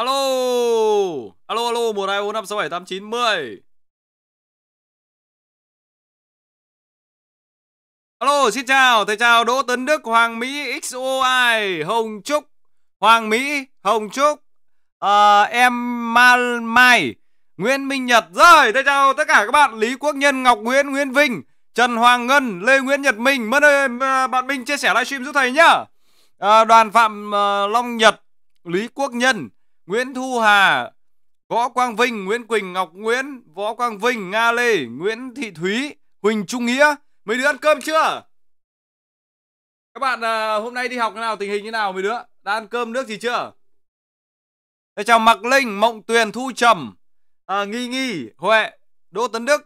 Alo Alo alo 1 2 4 5 6 7 8 9 10 Alo xin chào Thầy chào Đỗ Tấn Đức Hoàng Mỹ XOI Hồng Trúc Hoàng Mỹ Hồng Trúc uh, Em Mal Mai Nguyễn Minh Nhật Rồi thầy chào tất cả các bạn Lý Quốc Nhân Ngọc Nguyễn Nguyễn Vinh Trần Hoàng Ngân Lê Nguyễn Nhật Minh Mất ơi bạn Minh chia sẻ livestream giúp thầy nhá à, Đoàn Phạm uh, Long Nhật Lý Quốc Nhân Nguyễn Thu Hà, Võ Quang Vinh, Nguyễn Quỳnh, Ngọc Nguyễn, Võ Quang Vinh, Nga Lê, Nguyễn Thị Thúy, Huỳnh Trung Nghĩa. Mấy đứa ăn cơm chưa? Các bạn à, hôm nay đi học thế nào, tình hình như nào mấy đứa? Đã ăn cơm nước gì chưa? Để chào Mạc Linh, Mộng Tuyền, Thu Trầm, à, Nghi Nghi, Huệ, Đỗ Tấn Đức,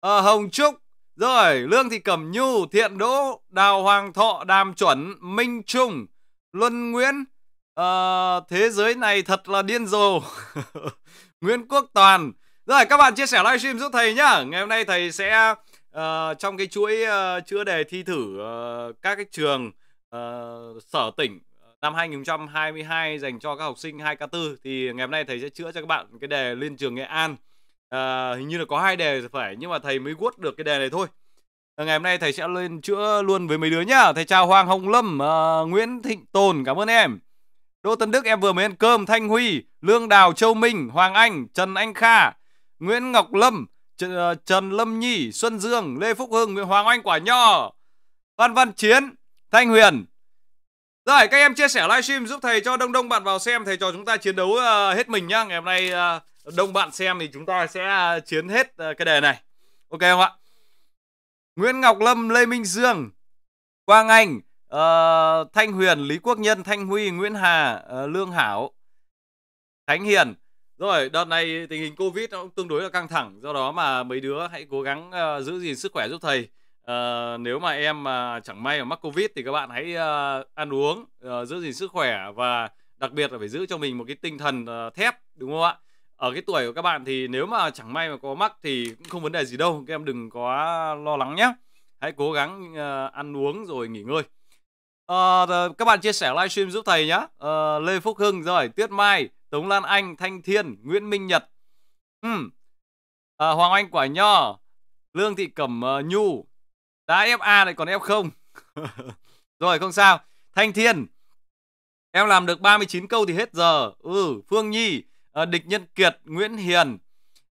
à, Hồng Trúc, rồi Lương Thị Cẩm Nhu, Thiện Đỗ, Đào Hoàng Thọ, Đàm Chuẩn, Minh Trung, Luân Nguyễn, à, thế giới này thật là điên rồ Nguyễn Quốc Toàn rồi các bạn chia sẻ livestream giúp thầy nhá ngày hôm nay thầy sẽ uh, trong cái chuỗi uh, chữa đề thi thử uh, các cái trường uh, sở tỉnh năm 2022 dành cho các học sinh 2K4 thì ngày hôm nay thầy sẽ chữa cho các bạn cái đề lên trường Nghệ An à, hình như là có hai đề phải nhưng mà thầy mới guốt được cái đề này thôi à, ngày hôm nay thầy sẽ lên chữa luôn với mấy đứa nhá thầy chào Hoàng Hồng Lâm à, Nguyễn Thịnh Tồn cảm ơn em Đỗ Tấn Đức em vừa mới ăn cơm, Thanh Huy, Lương Đào, Châu Minh, Hoàng Anh, Trần Anh Kha, Nguyễn Ngọc Lâm, Tr ờ, Trần Lâm Nhi, Xuân Dương, Lê Phúc Hưng, Nguyễn Hoàng Anh quả nho, Văn Văn Chiến, Thanh Huyền. Rồi, các em chia sẻ livestream giúp thầy cho đông đông bạn vào xem thầy cho chúng ta chiến đấu uh, hết mình nhá. Ngày hôm nay uh, đông bạn xem thì chúng ta sẽ uh, chiến hết cái đề này. Ok không ạ? Nguyễn Ngọc Lâm, Lê Minh Dương, Quang Anh, uh, Thanh Huyền, Lý Quốc Nhân, Thanh Huy, Nguyễn Hà, uh, Lương Hảo, Khánh Hiền. Rồi, đợt này tình hình Covid nó cũng tương đối là căng thẳng, do đó mà mấy đứa hãy cố gắng uh, giữ gìn sức khỏe giúp thầy. Uh, nếu mà em mà uh, chẳng may mà mắc Covid thì các bạn hãy uh, ăn uống, uh, giữ gìn sức khỏe và đặc biệt là phải giữ cho mình một cái tinh thần uh, thép đúng không ạ? Ở cái tuổi của các bạn thì nếu mà chẳng may mà có mắc thì cũng không vấn đề gì đâu, các em đừng có lo lắng nhé. Hãy cố gắng uh, ăn uống rồi nghỉ ngơi à, các bạn chia sẻ livestream giúp thầy nhá à, lê phúc hưng rồi tuyết mai tống lan anh thanh thiên nguyễn minh nhật ừ. à, hoàng anh quả nho lương thị cẩm uh, nhu đã A lại còn ép không rồi không sao thanh thiên em làm được 39 câu thì hết giờ ừ phương nhi à, địch nhân kiệt nguyễn hiền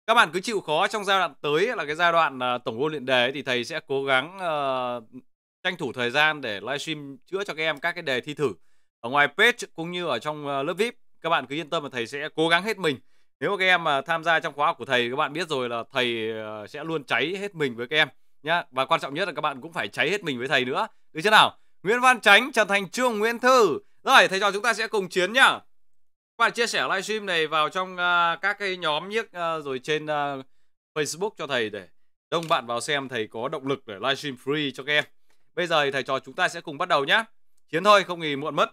các bạn cứ chịu khó trong giai đoạn tới là cái giai đoạn uh, tổng ôn luyện đề thì thầy sẽ cố gắng uh, tranh thủ thời gian để livestream chữa cho các em các cái đề thi thử ở ngoài page cũng như ở trong ờ, lớp VIP các bạn cứ yên tâm là thầy sẽ cố gắng hết mình nếu các em mà tham gia trong khóa của thầy các bạn biết rồi là thầy ờ, sẽ luôn cháy hết mình với các em nhá và quan trọng nhất là các bạn cũng phải cháy hết mình với thầy nữa được chưa nào Nguyễn Văn Chánh Trần Thành Trương Nguyễn Thư rồi thầy trò chúng ta sẽ cùng chiến nhá các bạn chia sẻ livestream này vào trong uh, các cái nhóm nhiếc uh, rồi trên uh, Facebook cho thầy để đông bạn vào xem thầy có động lực để livestream free cho các em Bây giờ thì thầy trò chúng ta sẽ cùng bắt đầu nhé. Chiến thôi, không thì muộn mất.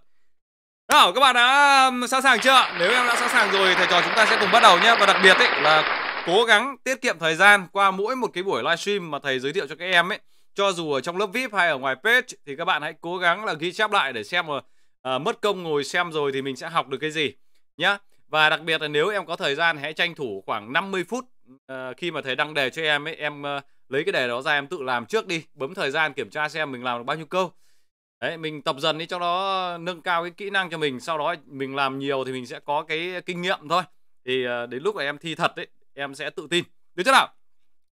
Nào, các bạn đã um, sẵn sàng chưa? Nếu em đã sẵn sàng rồi, thầy trò chúng ta sẽ cùng bắt đầu nhé. Và đặc biệt ấy là cố gắng tiết kiệm thời gian qua mỗi một cái buổi livestream mà thầy giới thiệu cho các em ấy. Cho dù ở trong lớp VIP hay ở ngoài page thì các bạn hãy cố gắng là ghi chép lại để xem mà à, ờ, mất công ngồi xem rồi thì mình sẽ học được cái gì nhá. Và đặc biệt là nếu em có thời gian hãy tranh thủ khoảng 50 phút à, khi mà thầy đăng đề cho em ấy, em à, lấy cái đề đó ra em tự làm trước đi bấm thời gian kiểm tra xem mình làm được bao nhiêu câu đấy mình tập dần đi cho nó nâng cao cái kỹ năng cho mình sau đó mình làm nhiều thì mình sẽ có cái kinh nghiệm thôi thì ờ, đến lúc mà em thi thật đấy em sẽ tự tin được chưa nào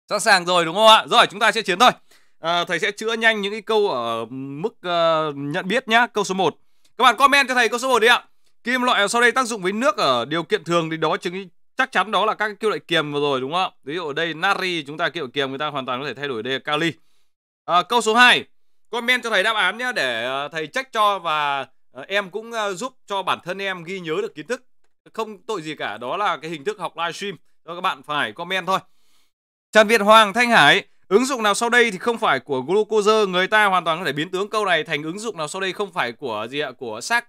sẵn sàng rồi đúng không ạ rồi chúng ta sẽ chiến thôi à, thầy sẽ chữa nhanh những cái câu ở mức uh, nhận biết nhá câu số 1 các bạn comment cho thầy câu số 1 đi ạ kim loại sau đây tác dụng với nước ở điều kiện thường thì đó chứng chắc chắn đó là các kêu loại kiềm vừa rồi đúng không ạ ví dụ ở đây nari chúng ta kêu đội kiềm người ta hoàn toàn có thể thay đổi đây kali à, câu số 2 comment cho thầy đáp án nhé để ờ, thầy trách cho và ờ, em cũng ờ, giúp cho bản thân em ghi nhớ được kiến thức không tội gì cả đó là cái hình thức học livestream cho các bạn phải comment thôi Trần Việt Hoàng Thanh Hải ứng dụng nào sau đây thì không phải của glucose người ta hoàn toàn có thể biến tướng câu này thành ứng dụng nào sau đây không phải của gì ạ của Sac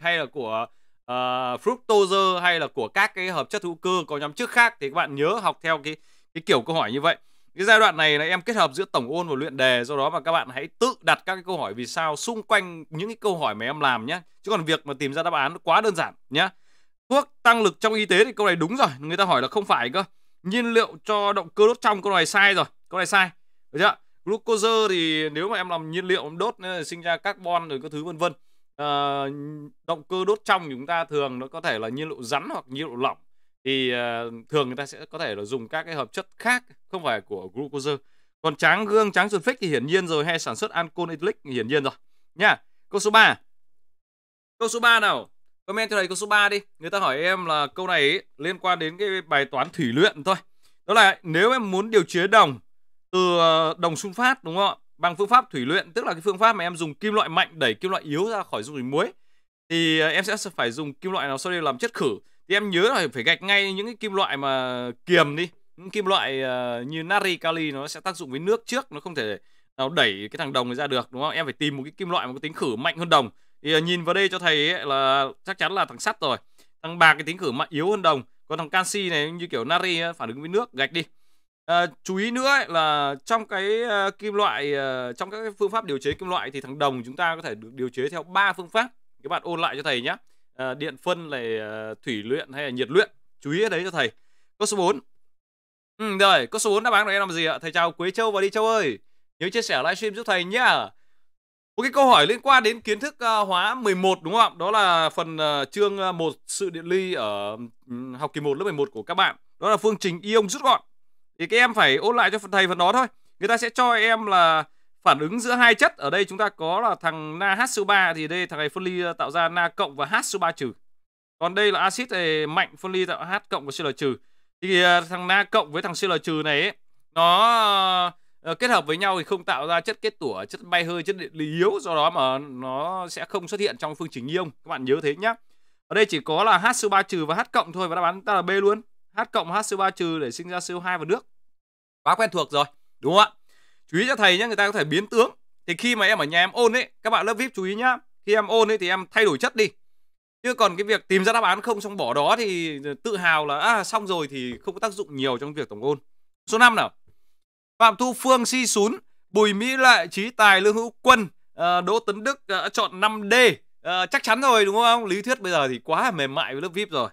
hay là của uh, fructose hay là của các cái hợp chất hữu cơ có nhóm chức khác thì các bạn nhớ học theo cái cái kiểu câu hỏi như vậy cái giai đoạn này là em kết hợp giữa tổng ôn và luyện đề do đó mà các bạn hãy tự đặt các cái câu hỏi vì sao xung quanh những cái câu hỏi mà em làm nhé chứ còn việc mà tìm ra đáp án quá đơn giản nhé thuốc tăng lực trong y tế thì câu này đúng rồi người ta hỏi là không phải cơ nhiên liệu cho động cơ đốt trong câu này sai rồi câu này sai được chưa glucose thì nếu mà em làm nhiên liệu em đốt ờ, sinh ra carbon rồi các thứ vân vân uh, động cơ đốt trong chúng ta thường nó có thể là nhiên liệu rắn hoặc nhiên liệu lỏng thì uh, thường người ta sẽ có thể là dùng các cái hợp chất khác không phải của glucose còn tráng gương tráng sulfix thì hiển nhiên rồi hay sản xuất ancol ethylic hiển nhiên rồi nha câu số 3 câu số 3 nào comment cho này câu số 3 đi người ta hỏi em là câu này ấy, liên quan đến cái bài toán thủy luyện thôi đó là nếu em muốn điều chế đồng từ ờ, đồng sunfat đúng không ạ bằng phương pháp thủy luyện tức là cái phương pháp mà em dùng kim loại mạnh đẩy kim loại yếu ra khỏi dung dịch muối thì ờ, em sẽ phải dùng kim loại nào sau đây làm chất khử thì em nhớ là phải gạch ngay những cái kim loại mà kiềm đi những kim loại ờ, như natri kali nó sẽ tác dụng với nước trước nó không thể nào đẩy cái thằng đồng ra được đúng không em phải tìm một cái kim loại mà có tính khử mạnh hơn đồng thì ờ, nhìn vào đây cho thầy ấy là chắc chắn là thằng sắt rồi thằng bạc cái tính khử mạnh yếu hơn đồng còn thằng canxi này như kiểu natri phản ứng với nước gạch đi À, chú ý nữa ấy, là trong cái uh, kim loại uh, trong các phương pháp điều chế kim loại thì thằng đồng chúng ta có thể được điều chế theo ba phương pháp các bạn ôn lại cho thầy nhé uh, điện phân này uh, thủy luyện hay là nhiệt luyện chú ý đấy cho thầy câu số 4 ừ, rồi câu số 4 đáp án của em làm gì ạ thầy chào quế châu và đi châu ơi nhớ chia sẻ livestream giúp thầy nhá một cái câu hỏi liên quan đến kiến thức uh, hóa 11 đúng không ạ? Đó là phần uh, chương một sự điện ly ở um, học kỳ 1 lớp 11 của các bạn. Đó là phương trình ion rút gọn thì các em phải ôn lại cho thầy phần đó thôi người ta sẽ cho em là phản ứng giữa hai chất ở đây chúng ta có là thằng na H 3 thì đây thằng này phân ly ờ, tạo ra na cộng và H 3 trừ còn đây là axit mạnh phân ly tạo H cộng và CL trừ thì ờ, thằng na cộng với thằng CL trừ này ấy, nó ờ, kết hợp với nhau thì không tạo ra chất kết tủa chất bay hơi chất điện lý yếu do đó mà nó sẽ không xuất hiện trong phương trình ion các bạn nhớ thế nhá. ở đây chỉ có là H 3 trừ và H cộng thôi và đáp án ta là B luôn H cộng H 3 trừ để sinh ra CO2 và nước quá quen thuộc rồi đúng không ạ chú ý cho thầy nhé người ta có thể biến tướng thì khi mà em ở nhà em ôn ấy các bạn lớp vip chú ý nhá khi em ôn ấy thì em thay đổi chất đi chứ còn cái việc tìm ra đáp án không xong bỏ đó thì tự hào là à, xong rồi thì không có tác dụng nhiều trong việc tổng ôn số 5 nào phạm thu phương si sún bùi mỹ lệ trí tài lương hữu quân ờ, đỗ tấn đức ờ, chọn 5 d ờ, chắc chắn rồi đúng không lý thuyết bây giờ thì quá mềm mại với lớp vip rồi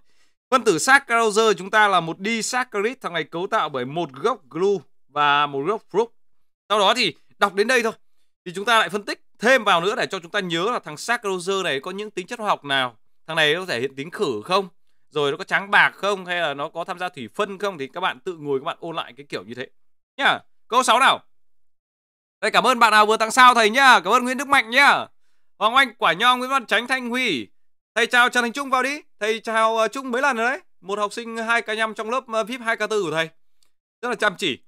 Phân tử xác Carousel chúng ta là một disaccharide, thằng này cấu tạo bởi một gốc glu và một gốc fruct. Sau đó thì đọc đến đây thôi. Thì chúng ta lại phân tích thêm vào nữa để cho chúng ta nhớ là thằng saccharose này có những tính chất hóa học nào. Thằng này có thể hiện tính khử không? Rồi nó có trắng bạc không hay là nó có tham gia thủy phân không thì các bạn tự ngồi các bạn ôn lại cái kiểu như thế. Nhá. Câu 6 nào. Đây cảm ơn bạn nào vừa tặng sao thầy nhá. Cảm ơn Nguyễn Đức Mạnh nhá. Hoàng Anh, Quả Nho, Nguyễn Văn Tránh Thanh Huy, Thầy chào Trần Thành Trung vào đi. Thầy chào ờ, Trung mấy lần rồi đấy. Một học sinh 2K5 trong lớp ờ, VIP 2K4 của thầy. Rất là chăm chỉ.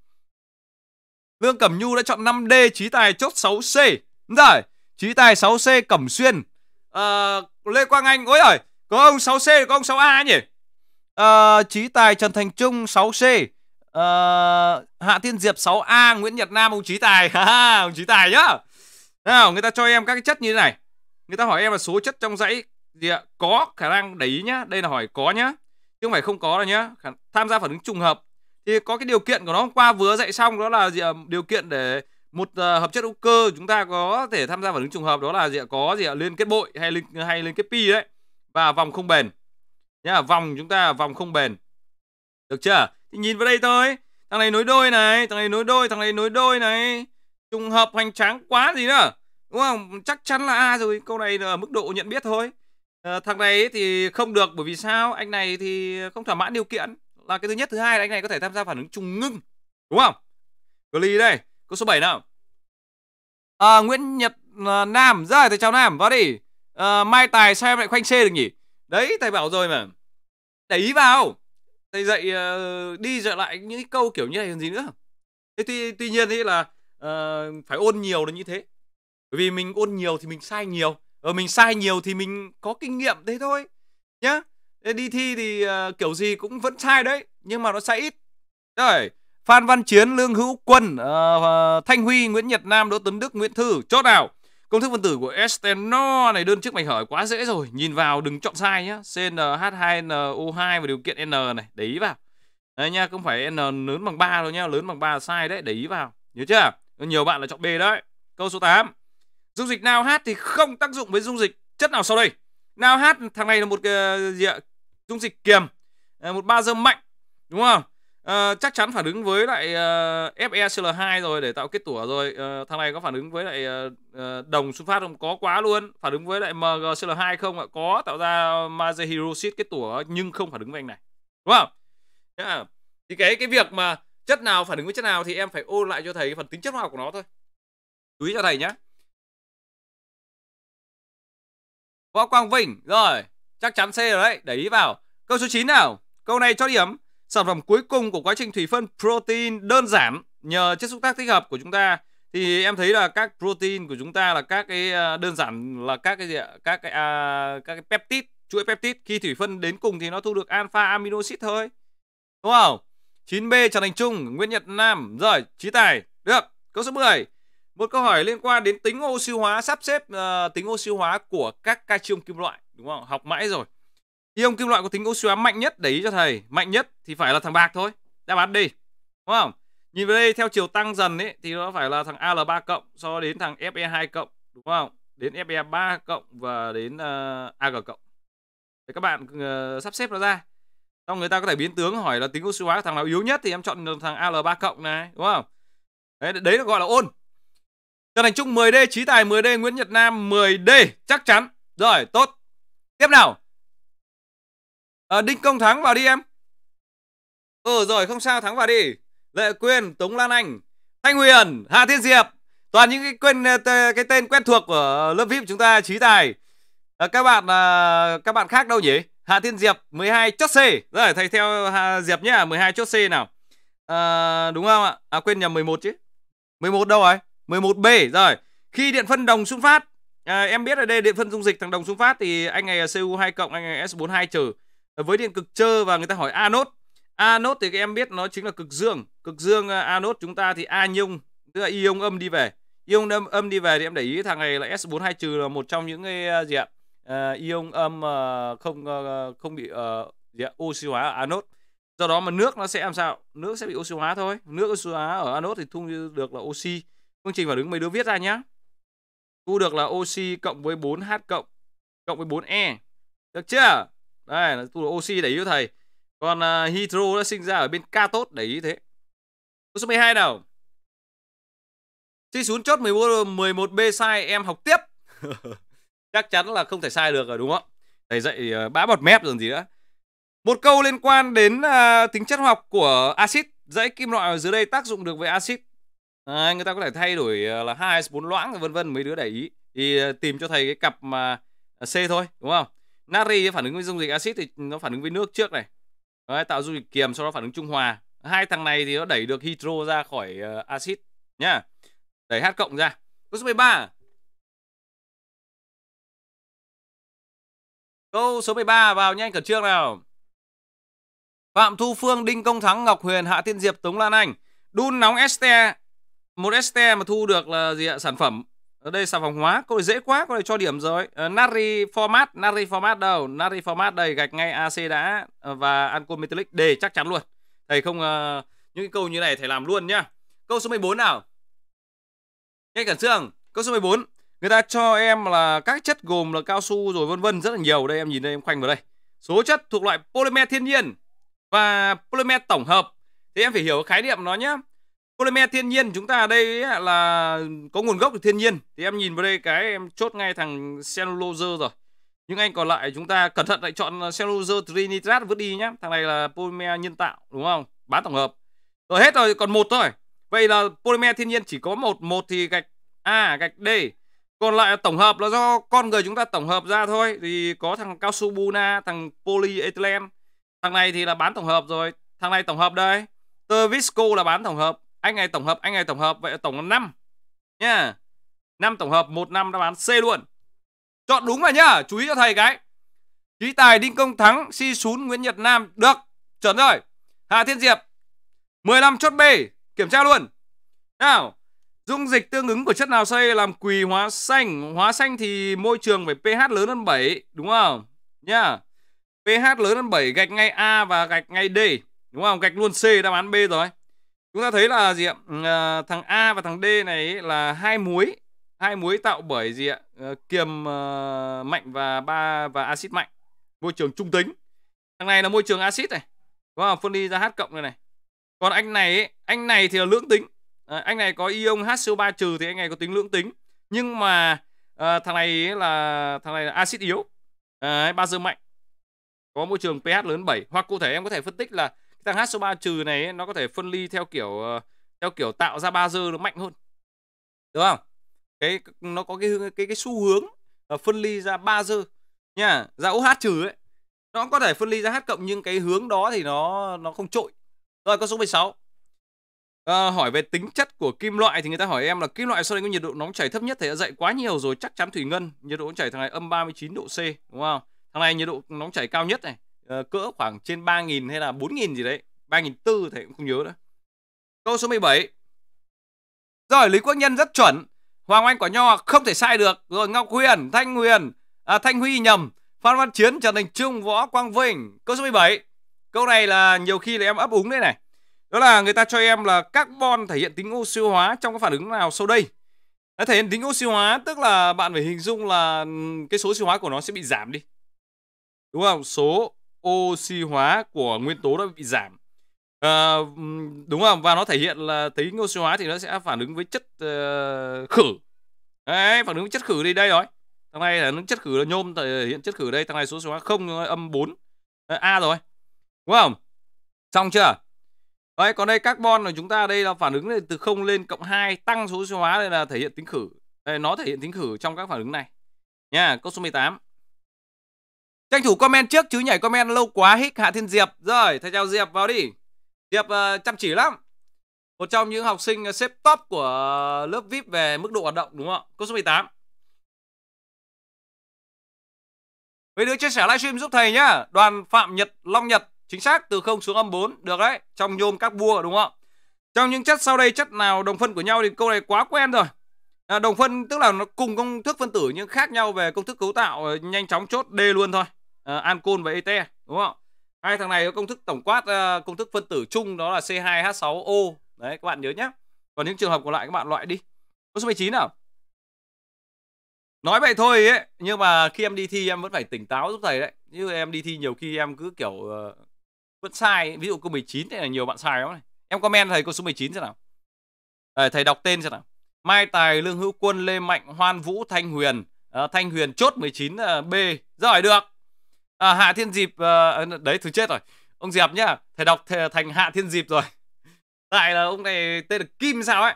Lương Cẩm Nhu đã chọn 5D, Trí Tài chốt 6C. rồi, Trí Tài 6C Cẩm Xuyên. À, Lê Quang Anh, ôi ơi, có ông 6C, có ông 6A nhỉ? À, Trí Tài Trần Thành Trung 6C. À, Hạ Thiên Diệp 6A, Nguyễn Nhật Nam ông Trí Tài. ông Trí Tài nhá. Nào, người ta cho em các cái chất như thế này. Người ta hỏi em là số chất trong dãy gì ạ có khả năng để ý nhá đây là hỏi có nhá chứ không phải không có đâu nhá tham gia phản ứng trùng hợp thì có cái điều kiện của nó hôm qua vừa dạy xong đó là gì ạ điều kiện để một uh, hợp chất hữu cơ chúng ta có thể tham gia phản ứng trùng hợp đó là gì ạ có gì ạ liên kết bội hay liên hay liên kết pi đấy và vòng không bền nhá vòng chúng ta vòng không bền được chưa thì nhìn vào đây thôi thằng này nối đôi này thằng này nối đôi thằng này nối đôi này trùng hợp hoành tráng quá gì nữa đúng không chắc chắn là a rồi câu này là mức độ nhận biết thôi à, thằng này thì không được bởi vì sao anh này thì không thỏa mãn điều kiện là cái thứ nhất thứ hai là anh này có thể tham gia phản ứng trùng ngưng đúng không gly đây câu số 7 nào à, nguyễn nhật à, nam rồi thầy chào nam vào đi à, mai tài sao em lại khoanh xê được nhỉ đấy thầy bảo rồi mà để ý vào thầy dạy uh, đi dạy lại những câu kiểu như này còn gì nữa thế tuy, tuy nhiên thì là uh, phải ôn nhiều là như thế bởi vì mình ôn nhiều thì mình sai nhiều ờ mình sai nhiều thì mình có kinh nghiệm thế thôi nhá đi thi thì uh, kiểu gì cũng vẫn sai đấy nhưng mà nó sai ít rồi phan văn chiến lương hữu quân uh, thanh huy nguyễn nhật nam đỗ tấn đức nguyễn thư chốt nào công thức phân tử của esteno này đơn chức mạch hỏi quá dễ rồi nhìn vào đừng chọn sai nhá cnh2no2 và điều kiện n này để ý vào đấy nha không phải n lớn bằng 3 đâu nhá lớn bằng 3 là sai đấy để ý vào nhớ chưa nhiều bạn là chọn b đấy câu số 8 dung dịch nào hát thì không tác dụng với dung dịch chất nào sau đây nào hát thằng này là một uh, gì ạ? dung dịch kiềm ờ, một ba dâm mạnh đúng không uh, chắc chắn phản ứng với lại uh, FeCl2 rồi để tạo kết tủa rồi uh, thằng này có phản ứng với lại uh, đồng sunfat không có quá luôn phản ứng với lại MgCl2 không ạ có tạo ra magie hydroxit kết tủa nhưng không phản ứng với anh này đúng không yeah. thì cái cái việc mà chất nào phản ứng với chất nào thì em phải ôn lại cho thầy cái phần tính chất hóa học của nó thôi chú ý cho thầy nhé Võ Quang Vinh Rồi chắc chắn C rồi đấy Để ý vào Câu số 9 nào Câu này cho điểm Sản phẩm cuối cùng của quá trình thủy phân protein đơn giản Nhờ chất xúc tác thích hợp của chúng ta Thì em thấy là các protein của chúng ta là các cái ờ, đơn giản là các cái gì ạ Các cái, à, các cái peptide Chuỗi peptide Khi thủy phân đến cùng thì nó thu được alpha aminoxid thôi Đúng không? 9B Trần Thành Trung, Nguyễn Nhật Nam Rồi, Trí Tài Được, câu số 10 một câu hỏi liên quan đến tính oxy hóa, sắp xếp uh, tính oxy hóa của các cation kim loại, đúng không? Học mãi rồi. Ion kim loại có tính oxy hóa mạnh nhất, để ý cho thầy, mạnh nhất thì phải là thằng bạc thôi. Đáp án đi. Đúng không? Nhìn về đây theo chiều tăng dần ấy thì nó phải là thằng Al3 cộng so đến thằng Fe2 cộng, đúng không? Đến Fe3 cộng và đến uh, ờ, Ag cộng. Để các bạn uh, sắp xếp nó ra. Xong người ta có thể biến tướng hỏi là tính oxy hóa thằng nào yếu nhất thì em chọn thằng Al3 cộng này, đúng không? Đấy, đấy là gọi là ôn. Trần Thành Trung 10D, Trí Tài 10D, Nguyễn Nhật Nam 10D chắc chắn. Rồi, tốt. Tiếp nào. À, Đinh Công Thắng vào đi em. Ừ rồi, không sao, Thắng vào đi. Lệ Quyên, Tống Lan Anh, Thanh Huyền, Hà Thiên Diệp. Toàn những cái, quên, ờ, cái tên quen thuộc của lớp VIP chúng ta, Trí Tài. À, các bạn à, các bạn khác đâu nhỉ? Hà Thiên Diệp 12 chốt C. Rồi, thầy theo Hà Diệp nhé 12 chốt C nào. À, đúng không ạ? À quên nhầm 11 chứ. 11 đâu rồi? 11B rồi. Khi điện phân đồng xung phát, à, em biết ở đây điện phân dung dịch thằng đồng xung phát thì anh này là Cu2 cộng, anh này là S42 trừ. Với điện cực trơ và người ta hỏi anốt. Anốt thì các em biết nó chính là cực dương. Cực dương à, anốt chúng ta thì a nhung, tức là ion âm đi về. Ion âm âm đi về thì em để ý thằng này là S42 trừ là một trong những cái à, gì ạ? Uh, ion âm uh, không uh, không bị uh, gì ạ? oxy hóa ở anốt. Do đó mà nước nó sẽ làm sao? Nước sẽ bị oxy hóa thôi. Nước oxy hóa ở anốt thì thu được là oxy phương trình phản ứng mấy đứa viết ra nhá thu được là oxy cộng với 4h cộng cộng với 4e được chưa đây là thu được oxy để ý thầy còn uh, hydro nó sinh ra ở bên cathode để ý thế câu số 12 nào Suy xuống chốt 11B sai em học tiếp Chắc chắn là không thể sai được rồi đúng không Thầy dạy à, bã bọt mép rồi gì nữa Một câu liên quan đến uh, tính chất hóa học của axit Dãy kim loại ở dưới đây tác dụng được với axit à, người ta có thể thay đổi ờ, là hai bốn loãng vân vân mấy đứa để ý thì ờ, tìm cho thầy cái cặp mà ờ, C thôi đúng không natri phản ứng với dung dịch axit thì nó phản ứng với nước trước này Đấy, tạo dung dịch kiềm sau đó phản ứng trung hòa hai thằng này thì nó đẩy được hydro ra khỏi axit nhá đẩy H cộng ra câu số 13 câu số 13 vào nhanh cẩn trương nào Phạm Thu Phương, Đinh Công Thắng, Ngọc Huyền, Hạ Thiên Diệp, Tống Lan Anh đun nóng este một ST mà thu được là gì ạ sản phẩm ở đây sản phẩm hóa câu này dễ quá câu này cho điểm rồi uh, Nari format Nari format đâu Nari format đây gạch ngay AC đã ờ, và Anco Metallic D chắc chắn luôn thầy không uh, những cái câu như này thầy làm luôn nhá câu số 14 nào ngay cẩn xương câu số 14 người ta cho em là các chất gồm là cao su rồi vân vân rất là nhiều đây em nhìn đây em khoanh vào đây số chất thuộc loại polymer thiên nhiên và polymer tổng hợp thì em phải hiểu khái niệm nó nhé polymer thiên nhiên chúng ta ở đây là có nguồn gốc từ thiên nhiên thì em nhìn vào đây cái em chốt ngay thằng cellulose rồi nhưng anh còn lại chúng ta cẩn thận lại chọn ờ, cellulose trinitrat vứt đi nhé thằng này là polymer nhân tạo đúng không bán tổng hợp rồi hết rồi còn một thôi vậy là polymer thiên nhiên chỉ có một một thì gạch a gạch d còn lại tổng hợp là do con người chúng ta tổng hợp ra thôi thì có thằng cao su buna thằng polyethylene thằng này thì là bán tổng hợp rồi thằng này tổng hợp đây tơ visco là bán tổng hợp anh này tổng hợp anh này tổng hợp vậy là tổng là 5 nhá 5 tổng hợp một năm đáp án C luôn chọn đúng rồi nhá chú ý cho thầy cái Trí Tài Đinh Công Thắng Si Sún Nguyễn Nhật Nam được chuẩn rồi Hà Thiên Diệp 15 chốt B kiểm tra luôn nào dung dịch tương ứng của chất nào xây làm quỳ hóa xanh hóa xanh thì môi trường phải pH lớn hơn 7 đúng không nhá pH lớn hơn 7 gạch ngay A và gạch ngay D đúng không gạch luôn C đáp án B rồi chúng ta thấy là gì ạ à, thằng A và thằng D này là hai muối hai muối tạo bởi gì ạ à, kiềm à, mạnh và ba và axit mạnh môi trường trung tính thằng này là môi trường axit này có phân ly ra H cộng này này còn anh này ấy, anh này thì là lưỡng tính à, anh này có ion HCO3 trừ thì anh này có tính lưỡng tính nhưng mà à, thằng này là thằng này là axit yếu à, ba dương mạnh có môi trường pH lớn 7 hoặc cụ thể em có thể phân tích là thằng H số 3 trừ này ấy, nó có thể phân ly theo kiểu ờ, theo kiểu tạo ra ba dơ nó mạnh hơn đúng không cái nó có cái cái cái xu hướng uh, phân ly ra ba dơ nha ra OH trừ ấy nó có thể phân ly ra H cộng nhưng cái hướng đó thì nó nó không trội rồi con số 16 À, ờ, hỏi về tính chất của kim loại thì người ta hỏi em là kim loại sau đây có nhiệt độ nóng chảy thấp nhất thì đã dậy quá nhiều rồi chắc chắn thủy ngân nhiệt độ nóng chảy thằng này âm 39 độ C đúng không thằng này nhiệt độ nóng chảy cao nhất này Ờ, cỡ khoảng trên 3.000 hay là 4.000 gì đấy 3.400 thầy cũng không nhớ nữa Câu số 17 Rồi Lý Quốc Nhân rất chuẩn Hoàng Anh Quả Nho không thể sai được Rồi Ngọc Huyền, Thanh Huyền à, Thanh Huy nhầm Phan Văn Chiến, Trần Thành Trung, Võ Quang Vinh Câu số 17 Câu này là nhiều khi là em ấp úng đấy này Đó là người ta cho em là carbon thể hiện tính oxy hóa trong các phản ứng nào sau đây nó thể hiện tính oxy hóa tức là bạn phải hình dung là ừ, cái số oxy hóa của nó sẽ bị giảm đi. Đúng không? Số oxy hóa của nguyên tố đã bị giảm à, đúng không và nó thể hiện là tính oxy hóa thì nó sẽ phản ứng với chất uh, khử Đấy, phản ứng với chất khử đi đây rồi thằng này là nó chất khử là nhôm thể hiện chất khử đây thằng này số oxy hóa không âm 4 a rồi đúng không xong chưa Đấy, còn đây carbon của chúng ta đây là phản ứng từ 0 lên cộng 2 tăng số oxy hóa đây là thể hiện tính khử đây, nó thể hiện tính khử trong các phản ứng này nha câu số 18 Tranh thủ comment trước chứ nhảy comment lâu quá hích Hạ Thiên Diệp. Rồi, thầy chào Diệp vào đi. Diệp uh, chăm chỉ lắm. Một trong những học sinh xếp top của lớp VIP về mức độ hoạt động đúng không ạ? Câu số 18. Mấy đứa chia sẻ livestream giúp thầy nhá. Đoàn Phạm Nhật Long Nhật chính xác từ 0 xuống âm 4 được đấy. Trong nhôm các bua đúng không Trong những chất sau đây chất nào đồng phân của nhau thì câu này quá quen rồi. À, đồng phân tức là nó cùng công thức phân tử nhưng khác nhau về công thức cấu tạo ờ, nhanh chóng chốt D luôn thôi uh, ờ, Ancol và ET đúng không? Hai thằng này có công thức tổng quát uh, công thức phân tử chung đó là C2H6O. Đấy các bạn nhớ nhé. Còn những trường hợp còn lại các bạn loại đi. Câu số 19 nào. Nói vậy thôi ấy, nhưng mà khi em đi thi em vẫn phải tỉnh táo giúp thầy đấy. Như em đi thi nhiều khi em cứ kiểu uh, vẫn sai, ví dụ câu 19 này là nhiều bạn sai lắm này. Em comment thầy câu số 19 xem nào. À, thầy đọc tên xem nào. Mai Tài, Lương Hữu Quân, Lê Mạnh, Hoan Vũ, Thanh Huyền. À, Thanh Huyền chốt 19 uh, B. Giỏi được à, Hạ Thiên Diệp à, đấy thứ chết rồi ông Diệp nhá thầy đọc thầy thành Hạ Thiên Diệp rồi tại là ông này tên là Kim sao ấy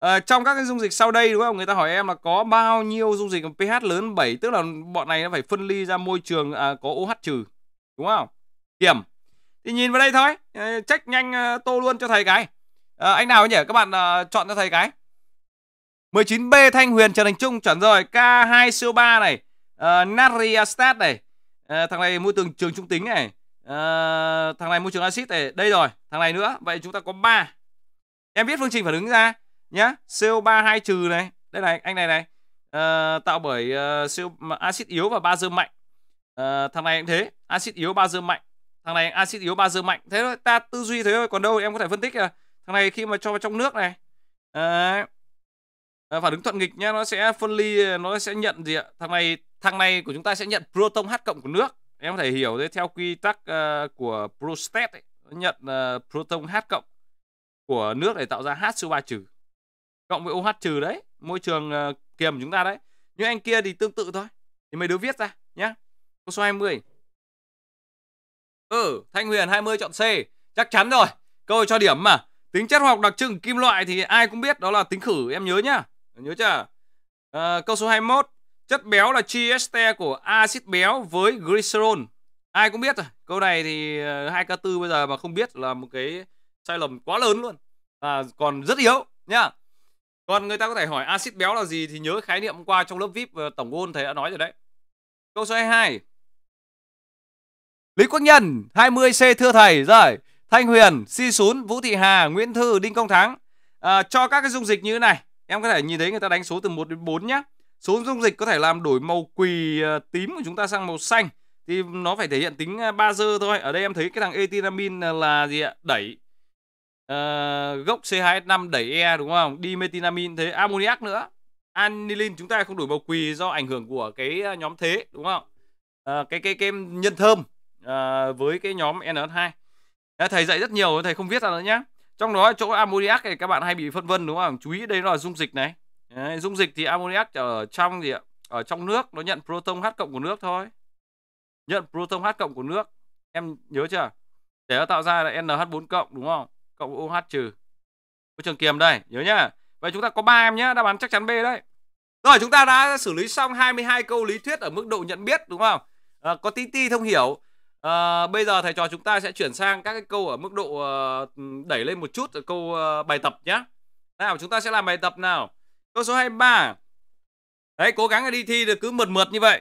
à, trong các cái dung dịch sau đây đúng không người ta hỏi em là có bao nhiêu dung dịch pH lớn 7 tức là bọn này nó phải phân ly ra môi trường à, có OH trừ đúng không kiểm thì nhìn vào đây thôi trách nhanh tô luôn cho thầy cái à, anh nào nhỉ các bạn à, chọn cho thầy cái 19B Thanh Huyền Trần Thành Trung chuẩn rồi K2CO3 này uh, Nariastat này Ờ, thằng này môi trường trường trung tính này à, thằng này môi trường axit này đây rồi thằng này nữa vậy chúng ta có ba em viết phương trình phản ứng ra nhá CO3 hai trừ này đây này anh này này à, tạo bởi uh, axit yếu và ba dơ mạnh à, thằng này cũng thế axit yếu ba dơ mạnh thằng này axit yếu ba dơ mạnh thế thôi ta tư duy thế thôi còn đâu em có thể phân tích là thằng này khi mà cho vào trong nước này à, phản ứng thuận nghịch nhá nó sẽ phân ly nó sẽ nhận gì ạ thằng này thằng này của chúng ta sẽ nhận proton H cộng của nước em có thể hiểu thế theo quy tắc uh, của prostat ấy, nhận uh, proton H cộng của nước để tạo ra h 2 3 trừ cộng với OH trừ đấy môi trường uh, kiềm chúng ta đấy nhưng anh kia thì tương tự thôi thì mấy đứa viết ra nhá câu số 20 ừ Thanh Huyền 20 chọn C chắc chắn rồi câu cho điểm mà tính chất học đặc trưng kim loại thì ai cũng biết đó là tính khử em nhớ nhá nhớ chưa à, câu số 21 Chất béo là trieste của axit béo với glycerol. Ai cũng biết rồi. Câu này thì 2K4 ờ, bây giờ mà không biết là một cái sai lầm quá lớn luôn. À, còn rất yếu nhá. Còn người ta có thể hỏi axit béo là gì thì nhớ khái niệm qua trong lớp VIP tổng ngôn thầy đã nói rồi đấy. Câu số 22. Lý Quốc Nhân 20C thưa thầy rồi. Thanh Huyền, Si Sún, Vũ Thị Hà, Nguyễn Thư, Đinh Công Thắng à, cho các cái dung dịch như thế này. Em có thể nhìn thấy người ta đánh số từ 1 đến 4 nhé. Số dung dịch có thể làm đổi màu quỳ ờ, tím của chúng ta sang màu xanh thì nó phải thể hiện tính ờ, bazơ thôi. Ở đây em thấy cái thằng etinamin ờ, là gì ạ? Đẩy uh, gốc C2S5 đẩy E đúng không? Dimetinamin thế ammoniac nữa. Anilin chúng ta không đổi màu quỳ do ảnh hưởng của cái nhóm thế đúng không? Uh, cái cái kem nhân thơm uh, với cái nhóm NH2. thầy dạy rất nhiều thầy không viết ra nữa nhá. Trong đó chỗ ammoniac thì các bạn hay bị phân vân đúng không? Chú ý đây là dung dịch này. Đấy, dung dịch thì ammoniac ở trong gì ạ? Ở trong nước nó nhận proton H cộng của nước thôi. Nhận proton H cộng của nước. Em nhớ chưa? Để nó tạo ra là NH4 cộng đúng không? Cộng OH trừ. Môi trường kiềm đây, nhớ nhá. Vậy chúng ta có ba em nhá, đáp án chắc chắn B đấy. Rồi chúng ta đã xử lý xong 22 câu lý thuyết ở mức độ nhận biết đúng không? À, có tí ti thông hiểu. À, bây giờ thầy trò chúng ta sẽ chuyển sang các cái câu ở mức độ uh, đẩy lên một chút ở câu uh, bài tập nhá Nào chúng ta sẽ làm bài tập nào. Câu số 23. Đấy, cố gắng đi thi được cứ mượt mượt như vậy.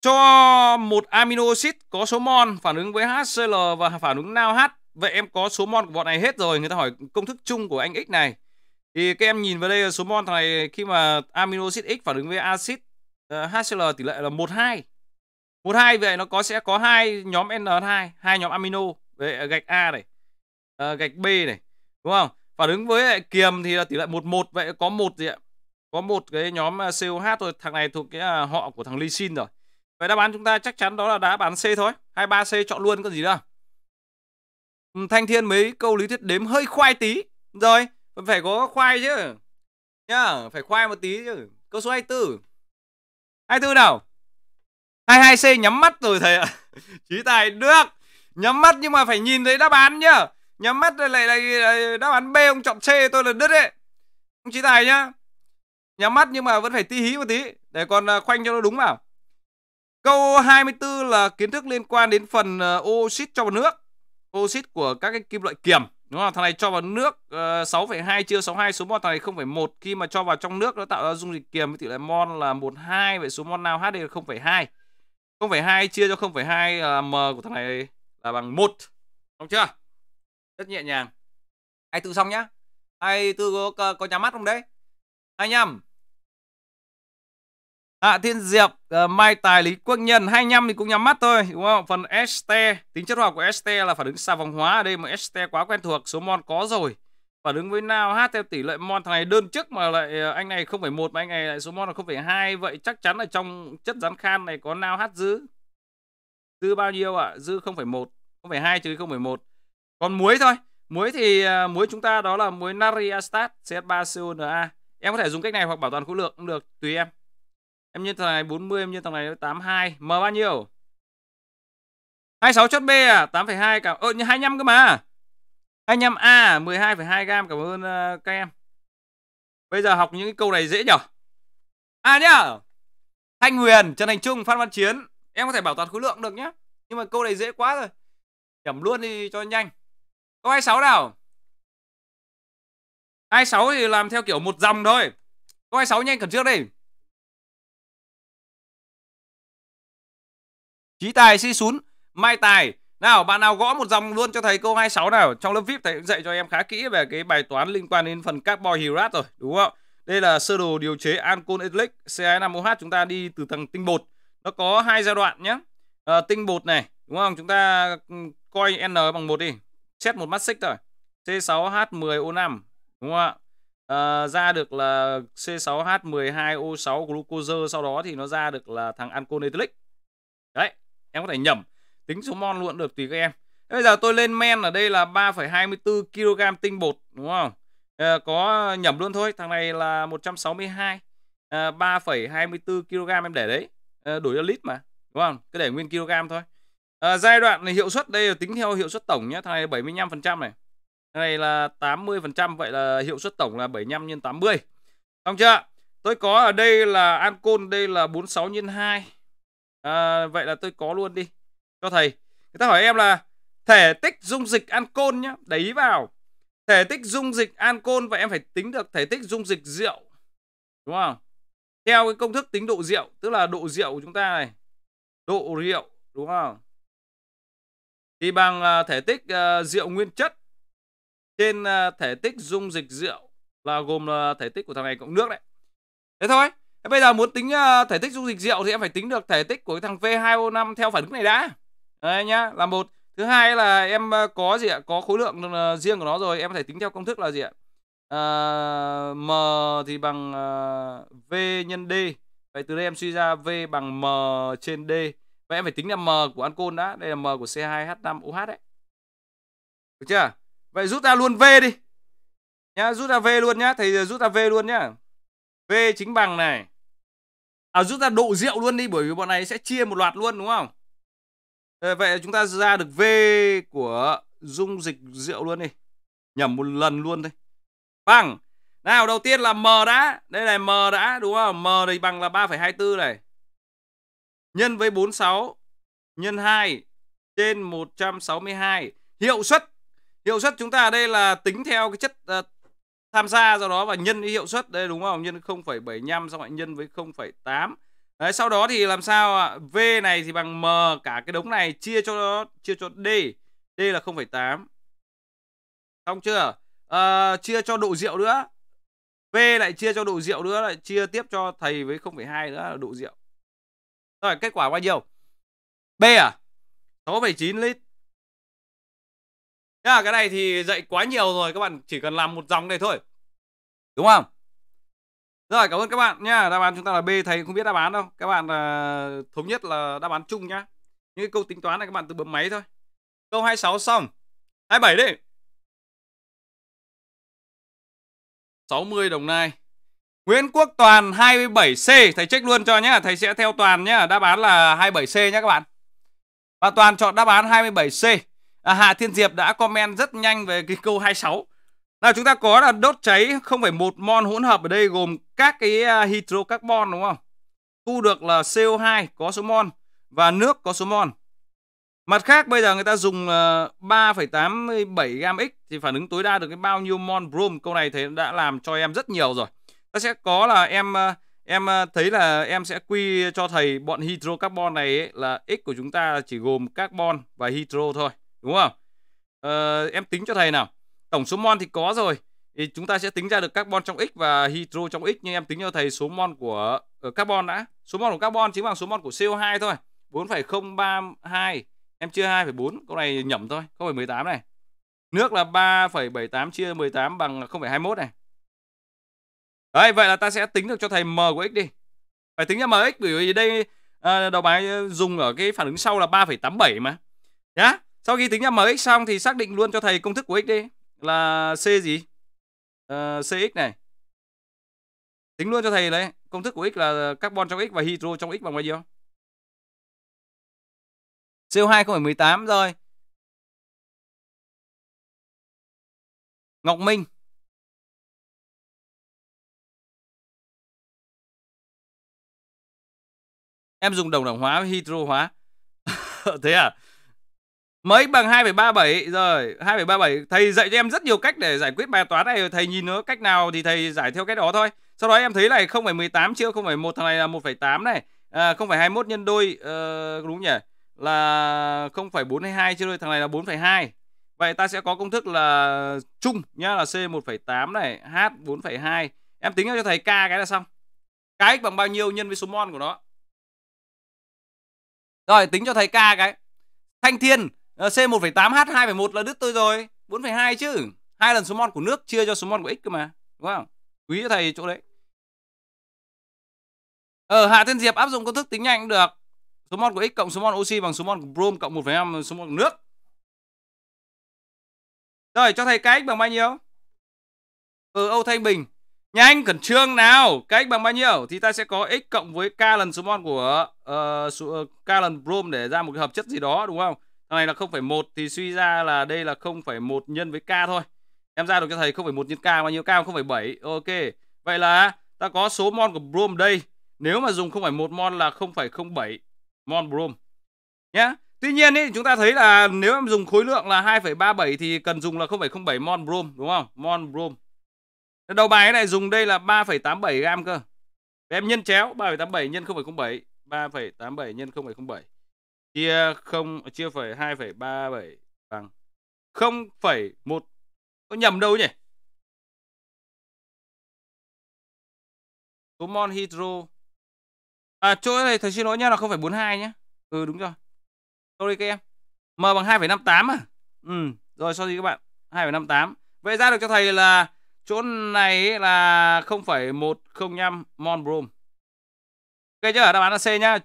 Cho một amino acid có số mon phản ứng với HCl và phản ứng NaOH. Vậy em có số mon của bọn này hết rồi. Người ta hỏi công thức chung của anh X này. Thì các em nhìn vào đây số mon thằng này khi mà amino acid X phản ứng với axit uh, ờ, HCl tỷ lệ là 12. 12 vậy nó có sẽ có hai nhóm N2, hai nhóm amino, vậy, gạch A này, uh, gạch B này, đúng không? phản ứng với lại kiềm thì là tỷ lệ một một vậy có một gì ạ có một cái nhóm à, COH thôi thằng này thuộc cái à, họ của thằng Lee rồi vậy đáp án chúng ta chắc chắn đó là đáp án C thôi 23 C chọn luôn còn gì nữa Thanh Thiên mấy câu lý thuyết đếm hơi khoai tí rồi phải có khoai chứ nhá phải khoai một tí chứ câu số 24 24 nào 22C nhắm mắt rồi thầy ạ Chí tài được Nhắm mắt nhưng mà phải nhìn thấy đáp án nhá nhắm mắt lại lại đáp án B ông chọn C tôi là đứt đấy ông trí tài nhá nhắm mắt nhưng mà vẫn phải tí hí một tí để còn à, khoanh cho nó đúng vào câu 24 là kiến thức liên quan đến phần à, oxit cho vào nước oxit của các cái kim loại kiềm đúng không thằng này cho vào nước 6,2 ờ, chia 62 số mol thằng này 0,1 khi mà cho vào trong nước nó tạo ra dung dịch kiềm với tỷ lệ mol là 12 vậy số mol nào HD là 0,2 0,2 chia cho 0,2 à, m của thằng này là bằng 1 đúng chưa rất nhẹ nhàng ai tự xong nhá ai tự có, có, nhắm mắt không đấy hai em Hạ Thiên Diệp, ờ, Mai Tài, Lý Quốc Nhân hai 25 thì cũng nhắm mắt thôi đúng không? Phần ST, tính chất hóa của ST là phản ứng xa vòng hóa ở đây mà ST quá quen thuộc, số mol có rồi. Phản ứng với nào H theo tỷ lệ mol thằng này đơn chức mà lại ờ, anh này không phải một mà anh này lại số mol là không phải hai vậy chắc chắn là trong chất rắn khan này có nào H dư. Dư bao nhiêu ạ? À? Dư không phải hai 2 không phải một còn muối thôi muối thì uh, muối chúng ta đó là muối nariastat CH3CONa em có thể dùng cách này hoặc bảo toàn khối lượng cũng được tùy em em nhân thằng này 40 em nhân thằng này 82 m bao nhiêu 26 chốt B à 8,2 cảm ơn ờ, 25 cơ mà 25 A 12,2 gam cảm ơn uh, các em bây giờ học những cái câu này dễ nhở à nhá Thanh Huyền Trần Thành Trung Phan Văn Chiến em có thể bảo toàn khối lượng được nhá nhưng mà câu này dễ quá rồi nhẩm luôn đi cho nhanh Câu 26 nào. 26 thì làm theo kiểu một dòng thôi. Câu 26 nhanh cần trước đi. Chí tài si sún, mai tài. Nào, bạn nào gõ một dòng luôn cho thầy câu 26 nào. Trong lớp VIP thầy cũng dạy cho em khá kỹ về cái bài toán liên quan đến phần carbon hydrate rồi, đúng không? Đây là sơ đồ điều chế Ancon Elix CA5OH chúng ta đi từ thằng tinh bột. Nó có hai giai đoạn nhé. À, tinh bột này, đúng không? Chúng ta ừ, coi N bằng 1 đi chết một mắt xích rồi C6H10O5 đúng không ạ à, ra được là C6H12O6 glucose sau đó thì nó ra được là thằng alconetylic đấy em có thể nhầm tính số mol luôn được tùy các em bây giờ tôi lên men ở đây là 3,24 kg tinh bột đúng không à, có nhầm luôn thôi thằng này là 162 à, 3,24 kg em để đấy à, ờ, đổi cho lít mà đúng không cứ để nguyên kg thôi à, giai đoạn này hiệu suất đây là tính theo hiệu suất tổng nhé thằng này 75 phần trăm này thằng này là 80 phần trăm vậy là hiệu suất tổng là 75 nhân 80 xong chưa tôi có ở đây là Ancon đây là 46 nhân 2 à, ờ, vậy là tôi có luôn đi cho thầy người ta hỏi em là thể tích dung dịch Ancon nhá để ý vào thể tích dung dịch Ancon và em phải tính được thể tích dung dịch rượu đúng không theo cái công thức tính độ rượu tức là độ rượu của chúng ta này độ rượu đúng không thì bằng à, thể tích à, rượu nguyên chất trên à, thể tích dung dịch rượu là gồm thể tích của thằng này cộng nước đấy. Thế thôi. Thế bây giờ muốn tính thể tích dung dịch rượu thì em phải tính được thể tích của cái thằng V2O5 theo phản ứng này đã. Đây nhá, là một. Thứ hai là em có gì ạ? Có khối lượng riêng của nó rồi, em phải tính theo công thức là gì ạ? À, M thì bằng V nhân D. Vậy từ đây em suy ra V bằng M trên D Vậy em phải tính là M của ancol đã. Đây là M của C2H5OH đấy. Được chưa? Vậy rút ra luôn V đi. Nhá, rút ra V luôn nhá. Thầy rút ra V luôn nhá. V chính bằng này. À rút ra độ rượu luôn đi bởi vì bọn này sẽ chia một loạt luôn đúng không? Ờ, vậy chúng ta ra được V của dung dịch rượu luôn đi. Nhầm một lần luôn thôi. Bằng. Nào đầu tiên là M đã. Đây này M đã đúng không? M thì bằng là 3,24 này nhân với 46 nhân 2 trên 162. Hiệu suất. Hiệu suất chúng ta ở đây là tính theo cái chất uh, tham gia do đó và nhân với hiệu suất đây đúng không? Nhân 0,75 xong lại nhân với 0,8. Đấy, sau đó thì làm sao ạ? V này thì bằng M cả cái đống này chia cho nó chia cho D. D là 0,8. Xong chưa? À, chia cho độ rượu nữa. V lại chia cho độ rượu nữa lại chia tiếp cho thầy với 0,2 nữa là độ rượu. Rồi kết quả bao nhiêu? B à? 6,9 lít. nha cái này thì dạy quá nhiều rồi các bạn chỉ cần làm một dòng này thôi. Đúng không? Rồi cảm ơn các bạn nha. Đáp án chúng ta là B thầy không biết đáp án đâu. Các bạn uh, thống nhất là đáp án chung nhá. Những câu tính toán này các bạn tự bấm máy thôi. Câu 26 xong. 27 đi. 60 Đồng Nai. Nguyễn Quốc Toàn 27C Thầy check luôn cho nhé Thầy sẽ theo Toàn nhé Đáp án là 27C nhé các bạn Và Toàn chọn đáp án 27C à, Hạ Thiên Diệp đã comment rất nhanh về cái câu 26 là chúng ta có là đốt cháy 0,1 mol hỗn hợp ở đây gồm các cái à, hydrocarbon đúng không Thu được là CO2 có số mol Và nước có số mol Mặt khác bây giờ người ta dùng 3,87 à, gam x thì phản ứng tối đa được cái bao nhiêu mol brom. Câu này thầy đã làm cho em rất nhiều rồi ta sẽ có là em ờ, em ờ, thấy là em sẽ quy cho thầy bọn hydrocarbon này ấy, là x của chúng ta chỉ gồm carbon và hydro thôi đúng không ờ, em tính cho thầy nào tổng số mol thì có rồi thì chúng ta sẽ tính ra được carbon trong x và hydro trong x nhưng em tính cho thầy số mol của ờ, carbon đã số mol của carbon chính bằng số mol của CO2 thôi 4,032 em chia 2,4 câu này nhẩm thôi không phải 18 này nước là 3,78 chia 18 bằng 0,21 này Đấy, vậy là ta sẽ tính được cho thầy M của x đi. Phải tính ra MX bởi vì đây à, đầu bài à, dùng ở cái phản ứng sau là 3,87 mà. Nhá. Sau khi tính ra MX xong thì xác định luôn cho thầy công thức của x đi là C gì? À, ờ, CX này. Tính luôn cho thầy đấy, công thức của x là carbon trong x và hydro trong x bằng bao nhiêu? CO2 không phải 18 rồi. Ngọc Minh Em dùng đồng đẳng hóa với hydro hóa. Thế à? Mấy bằng 2,37 rồi, 2,37 thầy dạy cho em rất nhiều cách để giải quyết bài toán này, thầy nhìn nó cách nào thì thầy giải theo cách đó thôi. Sau đó em thấy này 0,18 chưa 0,1 thằng này là 1,8 này, à, 0,21 nhân đôi à, đúng nhỉ? Là 0,422 chưa đôi thằng này là 4,2. Vậy ta sẽ có công thức là chung nhá là C 1,8 này, H 4,2. Em tính cho thầy K cái là xong. Cái bằng bao nhiêu nhân với số mol của nó. Rồi tính cho thầy K cái. Thanh Thiên ờ, C1,8 H2,1 là đứt tôi rồi. 4,2 chứ. Hai lần số mol của nước chia cho số mol của x cơ mà. Đúng không? Quý cho thầy chỗ đấy. Ở ờ, Hạ Thiên Diệp áp dụng công thức tính nhanh được. Số mol của x cộng số mol oxy bằng số mol của brom cộng 1,5 số mol của nước. Rồi cho thầy cái bằng bao nhiêu? Ở ừ, Âu Thanh Bình Nhanh khẩn trương nào Các x bằng bao nhiêu Thì ta sẽ có x cộng với k lần số mol của uh, K lần brom để ra một cái hợp chất gì đó đúng không Thằng này là 0,1 Thì suy ra là đây là 0,1 nhân với k thôi Em ra được cho thầy 0,1 nhân k bao nhiêu K 0,7 Ok Vậy là ta có số mol của brom đây Nếu mà dùng 0,1 mol là 0,07 mol brom Nhá Tuy nhiên ý, chúng ta thấy là nếu em dùng khối lượng là 2,37 thì cần dùng là 0,07 mol brom đúng không? Mol brom đầu bài cái này dùng đây là 3,87 gam cơ. em nhân chéo 3,87 nhân 0,07, 3,87 nhân 0,07 chia 0 chia phẩy 2,37 bằng 0,1 có nhầm đâu nhỉ? Số mol hydro À chỗ này thầy xin lỗi nhá là 0,42 nhá. Ừ đúng rồi. Sorry các em. M bằng 2,58 à? Ừ, rồi sau sorry các bạn. 2,58. Vậy ra được cho thầy là Chỗ này là 0,105 mol brom. Ok chưa? Đáp án là C nhá.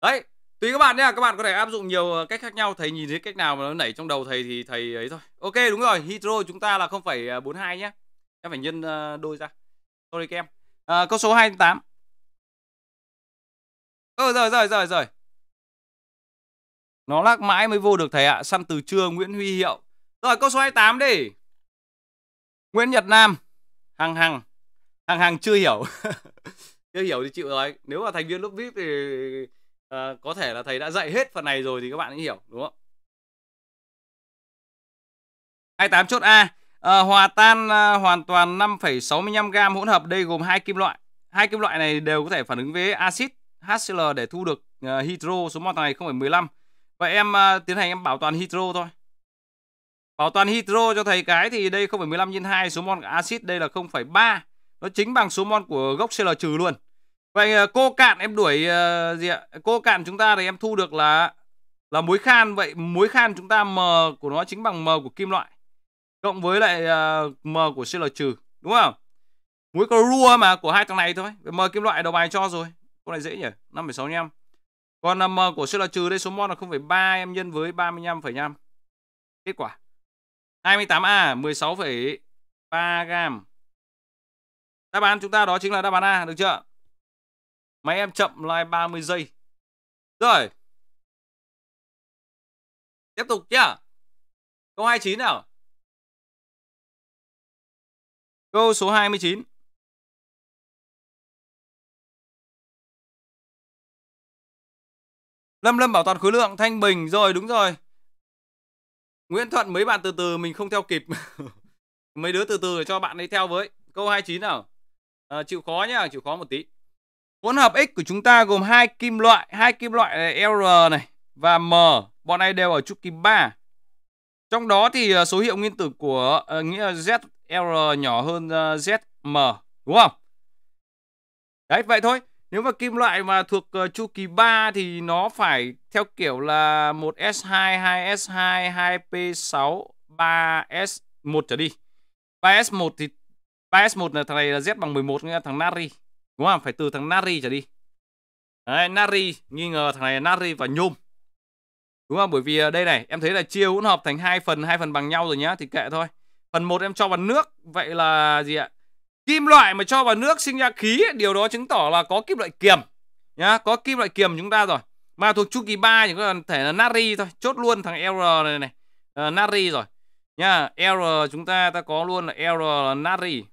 Đấy, tùy các bạn nhá, các bạn có thể áp dụng nhiều ờ, cách khác nhau, thầy nhìn thấy cách nào mà nó nảy trong đầu thầy thì thầy ấy thôi. Ok đúng rồi, hydro chúng ta là 0,42 nhá. Em phải nhân ờ, đôi ra. Sorry các em. À, câu số 28. Ừ rồi rồi rồi rồi. Nó lắc mãi mới vô được thầy ạ, săn từ trưa Nguyễn Huy Hiệu. Rồi câu số 28 đi. Nguyễn Nhật Nam, Hằng Hằng. Hằng Hằng chưa hiểu. chưa hiểu thì chịu rồi. Nếu là thành viên lớp VIP thì à, có thể là thầy đã dạy hết phần này rồi thì các bạn hiểu đúng không? 28 chốt A. À, hòa tan à, hoàn toàn 5,65 g hỗn hợp đây gồm hai kim loại. Hai kim loại này đều có thể phản ứng với axit HCl để thu được à, hydro số mol này 0,15. Vậy em à, tiến hành em bảo toàn hydro thôi. Ở toàn hydro cho thầy cái thì đây 0,15 nhân 2 số mol axit đây là 0,3. Nó chính bằng số mol của gốc CL trừ luôn. Vậy ờ, cô cạn em đuổi uh, gì ạ? Cô cạn chúng ta thì em thu được là là muối khan vậy muối khan chúng ta m của nó chính bằng m của kim loại cộng với lại uh, m của CL trừ đúng không? Muối clorua mà của hai thằng này thôi. M kim loại đầu bài cho rồi. câu này dễ nhỉ? 5,65. Còn m của CL trừ đây số mol là 0,3 em nhân với 35,5. Kết quả 28A 16,3 gram. Đáp án chúng ta đó chính là đáp án A được chưa? Máy em chậm lại 30 giây. Rồi. Tiếp tục nhá. Câu 29 nào. Câu số 29. Lâm Lâm bảo toàn khối lượng Thanh Bình rồi đúng rồi Nguyễn Thuận mấy bạn từ từ mình không theo kịp. mấy đứa từ từ cho bạn ấy theo với. Câu 29 nào. À, chịu khó nhá, chịu khó một tí. Hỗn hợp X của chúng ta gồm hai kim loại, hai kim loại R này và M. Bọn này đều ở chu kỳ 3. Trong đó thì ờ, số hiệu nguyên tử của uh, nghĩa ZR nhỏ hơn uh, ZM, đúng không? Đấy, vậy thôi. Nếu mà kim loại mà thuộc uh, chu kỳ 3 thì nó phải theo kiểu là 1S2, 2S2, 2P6, 3S 1 trở đi. 3S1 thì 3S1 là thằng này là Z bằng 11 nghĩa thằng Nari. Đúng không? Phải từ thằng Nari trở đi. Đấy, Nari, nghi ngờ thằng này là Nari và nhôm. Đúng không? Bởi vì ờ, đây này, em thấy là chia hỗn hợp thành hai phần, hai phần bằng nhau rồi nhá, thì kệ thôi. Phần 1 em cho vào nước, vậy là gì ạ? kim loại mà cho vào nước sinh ra khí điều đó chứng tỏ là có kim loại kiềm nhá có kim loại kiềm chúng ta rồi mà thuộc chu kỳ 3 thì có thể là natri thôi chốt luôn thằng r này này uh, ờ, natri rồi nhá r chúng ta ta có luôn là r là natri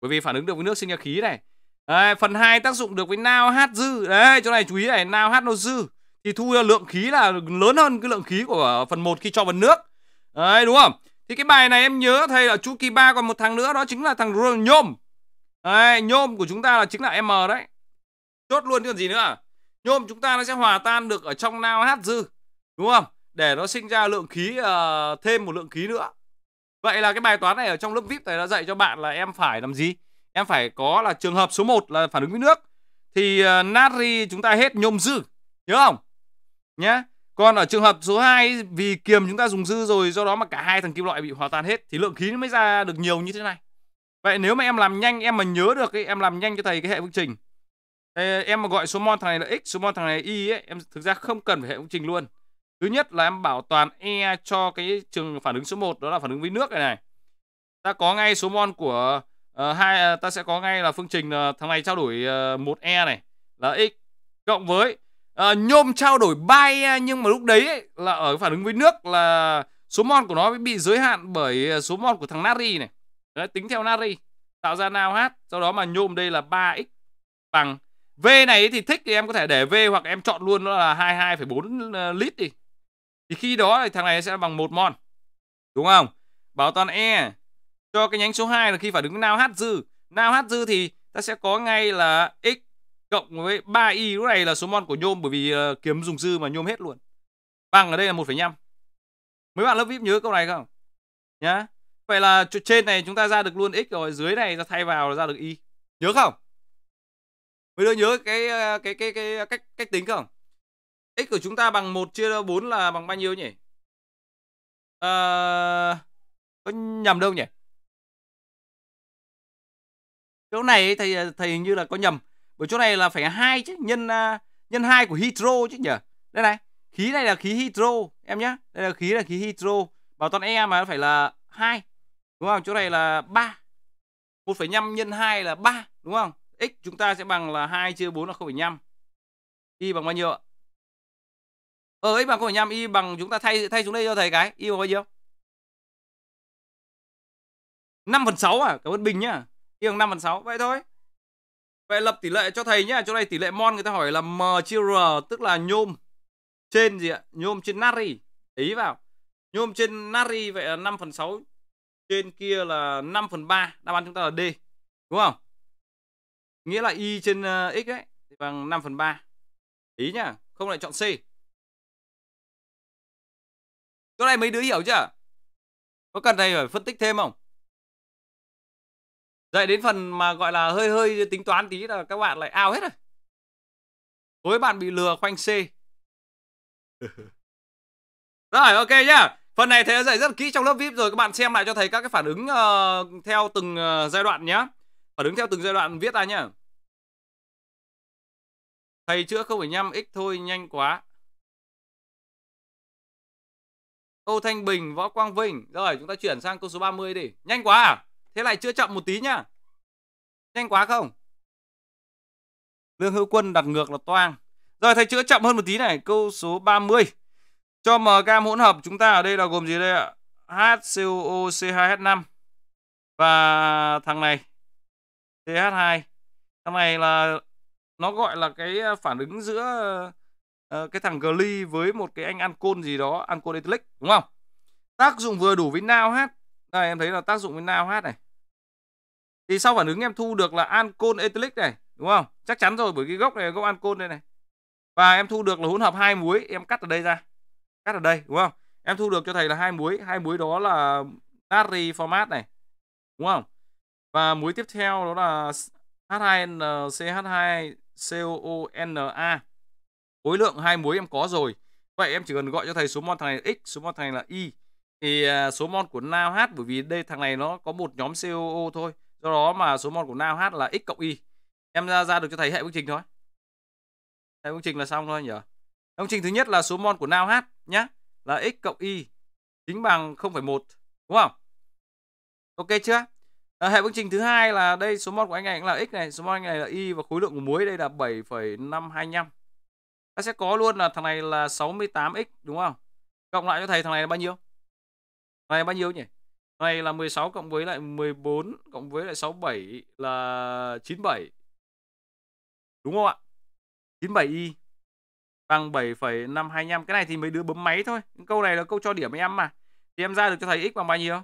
bởi vì phản ứng được với nước sinh ra khí này Đấy, phần 2 tác dụng được với nao hát dư đấy chỗ này chú ý này nao hát nô dư thì thu lượng khí là lớn hơn cái lượng khí của phần 1 khi cho vào nước đấy đúng không thì cái bài này em nhớ thầy là chu kỳ ba còn một thằng nữa đó chính là thằng nhôm đấy, nhôm của chúng ta là chính là m đấy chốt luôn chứ còn gì nữa à? nhôm chúng ta nó sẽ hòa tan được ở trong nao hát dư đúng không để nó sinh ra lượng khí uh, thêm một lượng khí nữa vậy là cái bài toán này ở trong lớp vip thầy đã dạy cho bạn là em phải làm gì em phải có là trường hợp số 1 là phản ứng với nước thì uh, natri chúng ta hết nhôm dư nhớ không nhá còn ở trường hợp số 2 vì kiềm chúng ta dùng dư rồi do đó mà cả hai thằng kim loại bị hòa tan hết thì lượng khí nó mới ra được nhiều như thế này. Vậy nếu mà em làm nhanh em mà nhớ được ấy, em làm nhanh cho thầy cái hệ phương trình. em mà gọi số mol thằng này là x, số mol thằng này là y ấy, em thực ra không cần phải hệ phương trình luôn. Thứ nhất là em bảo toàn E cho cái trường phản ứng số 1 đó là phản ứng với nước này này. Ta có ngay số mol của uh, hai ờ, ta sẽ có ngay là phương trình là ờ, thằng này trao đổi uh, 1E này là x cộng với à, nhôm trao đổi bay ờ, nhưng mà lúc đấy ấy, là ở phản ứng với nước là số mol của nó bị giới hạn bởi ờ, số mol của thằng nari này đấy, tính theo nari tạo ra nào hát sau đó mà nhôm đây là 3x bằng V này thì thích thì em có thể để V hoặc em chọn luôn nó là 22,4 lít đi. Thì khi đó thì thằng này sẽ bằng một mol. Đúng không? Bảo toàn E cho cái nhánh số 2 là khi phản ứng với nào hát dư. Nào hát dư thì ta sẽ có ngay là x cộng với 3 y lúc này là số mon của nhôm bởi vì ờ, kiếm dùng dư mà nhôm hết luôn bằng ở đây là 1,5 mấy bạn lớp vip nhớ câu này không nhá vậy là trên này chúng ta ra được luôn x rồi dưới này ra thay vào ra được y nhớ không mấy đứa nhớ cái ờ, cái cái cái cách cách tính không x của chúng ta bằng 1 chia 4 là bằng bao nhiêu nhỉ à, có nhầm đâu nhỉ chỗ này thầy thầy hình như là có nhầm bởi chỗ này là phải hai chứ nhân à, nhân hai của hydro chứ nhỉ đây này khí này là khí hydro em nhá đây là khí là khí hydro bảo toàn e mà nó phải là hai đúng không chỗ này là 3 1,5 nhân hai là 3 đúng không x chúng ta sẽ bằng là 2 chia 4 là 0,5 y bằng bao nhiêu ạ ờ x bằng 0,5 y bằng chúng ta thay thay xuống đây cho thầy cái y bằng bao nhiêu 5 phần 6 à cảm ơn Bình nhá y bằng 5 phần 6 vậy thôi Vậy lập tỷ lệ cho thầy nhá. Chỗ này tỷ lệ mon người ta hỏi là M chia R tức là nhôm trên gì ạ? Nhôm trên nari Ý vào. Nhôm trên nari vậy là 5 phần 6. Trên kia là 5 phần 3. Đáp án chúng ta là D. Đúng không? Nghĩa là Y trên ờ, X đấy. Bằng 5 phần 3. Ý nhá. Không lại chọn C. Chỗ này mấy đứa hiểu chưa? Có cần thầy phải phân tích thêm không? dạy đến phần mà gọi là hơi hơi tính toán tí là các bạn lại ao hết rồi. Tối bạn bị lừa khoanh C. rồi ok nhá. Phần này thầy đã dạy rất kỹ trong lớp VIP rồi các bạn xem lại cho thầy các cái phản ứng uh, theo từng uh, giai đoạn nhá. Phản ứng theo từng giai đoạn viết ra nhá. Thầy chữa không phải 0,5x thôi nhanh quá. Âu Thanh Bình, Võ Quang Vinh. Rồi, chúng ta chuyển sang câu số 30 đi. Nhanh quá à? Thế này chữa chậm một tí nhá. Nhanh quá không? Lương Hữu Quân đặt ngược là toang. Rồi thầy chữa chậm hơn một tí này, câu số 30. Cho m MK hỗn hợp chúng ta ở đây là gồm gì đây ạ? HCOOC2H5 và thằng này CH2. Thằng này là nó gọi là cái ờ, phản ứng giữa uh, cái thằng gly với một cái anh ancol gì đó, ancol ethylic đúng không? Tác dụng vừa đủ với NaOH. Đây em thấy là tác dụng với NaOH này thì sau phản ứng em thu được là ancol ethylic này đúng không chắc chắn rồi bởi cái gốc này gốc ancol đây này và em thu được là hỗn hợp hai muối em cắt ở đây ra cắt ở đây đúng không em thu được cho thầy là hai muối hai muối đó là natri format này đúng không và muối tiếp theo đó là H2NCH2COONA khối lượng hai muối em có rồi vậy em chỉ cần gọi cho thầy số mol thằng này là x số mol thằng này là y thì à, số mol của NaOH bởi vì đây thằng này nó có một nhóm COO thôi do đó mà số mol của nao là x cộng y em ra, ra được cho thầy hệ phương trình thôi hệ phương trình là xong thôi nhỉ phương trình thứ nhất là số mol của nao h nhá là x cộng y chính bằng 0,1 đúng không ok chưa à, hệ phương trình thứ hai là đây số mol của anh này cũng là x này số mol anh này là y và khối lượng của muối đây là 7,525 ta sẽ có luôn là thằng này là 68x đúng không cộng lại cho thầy thằng này là bao nhiêu thằng này là bao nhiêu nhỉ này là 16 cộng với lại 14 cộng với lại 67 là 97. Đúng không ạ? 97y bằng 7,525. Cái này thì mấy đứa bấm máy thôi. Câu này là câu cho điểm em mà. Thì em ra được cho thầy x bằng bao nhiêu?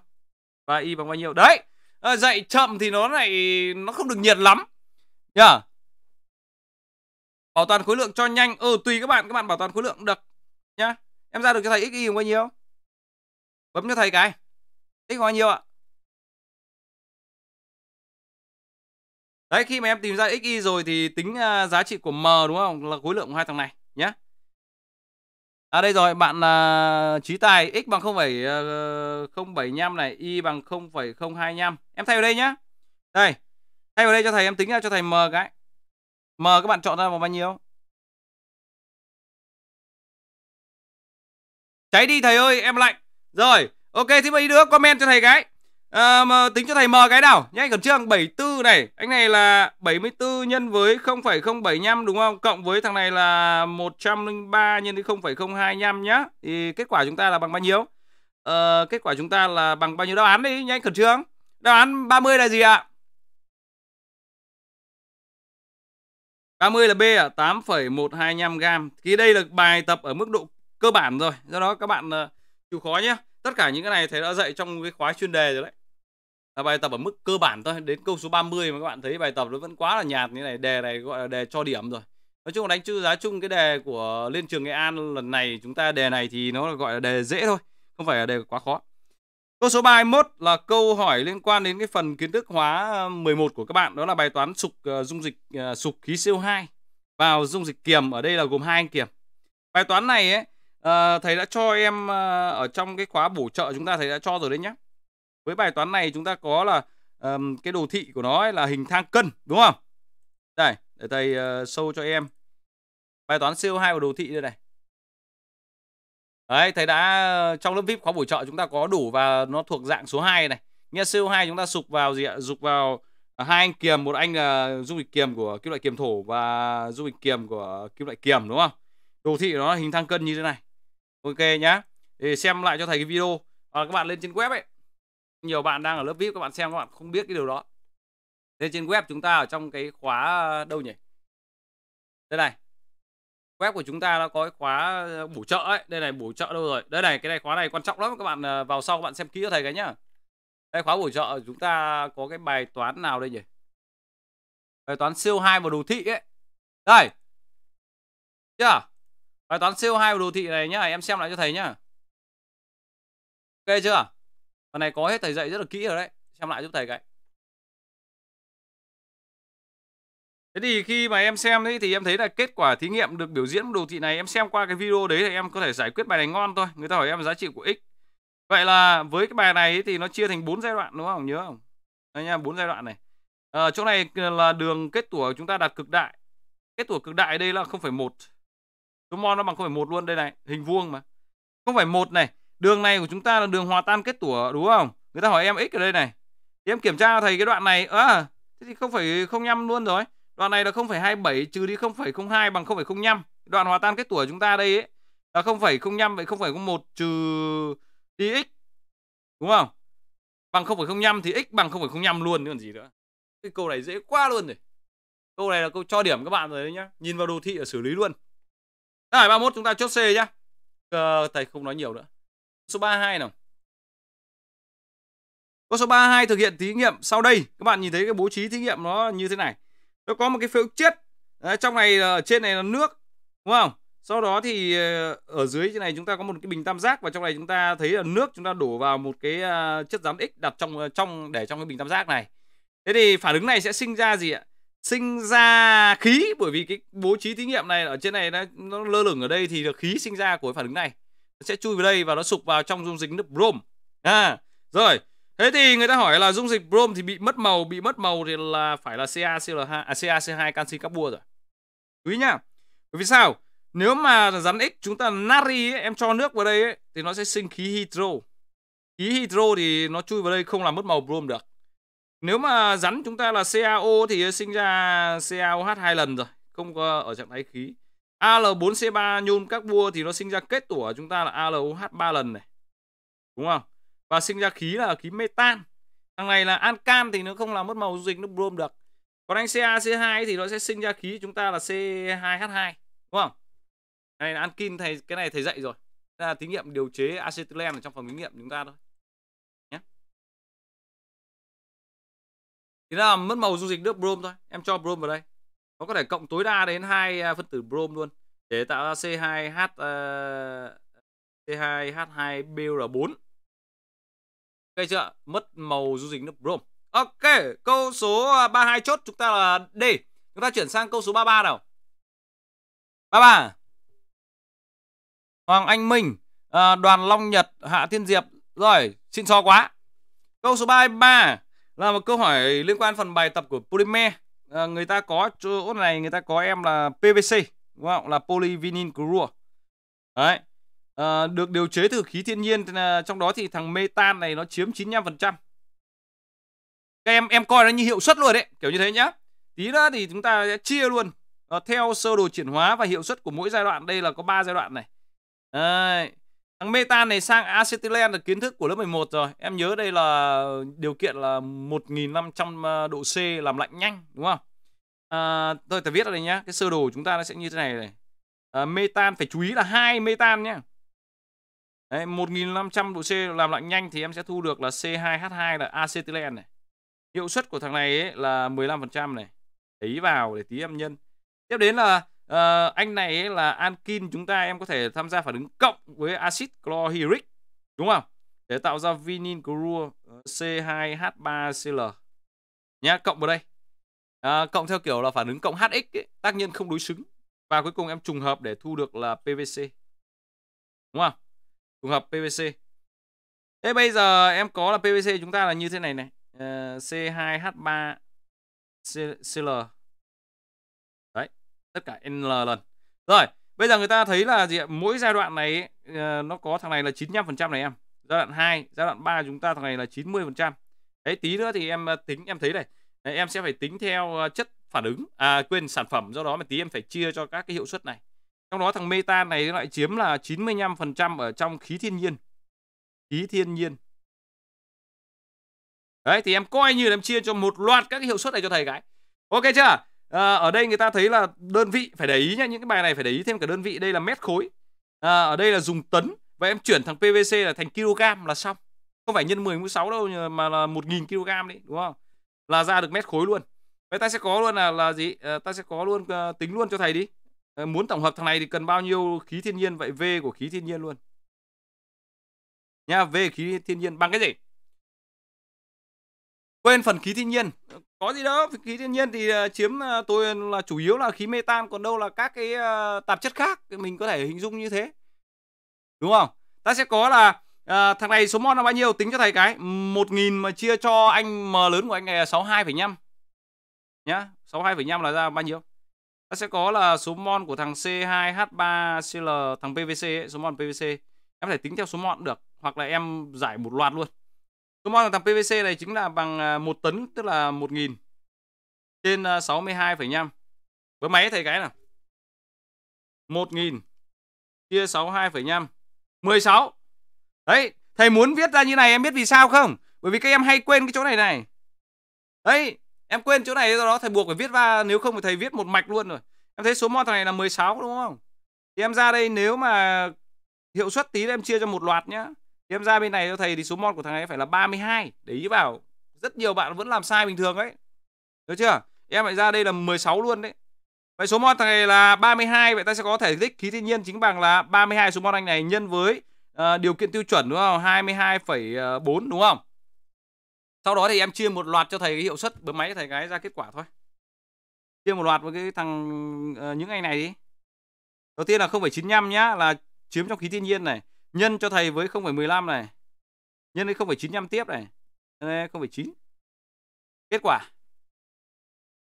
Và y bằng bao nhiêu? Đấy. À, dạy chậm thì nó lại nó không được nhiệt lắm. nhá. Yeah. Bảo toàn khối lượng cho nhanh. Ừ tùy các bạn, các bạn bảo toàn khối lượng cũng được nhá. Em ra được cho thầy x y bằng bao nhiêu? Bấm cho thầy cái thích bao nhiêu ạ đấy khi mà em tìm ra x y rồi thì tính à, giá trị của m đúng không là khối lượng của hai thằng này nhé À đây rồi, bạn là uh, trí tài x bằng 0,075 à, này, y bằng 0,025. Em thay vào đây nhé. Đây. Thay vào đây cho thầy em tính ra cho thầy m cái. M các bạn chọn ra vào bao nhiêu? Cháy đi thầy ơi, em lạnh. Rồi, Ok thì mấy đứa comment cho thầy cái à, mà tính cho thầy M cái nào nhá còn chương 74 này anh này là 74 nhân với 0,075 đúng không cộng với thằng này là 103 nhân với 0,025 nhá thì kết quả chúng ta là bằng bao nhiêu à, kết quả chúng ta là bằng bao nhiêu đáp án đi nhá khẩn trương đáp án 30 là gì ạ 30 là B ạ, à, 8,125 gram. Thì đây là bài tập ở mức độ cơ bản rồi. Do đó các bạn ờ, chịu khó nhé tất cả những cái này thầy đã dạy trong cái khóa chuyên đề rồi đấy là bài tập ở mức cơ bản thôi đến câu số 30 mà các bạn thấy bài tập nó vẫn quá là nhạt như này đề này gọi là đề cho điểm rồi nói chung là đánh chữ giá chung cái đề của liên trường nghệ an lần này chúng ta đề này thì nó gọi là đề dễ thôi không phải là đề quá khó câu số 31 là câu hỏi liên quan đến cái phần kiến thức hóa 11 ờ, của các bạn đó là bài toán sục ờ, dung dịch ờ, sục khí CO2 vào dung dịch kiềm ở đây là gồm hai anh kiềm bài toán này ấy à, thầy đã cho em ờ, ở trong cái khóa bổ trợ chúng ta thầy đã cho rồi đấy nhé với bài toán này chúng ta có là um, cái đồ thị của nó ấy là hình thang cân đúng không đây để thầy uh, ờ, sâu cho em bài toán CO2 của đồ thị đây này đấy thầy đã trong lớp vip khóa bổ trợ chúng ta có đủ và nó thuộc dạng số 2 này nghe CO2 chúng ta sụp vào gì ạ sụp vào à, hai anh kiềm một anh là dung dịch kiềm của kim loại kiềm thổ và dung dịch kiềm của kim loại kiềm đúng không đồ thị nó hình thang cân như thế này ok nhá thì xem lại cho thầy cái video hoặc các bạn lên trên web ấy nhiều bạn đang ở lớp vip các bạn xem các bạn không biết cái điều đó lên trên web chúng ta ở trong cái khóa ờ, đâu nhỉ đây này web của chúng ta nó có cái khóa ờ, bổ trợ ấy đây này bổ trợ đâu rồi đây này cái này khóa này quan trọng lắm các bạn ờ, vào sau các bạn xem kỹ cho thầy cái nhá đây khóa bổ trợ chúng ta có cái bài toán nào đây nhỉ bài toán siêu hai và đồ thị ấy đây chưa Bài toán CO2 của đồ thị này nhá, em xem lại cho thầy nhá. Ok chưa? Phần này có hết thầy dạy rất là kỹ rồi đấy. Xem lại giúp thầy cái. Thế thì khi mà em xem đấy thì em thấy là kết quả thí nghiệm được biểu diễn đồ thị này em xem qua cái video đấy thì em có thể giải quyết bài này ngon thôi. Người ta hỏi em giá trị của x. Vậy là với cái bài này thì nó chia thành 4 giai đoạn đúng không? Nhớ không? Đây nha, 4 giai đoạn này. À, chỗ này là đường kết tủa chúng ta đạt cực đại. Kết tủa cực đại đây là 0,1 số mo nó bằng không phải một luôn đây này hình vuông mà không phải một này đường này của chúng ta là đường hòa tan kết tủa đúng không người ta hỏi em x ở đây này thì em kiểm tra thầy cái đoạn này à, thế thì không phải không nhăm luôn rồi đoạn này là không phải 0,27 trừ đi không không phải hai bằng không phải 0,05 đoạn hòa tan kết tủa chúng ta đây ấy là năm vậy không không phải một trừ đi x đúng không bằng không phải 0,05 thì x bằng không phải 0,05 luôn chứ còn gì nữa cái câu này dễ quá luôn rồi câu này là câu cho điểm các bạn rồi đấy nhá nhìn vào đồ thị là xử lý luôn Tài 31 chúng ta chốt C nhá. Ờ, thầy không nói nhiều nữa. Số 32 nào. Câu số 32 thực hiện thí nghiệm sau đây. Các bạn nhìn thấy cái bố trí thí nghiệm nó như thế này. Nó có một cái phễu chết. Đấy, trong này ở trên này là nước, đúng không? Sau đó thì ờ, ở dưới trên này chúng ta có một cái bình tam giác và trong này chúng ta thấy là nước chúng ta đổ vào một cái à, chất rắn x đặt trong ờ, trong để trong cái bình tam giác này. Thế thì phản ứng này sẽ sinh ra gì ạ? sinh ra khí bởi vì cái bố trí thí nghiệm này ở trên này nó, nó lơ lửng ở đây thì được khí sinh ra của phản ứng này nó sẽ chui vào đây và nó sụp vào trong dung dịch nước brom à rồi thế thì người ta hỏi là dung dịch brom thì bị mất màu bị mất màu thì là phải là CaCl2 à, CaC2 canxi carbua rồi quý nhá bởi vì sao nếu mà rắn x chúng ta nari ấy, em cho nước vào đây ấy, thì nó sẽ sinh khí hydro khí hydro thì nó chui vào đây không làm mất màu brom được nếu mà rắn chúng ta là CaO thì sinh ra CaOH hai lần rồi không có ở trạng thái khí Al4C3 nhôm các vua thì nó sinh ra kết tủa chúng ta là AlOH 3 lần này đúng không và sinh ra khí là khí metan thằng này là ancan thì nó không làm mất màu dung dịch nó brom được còn anh CaC2 thì nó sẽ sinh ra khí chúng ta là C2H2 đúng không cái này là ankin thầy cái này thầy dạy rồi là thí nghiệm điều chế acetylene ở trong phòng thí nghiệm chúng ta thôi thì nó làm mất màu dung dịch nước brom thôi em cho brom vào đây nó có thể cộng tối đa đến hai à, phân tử brom luôn để tạo ra C2H uh, C2H2BR4 ok chưa mất màu dung dịch nước brom ok câu số 32 à, chốt chúng ta là D chúng ta chuyển sang câu số 33 nào 33 Hoàng Anh Minh à, Đoàn Long Nhật Hạ Thiên Diệp Rồi xin so quá Câu số 33 là một câu hỏi liên quan phần bài tập của polymer à, người ta có chỗ này người ta có em là PVC đúng không là polyvinyl chlorua đấy à, được điều chế từ khí thiên nhiên trong đó thì thằng metan này nó chiếm 95% các em em coi nó như hiệu suất luôn đấy kiểu như thế nhá tí nữa thì chúng ta sẽ chia luôn à, theo sơ đồ chuyển hóa và hiệu suất của mỗi giai đoạn đây là có 3 giai đoạn này đấy. Thằng metan này sang acetylene là kiến thức của lớp 11 rồi. Em nhớ đây là điều kiện là 1500 ờ, độ C làm lạnh nhanh đúng không? À, tôi phải viết ở đây nhá. Cái sơ đồ chúng ta nó sẽ như thế này này. À, metan phải chú ý là hai metan nhá. Đấy, 1500 độ C làm lạnh nhanh thì em sẽ thu được là C2H2 là acetylene này. Hiệu suất của thằng này ấy là 15% này. Đấy vào để tí em nhân. Tiếp đến là À, anh này ấy là ankin chúng ta em có thể tham gia phản ứng cộng với axit chlorhyric đúng không? Để tạo ra vinyl chlorua ờ, C2H3Cl. Nhá, cộng vào đây. À, cộng theo kiểu là phản ứng cộng HX ấy, tác nhân không đối xứng và cuối cùng em trùng hợp để thu được là PVC. Đúng không? Trùng hợp PVC. Thế bây giờ em có là PVC chúng ta là như thế này này. Uh, C2H3 C, CL tất cả n lần rồi bây giờ người ta thấy là gì ạ mỗi giai đoạn này ờ, nó có thằng này là 95% này em giai đoạn 2 giai đoạn 3 chúng ta thằng này là 90% đấy tí nữa thì em ờ, tính em thấy này em sẽ phải tính theo ờ, chất phản ứng à quên sản phẩm do đó mà tí em phải chia cho các cái hiệu suất này trong đó thằng meta này lại chiếm là 95% ở trong khí thiên nhiên khí thiên nhiên đấy thì em coi như là em chia cho một loạt các cái hiệu suất này cho thầy cái ok chưa à, ở đây người ta thấy là đơn vị phải để ý nhá những cái bài này phải để ý thêm cả đơn vị đây là mét khối à, ở đây là dùng tấn và em chuyển thằng PVC là thành kg là xong không phải nhân 10 mũ 6 đâu mà là 1.000 kg đấy đúng không là ra được mét khối luôn vậy ta sẽ có luôn là là gì à, ta sẽ có luôn à, tính luôn cho thầy đi à, muốn tổng hợp thằng này thì cần bao nhiêu khí thiên nhiên vậy V của khí thiên nhiên luôn nha V khí thiên nhiên bằng cái gì quên phần khí thiên nhiên có gì đâu khí thiên nhiên thì ờ, chiếm ờ, tôi là chủ yếu là khí metan còn đâu là các cái ờ, tạp chất khác mình có thể hình dung như thế đúng không ta sẽ có là à, thằng này số mol là bao nhiêu tính cho thầy cái một nghìn mà chia cho anh m lớn của anh này là năm nhá sáu hai phẩy năm là ra bao nhiêu ta sẽ có là số mol của thằng C2H3Cl thằng PVC ấy, số mol PVC em phải tính theo số mol được hoặc là em giải một loạt luôn Tôi mong rằng thằng PVC này chính là bằng 1 à, tấn tức là 1000 trên 62,5. À, Với máy thầy cái nào. 1000 chia 62,5 16. Đấy, thầy muốn viết ra như này em biết vì sao không? Bởi vì các em hay quên cái chỗ này này. Đấy, em quên chỗ này do đó thầy buộc phải viết ra nếu không thì thầy viết một mạch luôn rồi. Em thấy số mol thằng này là 16 đúng không? Thì em ra đây nếu mà hiệu suất tí em chia cho một loạt nhá em ra bên này cho thầy thì số mod của thằng ấy phải là 32 để ý vào rất nhiều bạn vẫn làm sai bình thường ấy được chưa em lại ra đây là 16 luôn đấy vậy số mod thằng này là 32 vậy ta sẽ có thể tích khí thiên nhiên chính bằng là 32 số mod anh này nhân với uh, điều kiện tiêu chuẩn đúng không 22,4 đúng không sau đó thì em chia một loạt cho thầy cái hiệu suất bấm máy cho thầy cái ra kết quả thôi chia một loạt với cái thằng uh, những anh này đi đầu tiên là 0,95 nhá là chiếm trong khí thiên nhiên này nhân cho thầy với 0,15 này nhân với 0,95 tiếp này nhân với 0,9 kết quả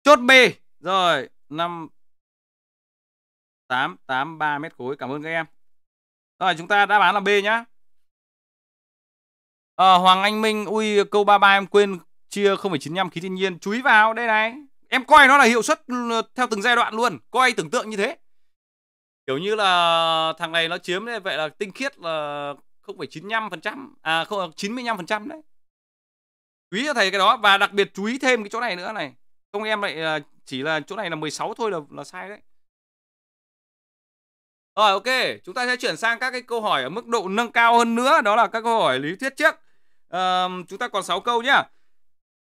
chốt B rồi 5 883 mét khối cảm ơn các em rồi chúng ta đã bán là B nhá à, Hoàng Anh Minh ui câu 33 em quên chia 0,95 khí thiên nhiên chúi vào đây này em coi nó là hiệu suất ừ, theo từng giai đoạn luôn coi tưởng tượng như thế kiểu như là thằng này nó chiếm đấy vậy là tinh khiết là không phải 95% à không 95% đấy chú ý cho thầy cái đó và đặc biệt chú ý thêm cái chỗ này nữa này không em lại à, chỉ là chỗ này là 16 thôi là là sai đấy rồi ok chúng ta sẽ chuyển sang các cái câu hỏi ở mức độ nâng cao hơn nữa đó là các câu hỏi lý thuyết trước à, chúng ta còn 6 câu nhá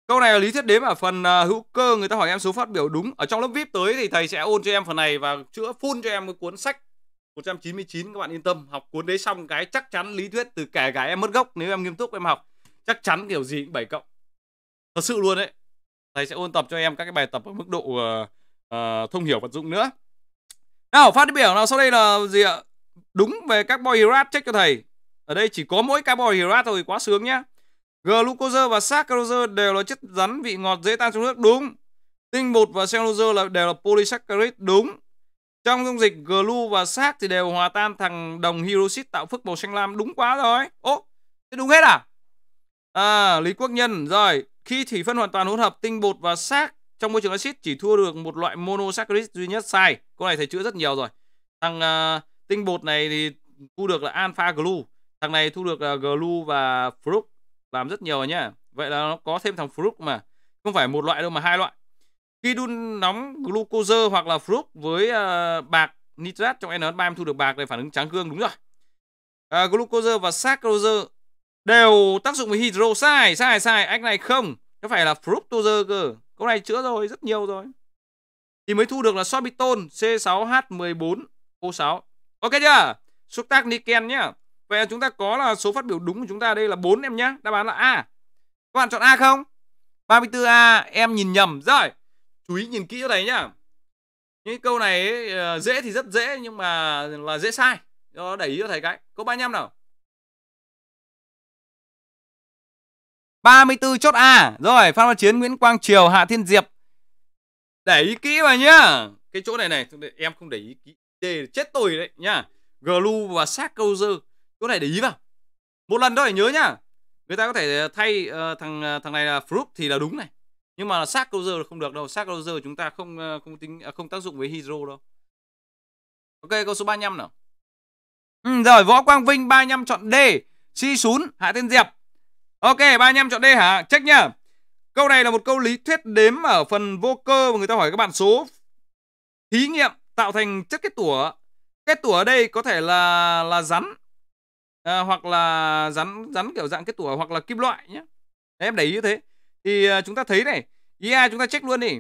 Câu này là lý thuyết đếm ở phần uh, hữu cơ người ta hỏi em số phát biểu đúng. Ở trong lớp VIP tới thì thầy sẽ ôn cho em phần này và chữa full cho em một cuốn sách 199 các bạn yên tâm. Học cuốn đấy xong cái chắc chắn lý thuyết từ kẻ gái em mất gốc nếu em nghiêm túc em học. Chắc chắn kiểu gì cũng 7 cộng. Thật sự luôn đấy. Thầy sẽ ôn tập cho em các cái bài tập ở mức độ uh, uh, thông hiểu vận dụng nữa. Nào phát biểu nào sau đây là gì ạ? Đúng về các carbohydrate check cho thầy. Ở đây chỉ có mỗi carbohydrate thôi quá sướng nhá. Glucose và saccharose đều là chất rắn vị ngọt dễ tan trong nước đúng. Tinh bột và cellulose là đều là polysaccharide đúng. Trong dung dịch glu và sác thì đều hòa tan thằng đồng hydroxit tạo phức màu xanh lam đúng quá rồi. Ô, thế đúng hết à? À, Lý Quốc Nhân rồi, khi thủy phân hoàn toàn hỗn hợp tinh bột và sác trong môi trường axit chỉ thua được một loại monosaccharide duy nhất sai. Câu này thầy chữa rất nhiều rồi. Thằng uh, tinh bột này thì thu được là alpha glu, thằng này thu được là glu và fruct làm rất nhiều nhá vậy là nó có thêm thằng fruct mà không phải một loại đâu mà hai loại khi đun nóng glucose hoặc là fruct với uh, bạc nitrat trong n 3 em thu được bạc để phản ứng tráng gương đúng rồi uh, glucose và saccharose đều tác dụng với hydro sai sai sai anh này không nó phải là fructose cơ câu này chữa rồi rất nhiều rồi thì mới thu được là sorbitol C6H14O6 ok chưa xúc tác niken nhá Vậy là chúng ta có là số phát biểu đúng của chúng ta đây là 4 em nhá Đáp án là A. Các bạn chọn A không? 34A em nhìn nhầm rồi. Chú ý nhìn kỹ cho thầy nhá. Những câu này ấy, ờ, dễ thì rất dễ nhưng mà là dễ sai. Đó để ý cho thầy cái. Câu 35 nào. 34 chốt A. Rồi, Phan Văn Chiến, Nguyễn Quang Triều, Hạ Thiên Diệp. Để ý kỹ vào nhá. Cái chỗ này này, em không để ý kỹ. Để chết tôi đấy nhá. Glu và sát câu dư Chỗ này để ý vào. Một lần thôi nhớ nhá. Người ta có thể ờ, thay uh, thằng ờ, thằng này là Fruit thì là đúng này. Nhưng mà xác Closer không được đâu. Xác Closer chúng ta không không tính à, không tác dụng với Hero đâu. Ok, câu số 35 nào. Ừ, rồi, Võ Quang Vinh 35 chọn D. Chi Sún, Hạ tên Diệp. Ok, 35 chọn D hả? Check nhá. Câu này là một câu lý thuyết đếm ở phần vô cơ mà người ta hỏi các bạn số thí nghiệm tạo thành chất kết tủa. Kết tủa ở đây có thể là là rắn à, hoặc là rắn rắn kiểu dạng kết tủa hoặc là kim loại nhé em để ý như thế thì uh, chúng ta thấy này ia chúng ta check luôn đi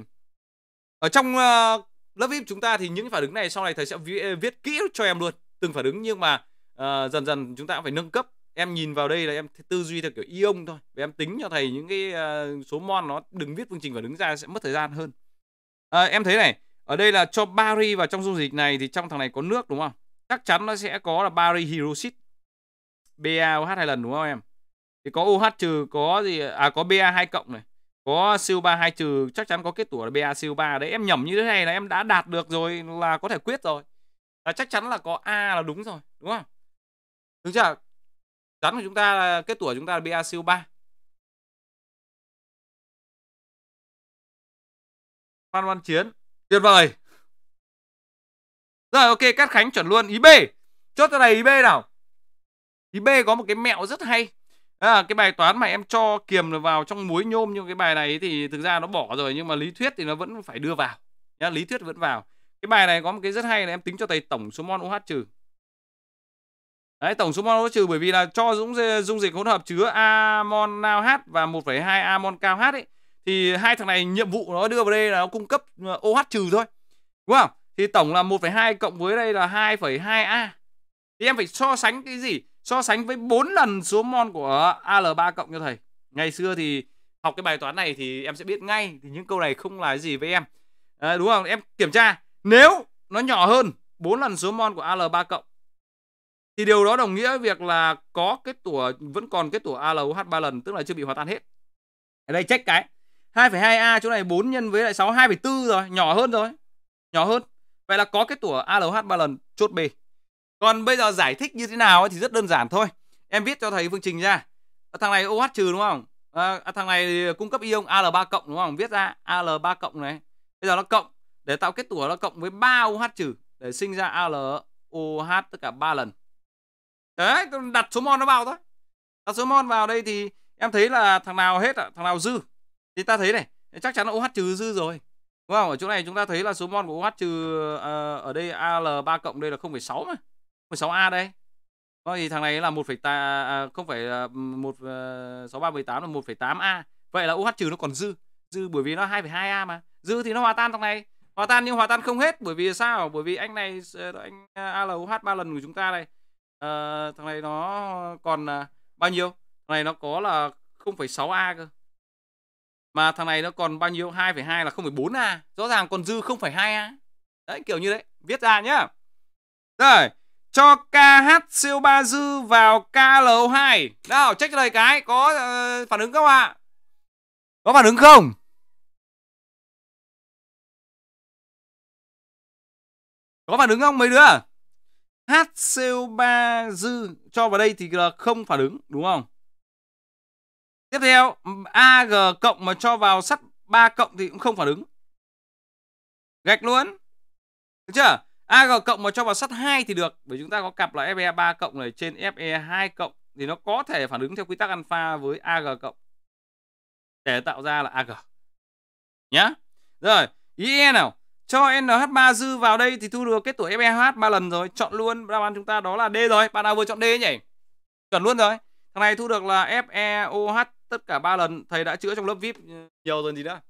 ở trong uh, lớp vip chúng ta thì những phản ứng này sau này thầy sẽ vi- viết kỹ cho em luôn từng phản ứng nhưng mà uh, dần dần chúng ta cũng phải nâng cấp em nhìn vào đây là em tư duy theo kiểu ion thôi và em tính cho thầy những cái uh, số mon nó đừng viết phương trình phản ứng ra sẽ mất thời gian hơn à, em thấy này ở đây là cho bari vào trong dung dịch này thì trong thằng này có nước đúng không chắc chắn nó sẽ có là bari hydroxit BaOH hai lần đúng không em? Thì có OH trừ có gì à có Ba hai cộng này, có CO3 hai trừ chắc chắn có kết tủa là Ba CO3 đấy. Em nhầm như thế này là em đã đạt được rồi là có thể quyết rồi. Là chắc chắn là có A là đúng rồi, đúng không? Đúng chưa? Rắn của chúng ta là kết tủa chúng ta là Ba CO3. Phan Văn Chiến, tuyệt vời. Rồi ok, Cát Khánh chuẩn luôn ý B. Chốt ra này ý B nào thì B có một cái mẹo rất hay à, cái bài toán mà em cho kiềm vào trong muối nhôm nhưng cái bài này thì thực ra nó bỏ rồi nhưng mà lý thuyết thì nó vẫn phải đưa vào nhá, lý thuyết vẫn vào cái bài này có một cái rất hay là em tính cho thầy tổng số mol OH UH trừ Đấy, tổng số mol OH UH trừ bởi vì là cho dung, dung dịch hỗn hợp chứa amon nao H và 1,2 amon cao H ấy thì hai thằng này nhiệm vụ nó đưa vào đây là nó cung cấp ờ, OH trừ thôi. Đúng không? Thì tổng là 1,2 cộng với đây là 2,2A. Thì em phải so sánh cái gì? So sánh với 4 lần số mon của AL3 cộng cho thầy. Ngày xưa thì học cái bài toán này thì em sẽ biết ngay thì những câu này không là gì với em. À, đúng không? Em kiểm tra nếu nó nhỏ hơn 4 lần số mon của AL3 cộng thì điều đó đồng nghĩa việc là có cái tủa vẫn còn cái tủa ALOH 3 lần tức là chưa bị hòa tan hết. Ở đây check cái 2,2A chỗ này 4 nhân với lại 6 2,4 rồi, nhỏ hơn rồi. Nhỏ hơn. Vậy là có cái tủa ALOH 3 lần chốt B còn bây giờ giải thích như thế nào thì rất đơn giản thôi em viết cho thầy phương trình ra à, thằng này OH trừ đúng không à, à, thằng này cung cấp ion Al3 cộng đúng không viết ra Al3 cộng này bây giờ nó cộng để tạo kết tủa nó cộng với 3 OH trừ để sinh ra AlOH tất cả 3 lần đấy đặt số mol nó vào thôi đặt số mol vào đây thì em thấy là thằng nào hết à? thằng nào dư thì ta thấy này chắc chắn là OH trừ dư rồi đúng không ở chỗ này chúng ta thấy là số mol của OH trừ uh, ở đây Al3 cộng đây là 0,6 mà 16A đây. Có thì thằng này là 1, à, à, không phải là 1 ừ, 6318 ờ, là 1,8A. Vậy là UH trừ nó còn dư. Dư bởi vì nó 2,2A mà. Dư thì nó hòa tan thằng này. Hòa tan nhưng hòa tan không hết bởi vì sao? Bởi vì anh này ờ, anh ALUH 3 lần của chúng ta đây. À, thằng này nó còn à, bao nhiêu? Thằng này nó có là 0,6A cơ. Mà thằng này nó còn bao nhiêu? 2,2 là 0,4A. Rõ ràng còn dư 0,2A. Đấy kiểu như đấy. Viết ra nhá. Rồi cho KH siêu ba dư vào KL 2 Nào, check lời cái có uh, phản ứng không ạ? Có phản ứng không? Có phản ứng không mấy đứa? HCO3 dư cho vào đây thì là không phản ứng đúng không? Tiếp theo AG cộng mà cho vào sắt 3 cộng thì cũng không phản ứng. Gạch luôn. Được chưa? AG cộng mà cho vào sắt 2 thì được bởi chúng ta có cặp là FE 3 cộng này trên FE 2 cộng thì nó có thể phản ứng theo quy tắc alpha với AG cộng để tạo ra là AG. Nhá. Rồi, IE nào. Cho NH3 dư vào đây thì thu được kết tuổi FEH 3 lần rồi, chọn luôn đáp án chúng ta đó là D rồi. Bạn nào vừa chọn D nhỉ? Chuẩn luôn rồi. Thằng này thu được là FeOH tất cả 3 lần, thầy đã chữa trong lớp VIP nhiều rồi gì nữa.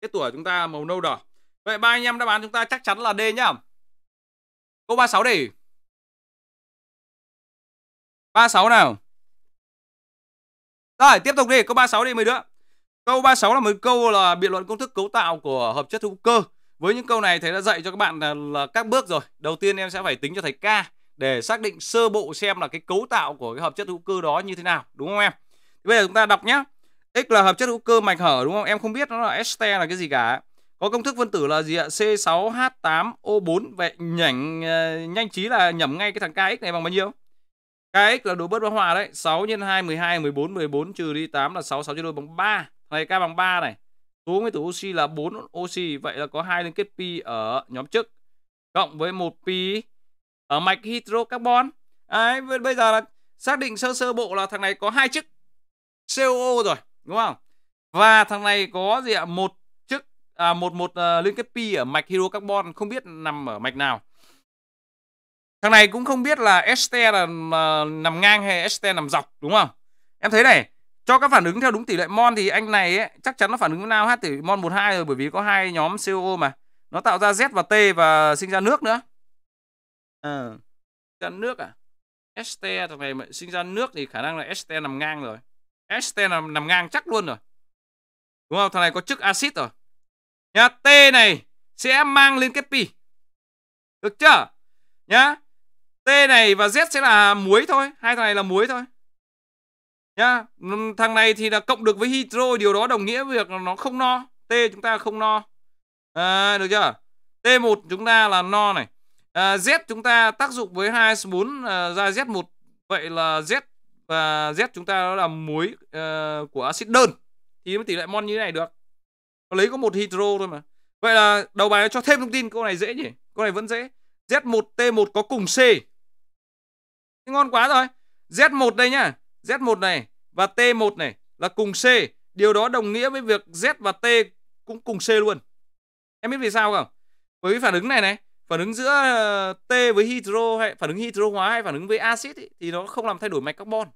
Kết tuổi chúng ta màu nâu đỏ. Vậy ba anh em đáp án chúng ta chắc chắn là D nhá. Câu 36 đi 36 nào Rồi tiếp tục đi Câu 36 đi mấy đứa Câu 36 là một câu là biện luận công thức cấu tạo của hợp chất hữu cơ Với những câu này thầy đã dạy cho các bạn là, là các bước rồi Đầu tiên em sẽ phải tính cho thầy K Để xác định sơ bộ xem là cái cấu tạo của cái hợp chất hữu cơ đó như thế nào Đúng không em Bây giờ chúng ta đọc nhé X là hợp chất hữu cơ mạch hở đúng không Em không biết nó là este là cái gì cả có công thức phân tử là gì ạ? C6H8O4. Vậy nhảnh ờ, nhanh trí là nhẩm ngay cái thằng KX này bằng bao nhiêu? KX là đồ bớt bão hòa đấy. 6 x 2 12 14 14 trừ đi 8 là 6 6 chia đôi bằng 3. Này K bằng 3 này. Số nguyên tử oxy là 4 oxy, vậy là có hai liên kết pi ở nhóm chức cộng với một pi ở mạch hydrocarbon. ấy à, bây giờ là xác định sơ sơ bộ là thằng này có hai chức COO rồi, đúng không? Và thằng này có gì ạ? Một à, một một uh, liên kết pi ở mạch hydro carbon không biết nằm ở mạch nào thằng này cũng không biết là ST là uh, nằm ngang hay ST nằm dọc đúng không em thấy này cho các phản ứng theo đúng tỷ lệ mol thì anh này ấy, chắc chắn nó phản ứng với nào hát tỷ mol hai rồi bởi vì có hai nhóm CO mà nó tạo ra Z và T và sinh ra nước nữa à, nước à ST thằng này mà sinh ra nước thì khả năng là ST nằm ngang rồi ST nằm, nằm ngang chắc luôn rồi đúng không thằng này có chức axit rồi nhá t này sẽ mang lên cái pi được chưa nhá t này và z sẽ là muối thôi hai thằng này là muối thôi nhá thằng này thì là cộng được với hydro điều đó đồng nghĩa việc nó không no t chúng ta không no à, được chưa t 1 chúng ta là no này à, z chúng ta tác dụng với hai s 4 à, ra z 1 vậy là z và z chúng ta đó là muối uh, của axit đơn thì tỷ lệ mon như thế này được nó lấy có một hydro thôi mà vậy là đầu bài cho thêm thông tin câu này dễ nhỉ câu này vẫn dễ Z1T1 có cùng C Thế ngon quá rồi Z1 đây nhá Z1 này và T1 này là cùng C Điều đó đồng nghĩa với việc Z và T cũng cùng C luôn Em biết vì sao không? Với cái phản ứng này này Phản ứng giữa ờ, T với hydro hay phản ứng hydro hóa hay phản ứng với axit thì nó không làm thay đổi mạch carbon.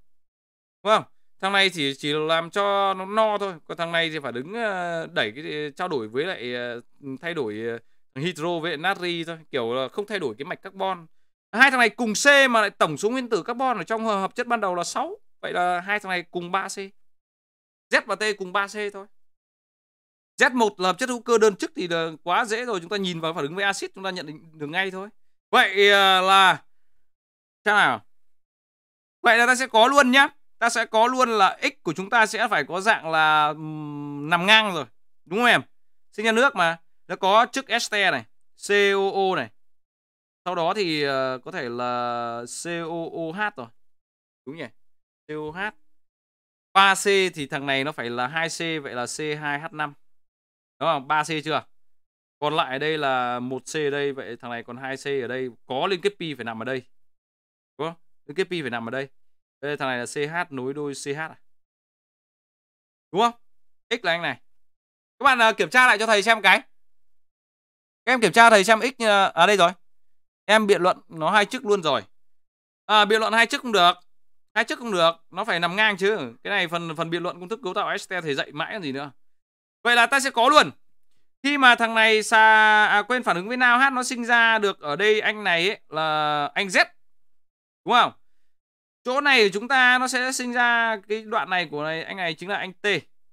Đúng không? thằng này chỉ chỉ làm cho nó no thôi còn thằng này thì phải đứng ờ, đẩy cái trao đổi với lại ờ, thay đổi ờ, hydro với natri thôi kiểu là không thay đổi cái mạch carbon hai thằng này cùng C mà lại tổng số nguyên tử carbon ở trong hợp chất ban đầu là 6 vậy là hai thằng này cùng 3C Z và T cùng 3C thôi Z1 là hợp chất hữu cơ đơn chức thì quá dễ rồi chúng ta nhìn vào phản ứng với axit chúng ta nhận định được ngay thôi vậy là sao nào vậy là ta sẽ có luôn nhá ta sẽ có luôn là x của chúng ta sẽ phải có dạng là nằm ngang rồi đúng không em sinh ra nước mà nó có chức ST này COO này sau đó thì ờ, có thể là COOH rồi đúng nhỉ COH 3C thì thằng này nó phải là 2C vậy là C2H5 đúng không 3C chưa còn lại ở đây là 1C ở đây vậy thằng này còn 2C ở đây có liên kết pi phải nằm ở đây đúng không liên kết pi phải nằm ở đây đây thằng này là CH nối đôi CH à? Đúng không? X là anh này. Các bạn uh, kiểm tra lại cho thầy xem cái. Các em kiểm tra thầy xem x uh, à đây rồi. Em biện luận nó hai chức luôn rồi. À, biện luận hai chức cũng được. Hai chức cũng được, nó phải nằm ngang chứ. Cái này phần phần biện luận công thức cấu tạo ST thầy dạy mãi còn gì nữa. Vậy là ta sẽ có luôn. Khi mà thằng này xa à, quên phản ứng với nào H nó sinh ra được ở đây anh này ấy, là anh Z. Đúng không? chỗ này của chúng ta nó sẽ sinh ra cái đoạn này của này anh này chính là anh t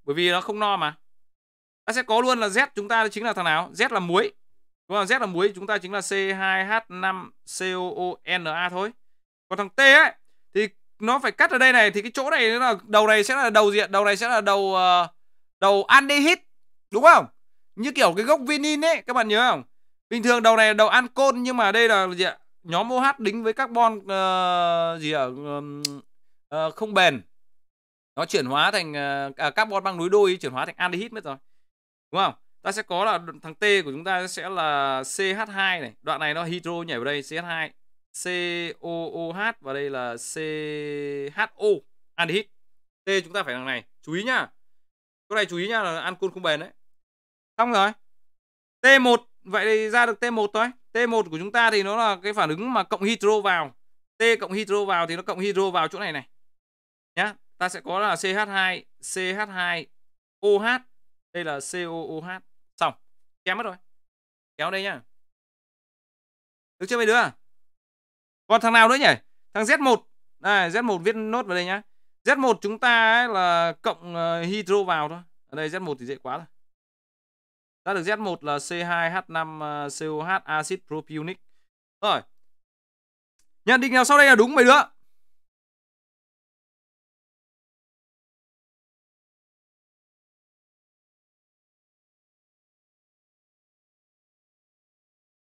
bởi vì nó không no mà ta sẽ có luôn là z chúng ta chính là thằng nào z là muối đúng không z là muối chúng ta chính là c2h5coona thôi còn thằng t ấy thì nó phải cắt ở đây này thì cái chỗ này là đầu này sẽ là đầu diện đầu này sẽ là đầu uh, đầu aldehyde đúng không như kiểu cái gốc vinin ấy các bạn nhớ không bình thường đầu này là đầu ancol nhưng mà đây là gì ạ nhóm OH đính với carbon uh, gì ở uh, uh, không bền nó chuyển hóa thành uh, carbon băng núi đôi chuyển hóa thành aldehyde mất rồi đúng không ta sẽ có là thằng T của chúng ta sẽ là CH2 này đoạn này nó hydro nhảy vào đây CH2 COOH và đây là CHO aldehyde T chúng ta phải thằng này chú ý nhá cái này chú ý nhá là ancol không bền đấy xong rồi T1 vậy thì ra được T1 thôi T1 của chúng ta thì nó là cái phản ứng mà cộng hydro vào. T cộng hydro vào thì nó cộng hydro vào chỗ này này. Nhá, ta sẽ có là CH2, CH2, OH. Đây là COOH. Xong, kéo mất rồi. Kéo đây nhá. Được chưa mấy đứa? Còn thằng nào nữa nhỉ? Thằng Z1. Đây, Z1 viết nốt vào đây nhá. Z1 chúng ta ấy là cộng ờ, hydro vào thôi. Ở đây Z1 thì dễ quá rồi. Ra được Z1 là C2H5COH ờ, acid propionic. Rồi. Nhận định nào sau đây là đúng mấy đứa?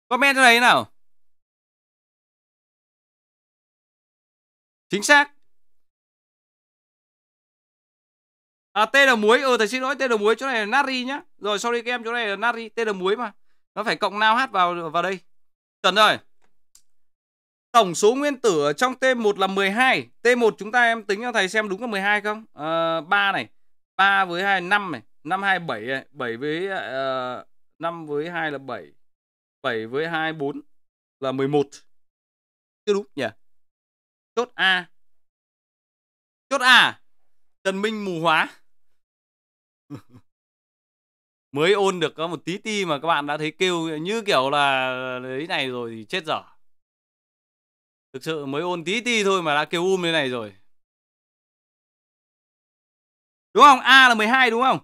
Comment cho này thế nào? Chính xác. À T là muối, ờ ừ, thầy xin lỗi T là muối chỗ này là Nari nhá. Rồi sorry các em chỗ này là Nari, T là muối mà. Nó phải cộng nào hát vào vào đây. Tuần rồi. Tổng số nguyên tử ở trong T1 là 12. T1 chúng ta em tính cho thầy xem đúng là 12 không? À, ờ, 3 này. 3 với 2 5 này, 5 2 7 này, 7 với uh, ờ, 5 với 2 là 7. 7 với 2 4 là 11. Chưa đúng nhỉ? Chốt A. Chốt A. Trần Minh mù hóa. mới ôn được có một tí ti mà các bạn đã thấy kêu như kiểu là đấy này rồi thì chết dở thực sự mới ôn tí ti thôi mà đã kêu um thế này rồi đúng không a là 12 đúng không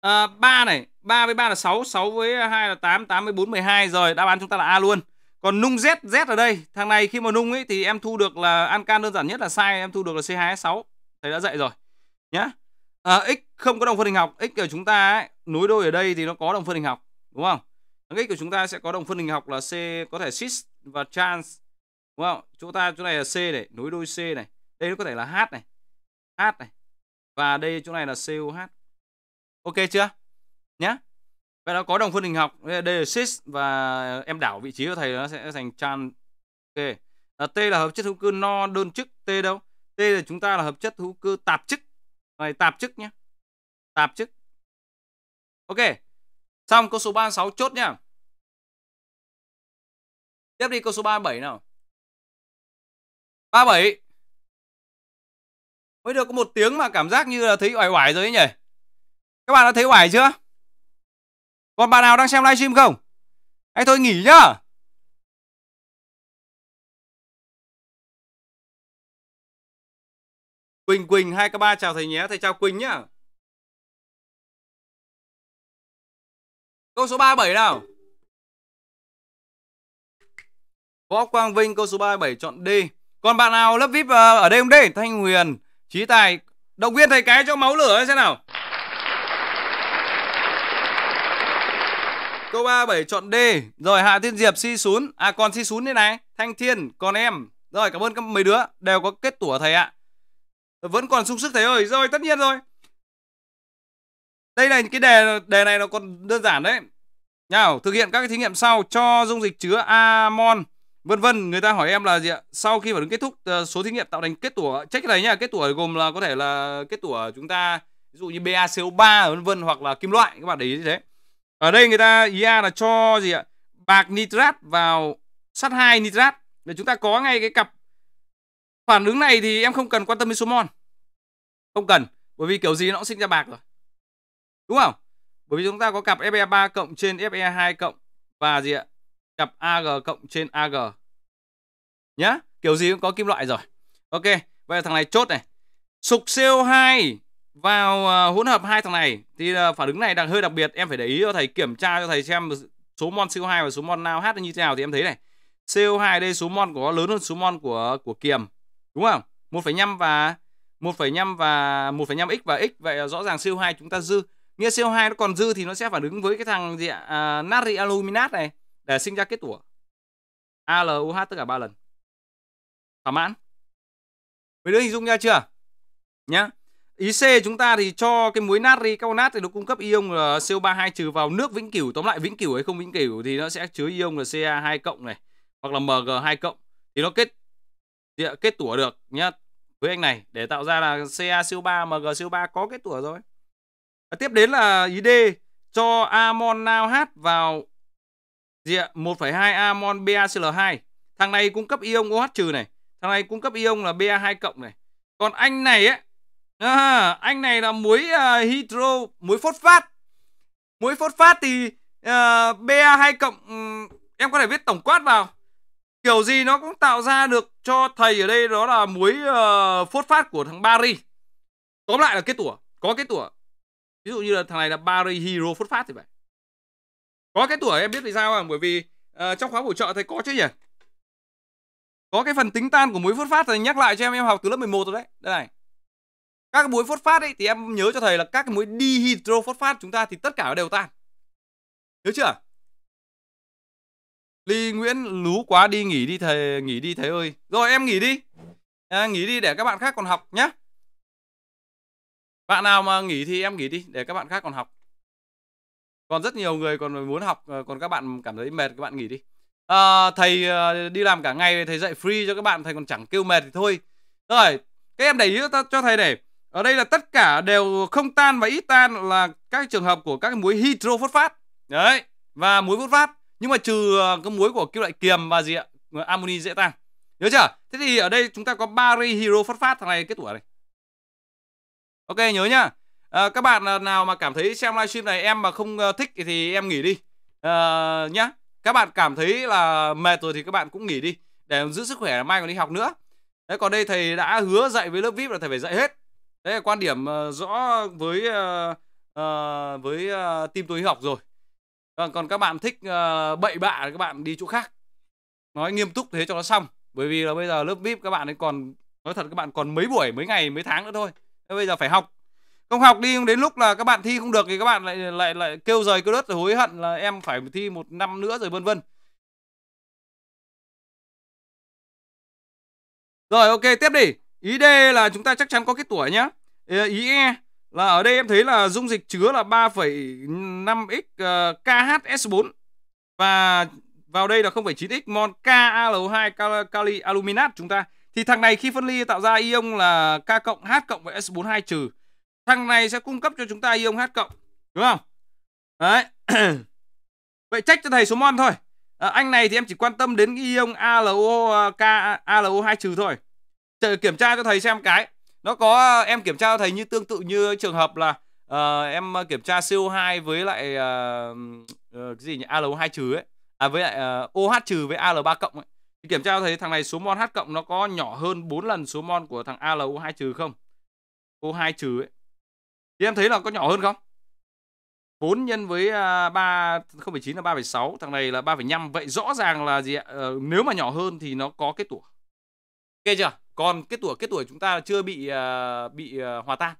à, 3 này 3 với 3 là 6 6 với 2 là 8 8 với 4 12 rồi đáp án chúng ta là a luôn còn nung z z ở đây thằng này khi mà nung ấy thì em thu được là an can đơn giản nhất là sai em thu được là c 2 s 6 thầy đã dạy rồi nhá à, x không có đồng phân hình học x của chúng ta ấy, nối đôi ở đây thì nó có đồng phân hình học đúng không x của chúng ta sẽ có đồng phân hình học là c có thể cis và trans đúng không chỗ ta chỗ này là c này nối đôi c này đây nó có thể là h này h này và đây chỗ này là coh ok chưa nhá vậy nó có đồng phân hình học đây là cis và em đảo vị trí của thầy nó sẽ thành trans ok à, t là hợp chất hữu cơ no đơn chức t đâu t là chúng ta là hợp chất hữu cơ tạp chức này tạp chức nhé. Tạp chức. Ok. Xong câu số 36 chốt nhá. Tiếp đi câu số 37 nào. 37. Mới được có một tiếng mà cảm giác như là thấy oải oải rồi ấy nhỉ. Các bạn đã thấy oải chưa? Còn bạn nào đang xem livestream không? Hãy thôi nghỉ nhá. Quỳnh Quỳnh 2K3 chào thầy nhé, thầy chào Quỳnh nhá. Câu số 37 nào. Võ Quang Vinh câu số 37 chọn D. Còn bạn nào lớp VIP ờ, ở đây không đây? Thanh Huyền, Trí Tài, động viên thầy cái cho máu lửa xem nào. Câu 37 chọn D. Rồi Hạ Thiên Diệp si xuống. À còn si xuống thế này. Thanh Thiên, còn em. Rồi cảm ơn các mấy đứa đều có kết tủa thầy ạ vẫn còn sung sức thế ơi rồi tất nhiên rồi đây này cái đề đề này nó còn đơn giản đấy nào, thực hiện các cái thí nghiệm sau cho dung dịch chứa amon vân vân người ta hỏi em là gì ạ sau khi phản ứng kết thúc ờ, số thí nghiệm tạo thành kết tủa check cái này nhá kết tủa gồm là có thể là kết tủa chúng ta ví dụ như BaCO3 vân vân hoặc là kim loại các bạn để ý như thế ở đây người ta ý là cho gì ạ bạc nitrat vào sắt hai nitrat để chúng ta có ngay cái cặp phản ứng này thì em không cần quan tâm đến số mol không cần bởi vì kiểu gì nó cũng sinh ra bạc rồi đúng không bởi vì chúng ta có cặp fe 3 cộng trên fe 2 cộng và gì ạ cặp ag cộng trên ag nhá kiểu gì cũng có kim loại rồi ok vậy là thằng này chốt này sục co2 vào à, hỗn hợp hai thằng này thì à, phản ứng này đang hơi đặc biệt em phải để ý cho thầy kiểm tra cho thầy xem số mol CO2 và số mol NaOH như thế nào thì em thấy này CO2 đây số mol của nó lớn hơn số mol của của kiềm Đúng không? 1,5 và 1,5 và 1,5x và x vậy là rõ ràng CO2 chúng ta dư. Nghĩa CO2 nó còn dư thì nó sẽ phản ứng với cái thằng gì ạ? À, natri aluminat này để sinh ra kết tủa. ALUH tất cả ba lần. Thỏa mãn. Mấy đứa hình dung ra chưa? Nhá. Ý C chúng ta thì cho cái muối natri carbonat thì nó cung cấp ion là ờ, CO32 trừ vào nước vĩnh cửu, tóm lại vĩnh cửu hay không vĩnh cửu thì nó sẽ chứa ion là Ca2 cộng này hoặc là Mg2 cộng thì nó kết địa à, kết tủa được nhá với anh này để tạo ra là CA siêu 3 MG siêu 3 có kết tủa rồi và tiếp đến là ý D cho Amon Now H vào Dạ, 1,2 amon BaCl2. Thằng này cung cấp ion OH trừ này. Thằng này cung cấp ion là Ba2 cộng này. Còn anh này ấy, à, anh này là muối uh, hydro, muối phốt phát. Muối phốt phát thì uh, à, Ba2 cộng um, em có thể viết tổng quát vào kiểu gì nó cũng tạo ra được cho thầy ở đây đó là muối uh, phốt phát của thằng Barry tóm lại là kết tủa có kết tủa ví dụ như là thằng này là Barry Hero phốt phát thì vậy có cái tủa em biết vì sao không bởi vì uh, trong khóa bổ trợ thầy có chứ nhỉ có cái phần tính tan của muối phốt phát thầy nhắc lại cho em em học từ lớp 11 rồi đấy đây này các cái muối phốt phát ấy thì em nhớ cho thầy là các cái muối dihydro dihydrophosphate chúng ta thì tất cả đều tan nhớ chưa Đi Nguyễn lú quá đi nghỉ đi thầy nghỉ đi thầy ơi. Rồi em nghỉ đi. À, nghỉ đi để các bạn khác còn học nhé. Bạn nào mà nghỉ thì em nghỉ đi để các bạn khác còn học. Còn rất nhiều người còn muốn học ờ, còn các bạn cảm thấy mệt các bạn nghỉ đi. À, thầy ờ, đi làm cả ngày thầy dạy free cho các bạn thầy còn chẳng kêu mệt thì thôi. Rồi, các em để ý cho thầy này. Ở đây là tất cả đều không tan và ít tan là các trường hợp của các muối hydrophosphate. Đấy, và muối phốt phát nhưng mà trừ ờ, cái muối của kim loại kiềm và gì ạ amoni dễ tan nhớ chưa thế thì ở đây chúng ta có bari hero phát phát thằng này kết tủa này ok nhớ nhá à, các bạn nào mà cảm thấy xem livestream này em mà không ờ, thích thì em nghỉ đi à, nhá các bạn cảm thấy là mệt rồi thì các bạn cũng nghỉ đi để giữ sức khỏe mai còn đi học nữa đấy còn đây thầy đã hứa dạy với lớp vip là thầy phải dạy hết đấy là quan điểm rõ với uh, uh, với uh, team tôi học rồi Vâng, còn các bạn thích uh, bậy bạ thì các bạn đi chỗ khác. Nói nghiêm túc thế cho nó xong. Bởi vì là bây giờ lớp VIP các bạn ấy còn nói thật các bạn còn mấy buổi, mấy ngày, mấy tháng nữa thôi. Thế bây giờ phải học. Không học đi đến lúc là các bạn thi không được thì các bạn lại lại lại kêu rời kêu đất rồi hối hận là em phải thi một năm nữa rồi vân vân. Rồi ok tiếp đi. Ý D là chúng ta chắc chắn có cái tuổi nhá. Ờ, ý E là ở đây em thấy là dung dịch chứa là 3,5x uh, KHS4 và vào đây là 0,9x mol KAL2 kali aluminat chúng ta thì thằng này khi phân ly tạo ra ion là K cộng H cộng với S42 trừ thằng này sẽ cung cấp cho chúng ta ion H cộng đúng không đấy vậy trách cho thầy số mol thôi à, anh này thì em chỉ quan tâm đến ion ALO K ALO2 trừ thôi Chờ kiểm tra cho thầy xem cái nó có em kiểm tra thấy như tương tự như trường hợp là uh, em kiểm tra CO2 với lại uh, cái gì nhỉ AL2 trừ ấy à với lại uh, OH trừ với AL3 cộng ấy thì kiểm tra thấy thằng này số mol H cộng nó có nhỏ hơn 4 lần số mol của thằng ALO2 trừ không? O2 trừ ấy. Thì em thấy là có nhỏ hơn không? 4 nhân với 3 à, 0,9 là 3,6, thằng này là 3,5. Vậy rõ ràng là gì ạ? Ờ, nếu mà nhỏ hơn thì nó có cái tủa. Ok chưa? còn cái tuổi cái tuổi chúng ta chưa bị uh, bị uh, hòa tan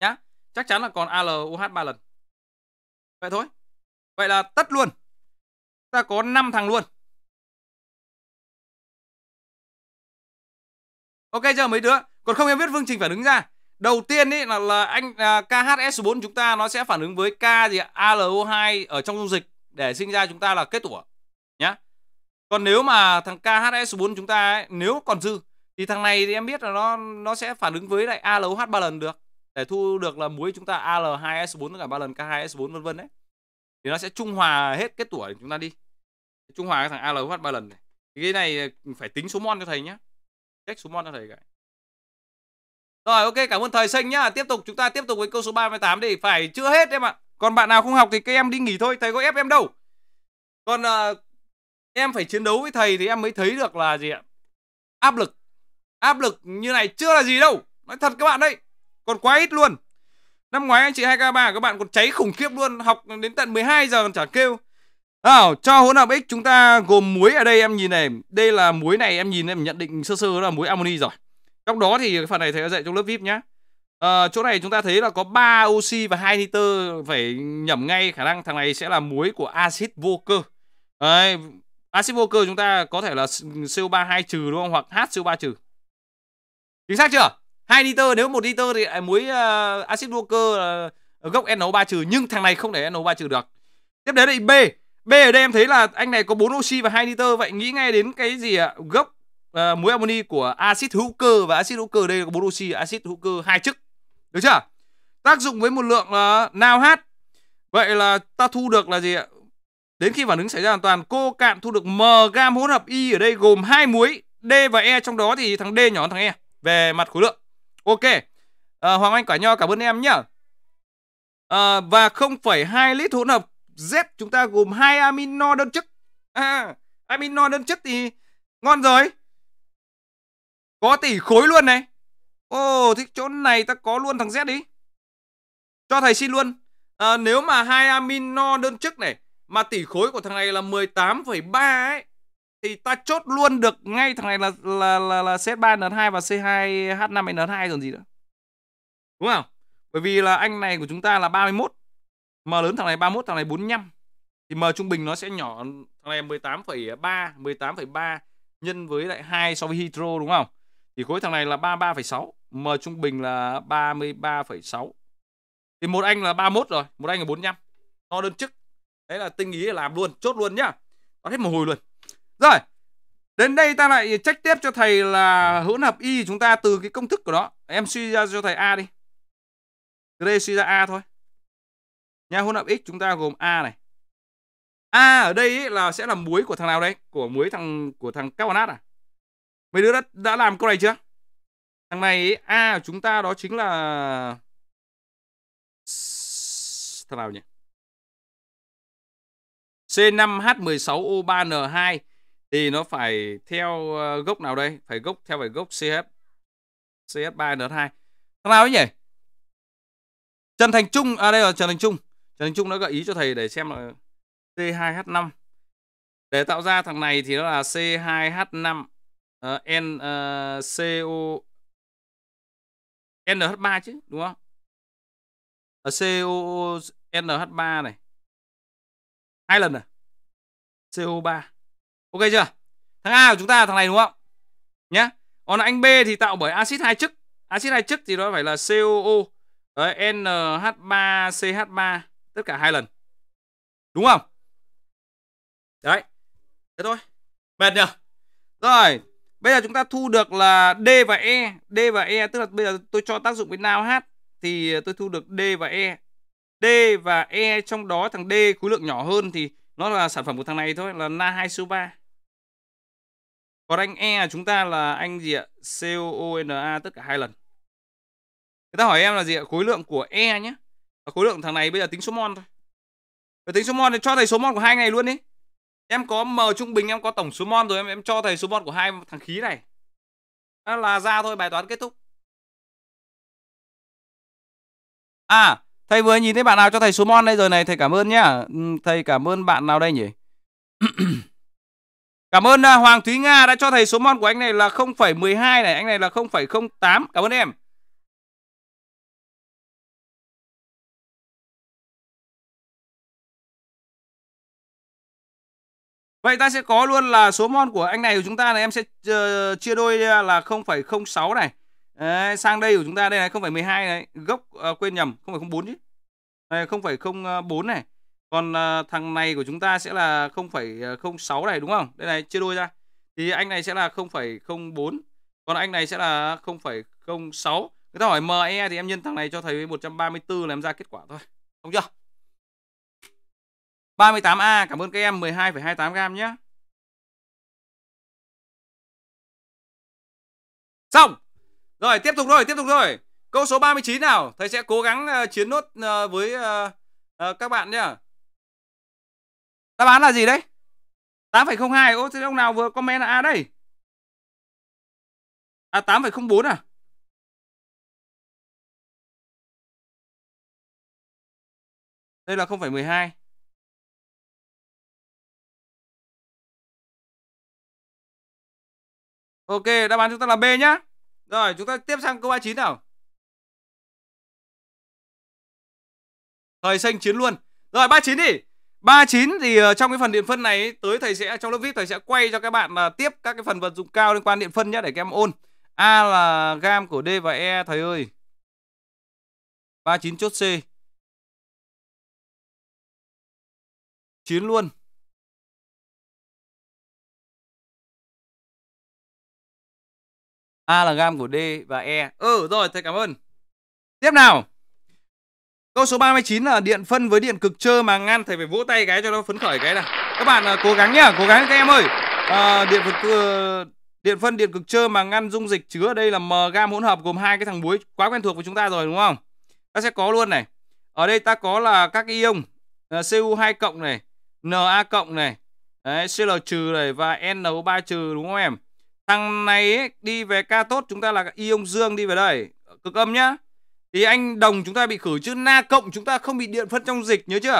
nhá chắc chắn là còn AluH 3 lần vậy thôi vậy là tất luôn ta có 5 thằng luôn ok chưa mấy đứa còn không em biết phương trình phản ứng ra đầu tiên ấy là là anh à, KHS4 chúng ta nó sẽ phản ứng với K gì ALO2 ở trong dung dịch để sinh ra chúng ta là kết tủa còn nếu mà thằng KHS4 chúng ta ấy, nếu còn dư thì thằng này thì em biết là nó nó sẽ phản ứng với lại ALH 3 lần được để thu được là muối chúng ta AL2S4 cả 3 lần K2S4 vân vân đấy thì nó sẽ trung hòa hết kết tuổi chúng ta đi trung hòa cái thằng ALH 3 lần này thì cái này phải tính số mon cho thầy nhé cách số mon cho thầy cái rồi ok cảm ơn thầy sinh nhá tiếp tục chúng ta tiếp tục với câu số 38 đi phải chưa hết em ạ còn bạn nào không học thì các em đi nghỉ thôi thầy có ép em đâu còn uh, em phải chiến đấu với thầy thì em mới thấy được là gì ạ áp lực áp lực như này chưa là gì đâu nói thật các bạn đấy còn quá ít luôn năm ngoái anh chị 2 k 3 các bạn còn cháy khủng khiếp luôn học đến tận 12 giờ còn chả kêu à, cho hỗn hợp x chúng ta gồm muối ở đây em nhìn này đây là muối này em nhìn em nhận định sơ sơ là muối amoni rồi trong đó thì cái phần này thầy đã dạy trong lớp vip nhá à, chỗ này chúng ta thấy là có 3 oxy và hai nitơ phải nhẩm ngay khả năng thằng này sẽ là muối của axit vô cơ Đấy, acid vô cơ chúng ta có thể là CO3 2 trừ đúng không? Hoặc H CO3 trừ. Chính xác chưa? 2 liter nếu 1 liter thì muối uh, axit vô cơ uh, gốc NO3 trừ nhưng thằng này không để NO3 trừ được. Tiếp đến là B. B ở đây em thấy là anh này có 4 oxy và 2 nitơ vậy nghĩ ngay đến cái gì ạ? Gốc uh, muối amoni của acid hữu cơ và acid hữu cơ đây có 4 oxy acid hữu cơ hai chức. Được chưa? Tác dụng với một lượng uh, nào Vậy là ta thu được là gì ạ? Đến khi phản ứng xảy ra hoàn toàn, cô cạn thu được M gam hỗn hợp Y ở đây gồm hai muối D và E trong đó thì thằng D nhỏ hơn thằng E về mặt khối lượng. Ok. À, Hoàng Anh Quả Nho cảm ơn em nhá. À, và 0,2 lít hỗn hợp Z chúng ta gồm hai amino đơn chất. À, amino đơn chất thì ngon rồi. Có tỷ khối luôn này. Ồ, oh, thế chỗ này ta có luôn thằng Z đi. Cho thầy xin luôn. À, nếu mà hai amino đơn chất này mà tỷ khối của thằng này là 18,3 ấy thì ta chốt luôn được ngay thằng này là là là, là C3N2 và C2H5N2 rồi gì nữa. Đúng không? Bởi vì là anh này của chúng ta là 31. M lớn thằng này 31, thằng này 45. Thì M trung bình nó sẽ nhỏ thằng này 18,3, 18,3 nhân với lại 2 so với hydro đúng không? Thì khối thằng này là 33,6, M trung bình là 33,6. Thì một anh là 31 rồi, một anh là 45. to đơn chức đấy là tinh ý làm luôn chốt luôn nhá toán hết mồ hôi luôn rồi đến đây ta lại trách tiếp cho thầy là hỗn hợp y chúng ta từ cái công thức của nó em suy ra cho thầy a đi đây suy ra a thôi nha hỗn hợp x chúng ta gồm a này a ở đây ấy là sẽ là muối của thằng nào đấy của muối thằng của thằng carbonat à mấy đứa đã đã làm câu này chưa thằng này ấy, a của chúng ta đó chính là thằng nào nhỉ C5H16O3N2 thì nó phải theo ờ, gốc nào đây? Phải gốc theo phải gốc CH CH3N2. Thằng nào ấy nhỉ? Trần Thành Trung, à đây là Trần Thành Trung. Trần Thành Trung đã gợi ý cho thầy để xem là C2H5. Để tạo ra thằng này thì nó là C2H5 uh, ờ, N uh, ờ, CO NH3 chứ, đúng không? Ở CO NH3 này hai lần rồi CO3 ok chưa thằng A của chúng ta là thằng này đúng không nhá còn anh B thì tạo bởi axit hai chức axit hai chức thì nó phải là COO NH3 CH3 tất cả hai lần đúng không đấy thế thôi mệt nhỉ rồi bây giờ chúng ta thu được là D và E D và E tức là bây giờ tôi cho tác dụng với nào hát thì tôi thu được D và E D và E trong đó thằng D khối lượng nhỏ hơn thì nó là sản phẩm của thằng này thôi là Na 2 CO3. Còn anh E chúng ta là anh gì ạ? COONA tất cả hai lần. Người ta hỏi em là gì ạ? Khối lượng của E nhé. Và khối lượng thằng này bây giờ tính số mol thôi. Và tính số mol thì cho thầy số mol của hai ngày luôn đi. Em có M trung bình em có tổng số mol rồi em em cho thầy số mol của hai thằng khí này. Đó là ra thôi bài toán kết thúc. À, Thầy vừa nhìn thấy bạn nào cho thầy số mon đây rồi này, thầy cảm ơn nhá. Ừ, thầy cảm ơn bạn nào đây nhỉ? cảm ơn à, Hoàng Thúy Nga đã cho thầy số mon của anh này là 0,12 này, anh này là 0,08. Cảm ơn em. Vậy ta sẽ có luôn là số mon của anh này của chúng ta này em sẽ ờ, chia đôi là 0,06 này. Đấy, sang đây của chúng ta đây này không phải 12 này gốc à, quên nhầm không phải 04 chứ này không phải 04 này còn à, thằng này của chúng ta sẽ là không phải 06 này đúng không đây này chia đôi ra thì anh này sẽ là không phải 04 còn anh này sẽ là không phải 06 người ta hỏi ME thì em nhân thằng này cho thầy 134 là em ra kết quả thôi không chưa 38A cảm ơn các em 12,28 gram nhé xong rồi tiếp tục rồi, tiếp tục rồi. Câu số 39 nào, thầy sẽ cố gắng uh, chiến nốt uh, với uh, uh, các bạn nhá. Đáp án là gì đấy? 8,02. Ô thế ông nào vừa comment là A đây? À 8,04 à? Đây là 0,12. Ok, đáp án chúng ta là B nhá. Rồi chúng ta tiếp sang câu 39 nào. Thời sinh chiến luôn. Rồi 39 đi. 39 thì ờ, trong cái phần điện phân này tới thầy sẽ trong lớp VIP thầy sẽ quay cho các bạn là ờ, tiếp các cái phần vật dụng cao liên quan điện phân nhé để các em ôn. A là gam của D và E thầy ơi. 39 chốt C. 9 luôn. A là gam của D và E. Ừ rồi, thầy cảm ơn. Tiếp nào. Câu số 39 là điện phân với điện cực trơ mà ngăn thầy phải vỗ tay cái cho nó phấn khởi cái này. Các bạn à, cố gắng nhá, cố gắng các em ơi. À, điện phân ờ, điện phân điện cực trơ mà ngăn dung dịch chứa đây là m gam hỗn hợp gồm hai cái thằng muối quá quen thuộc với chúng ta rồi đúng không? Ta sẽ có luôn này. Ở đây ta có là các ion à, Cu2 cộng này, Na cộng này, đấy, Cl trừ này và NO3 trừ đúng không em? Thằng này ấy, đi về ca tốt chúng ta là ion dương đi về đây. Cực âm nhá. Thì anh đồng chúng ta bị khử chứ na cộng chúng ta không bị điện phân trong dịch nhớ chưa?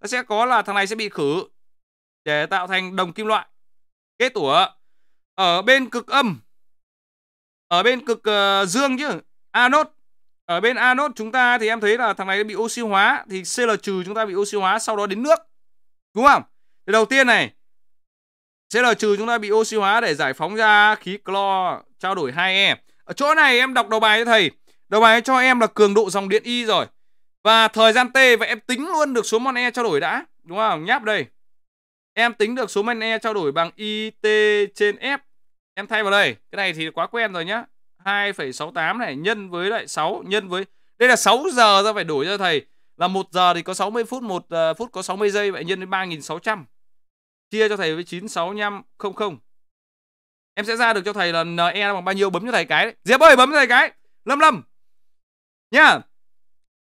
Ta sẽ có là thằng này sẽ bị khử để tạo thành đồng kim loại. Kết tủa ở bên cực âm ở bên cực uh, dương chứ anốt ở bên anốt chúng ta thì em thấy là thằng này bị oxy hóa thì Cl trừ chúng ta bị oxy hóa sau đó đến nước đúng không thì đầu tiên này CL trừ chúng ta bị oxy hóa để giải phóng ra khí clo trao đổi 2E. Ở chỗ này em đọc đầu bài cho thầy. Đầu bài cho em là cường độ dòng điện Y rồi. Và thời gian T vậy em tính luôn được số mol E trao đổi đã. Đúng không? Nháp đây. Em tính được số mol E trao đổi bằng IT trên F. Em thay vào đây. Cái này thì quá quen rồi nhá. 2,68 này nhân với lại 6 nhân với đây là 6 giờ ra phải đổi cho thầy là 1 giờ thì có 60 phút, 1 ờ, phút có 60 giây vậy nhân với 3600 chia cho thầy với 96500. Em sẽ ra được cho thầy là NE bằng bao nhiêu bấm cho thầy cái. Đấy. Diệp ơi bấm cho thầy cái. Lâm Lâm. Nhá.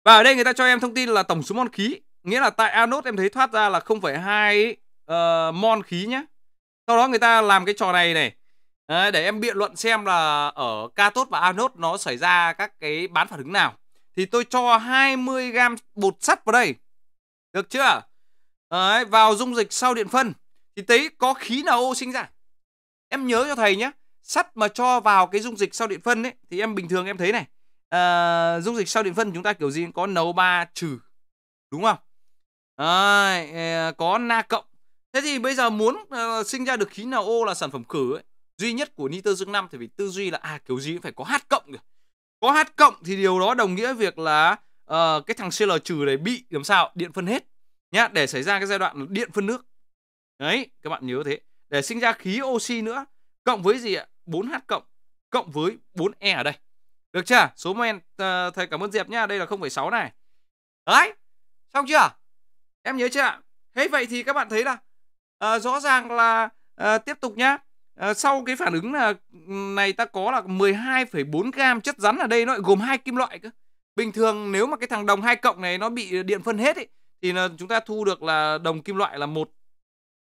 Và ở đây người ta cho em thông tin là tổng số mol khí, nghĩa là tại anode em thấy thoát ra là 0,2 uh, mol khí nhá. Sau đó người ta làm cái trò này này. Đấy, để em biện luận xem là ở cathode và anode nó xảy ra các cái bán phản ứng nào. Thì tôi cho 20 gam bột sắt vào đây. Được chưa? Đấy, vào dung dịch sau điện phân thì thấy có khí NO sinh ra. Em nhớ cho thầy nhé, sắt mà cho vào cái dung dịch sau điện phân ấy thì em bình thường em thấy này, à, dung dịch sau điện phân chúng ta kiểu gì có NO3 trừ đúng không? À, có na cộng. Thế thì bây giờ muốn uh, sinh ra được khí NO là sản phẩm khử ấy, duy nhất của nitơ dương 5 thì phải tư duy là à kiểu gì cũng phải có H cộng được. Có H cộng thì điều đó đồng nghĩa việc là uh, cái thằng CL trừ này bị làm sao? Điện phân hết nhá, để xảy ra cái giai đoạn điện phân nước. Đấy, các bạn nhớ thế. Để sinh ra khí oxy nữa, cộng với gì ạ? 4H cộng cộng với 4E ở đây. Được chưa? Số men ờ, thầy cảm ơn Diệp nhá, đây là 0,6 này. Đấy. Xong chưa? Em nhớ chưa ạ Thế vậy thì các bạn thấy là uh, ờ, rõ ràng là uh, tiếp tục nhá. Uh, sau cái phản ứng ừ, này ta có là 12,4 gram chất rắn ở đây nó gồm hai kim loại cơ. Bình thường nếu mà cái thằng đồng hai cộng này nó bị điện phân hết ấy, thì là chúng ta thu được là đồng kim loại là một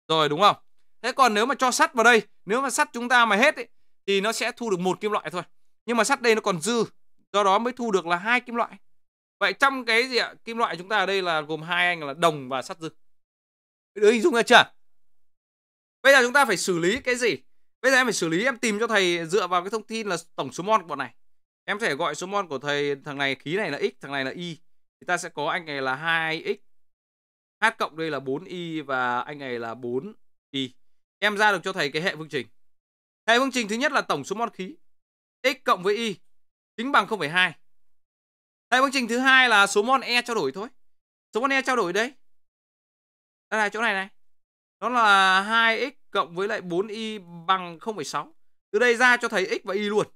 rồi đúng không? Thế còn nếu mà cho sắt vào đây, nếu mà sắt chúng ta mà hết ấy, thì nó sẽ thu được một kim loại thôi. Nhưng mà sắt đây nó còn dư, do đó mới thu được là hai kim loại. Vậy trong cái gì ạ? Kim loại chúng ta ở đây là gồm hai anh là đồng và sắt dư. Đứa hình dung ra chưa? Bây giờ chúng ta phải xử lý cái gì? Bây giờ em phải xử lý em tìm cho thầy dựa vào cái thông tin là tổng số mol của bọn này. Em có thể gọi số mol của thầy thằng này khí này là x, thằng này là y. Thì ta sẽ có anh này là 2x H cộng đây là 4y và anh này là 4y. Em ra được cho thầy cái hệ phương trình. Hệ phương trình thứ nhất là tổng số mol khí. X cộng với y chính bằng 0,2. Hệ phương trình thứ hai là số mol E trao đổi thôi. Số mol E trao đổi đấy Đây là chỗ này này. Nó là 2x cộng với lại 4y bằng 0,6. Từ đây ra cho thấy x và y luôn.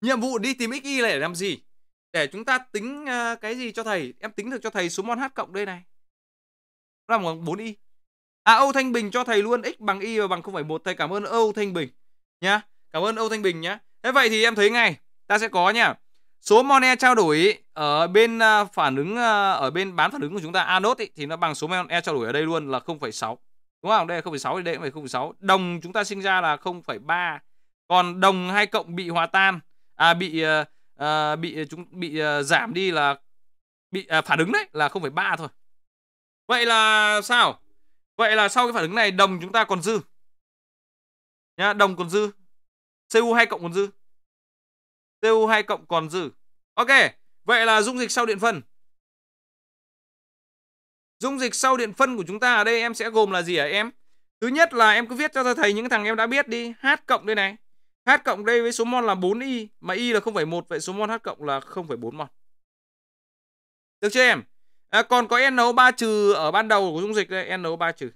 Nhiệm vụ đi tìm xy là để làm gì? để chúng ta tính uh, cái gì cho thầy em tính được cho thầy số mol h cộng đây này là bằng 4 y à Âu Thanh Bình cho thầy luôn x bằng y và bằng 0,1 thầy cảm ơn Âu Thanh Bình nhá cảm ơn Âu Thanh Bình nhá thế vậy thì em thấy ngay ta sẽ có nhá số e trao đổi ở bên phản ứng ở bên bán phản ứng của chúng ta anode thì nó bằng số e trao đổi ở đây luôn là 0,6 đúng không đây là 0,6 thì đây cũng phải 0,6 đồng chúng ta sinh ra là 0,3 còn đồng hai cộng bị hòa tan à bị uh, à, bị ờ, chúng bị à, giảm đi là bị à, phản ứng đấy là 0,3 thôi. Vậy là sao? Vậy là sau cái phản ứng này đồng chúng ta còn dư. Nhá, đồng còn dư. Cu2 cộng còn dư. Cu2 cộng còn dư. Ok, vậy là dung dịch sau điện phân. Dung dịch sau điện phân của chúng ta ở đây em sẽ gồm là gì hả em? Thứ nhất là em cứ viết cho thầy những thằng em đã biết đi. H cộng đây này. H cộng đây với số mol là 4Y mà Y là 0,1 vậy số mol H cộng là 0,4 mol. Được chưa em? À, còn có NO3 trừ ở ban đầu của dung dịch đây, NO3 trừ.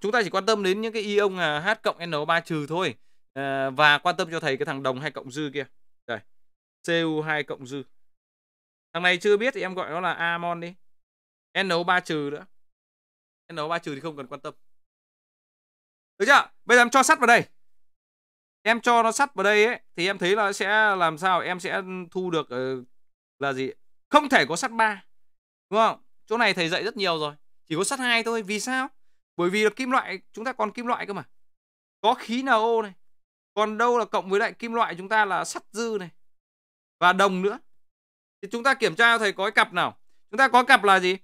Chúng ta chỉ quan tâm đến những cái ion à, H cộng NO3 trừ thôi. À, và quan tâm cho thầy cái thằng đồng hay cộng dư kia. Đây. Cu2 cộng dư. Thằng này chưa biết thì em gọi nó là amon đi. NO3 trừ nữa. NO3 trừ thì không cần quan tâm. Được chưa? Bây giờ em cho sắt vào đây em cho nó sắt vào đây ấy thì em thấy là sẽ làm sao em sẽ thu được uh, là gì không thể có sắt ba đúng không chỗ này thầy dạy rất nhiều rồi chỉ có sắt hai thôi vì sao bởi vì là kim loại chúng ta còn kim loại cơ mà có khí NO này còn đâu là cộng với lại kim loại chúng ta là sắt dư này và đồng nữa thì chúng ta kiểm tra thầy có cái cặp nào chúng ta có cặp là gì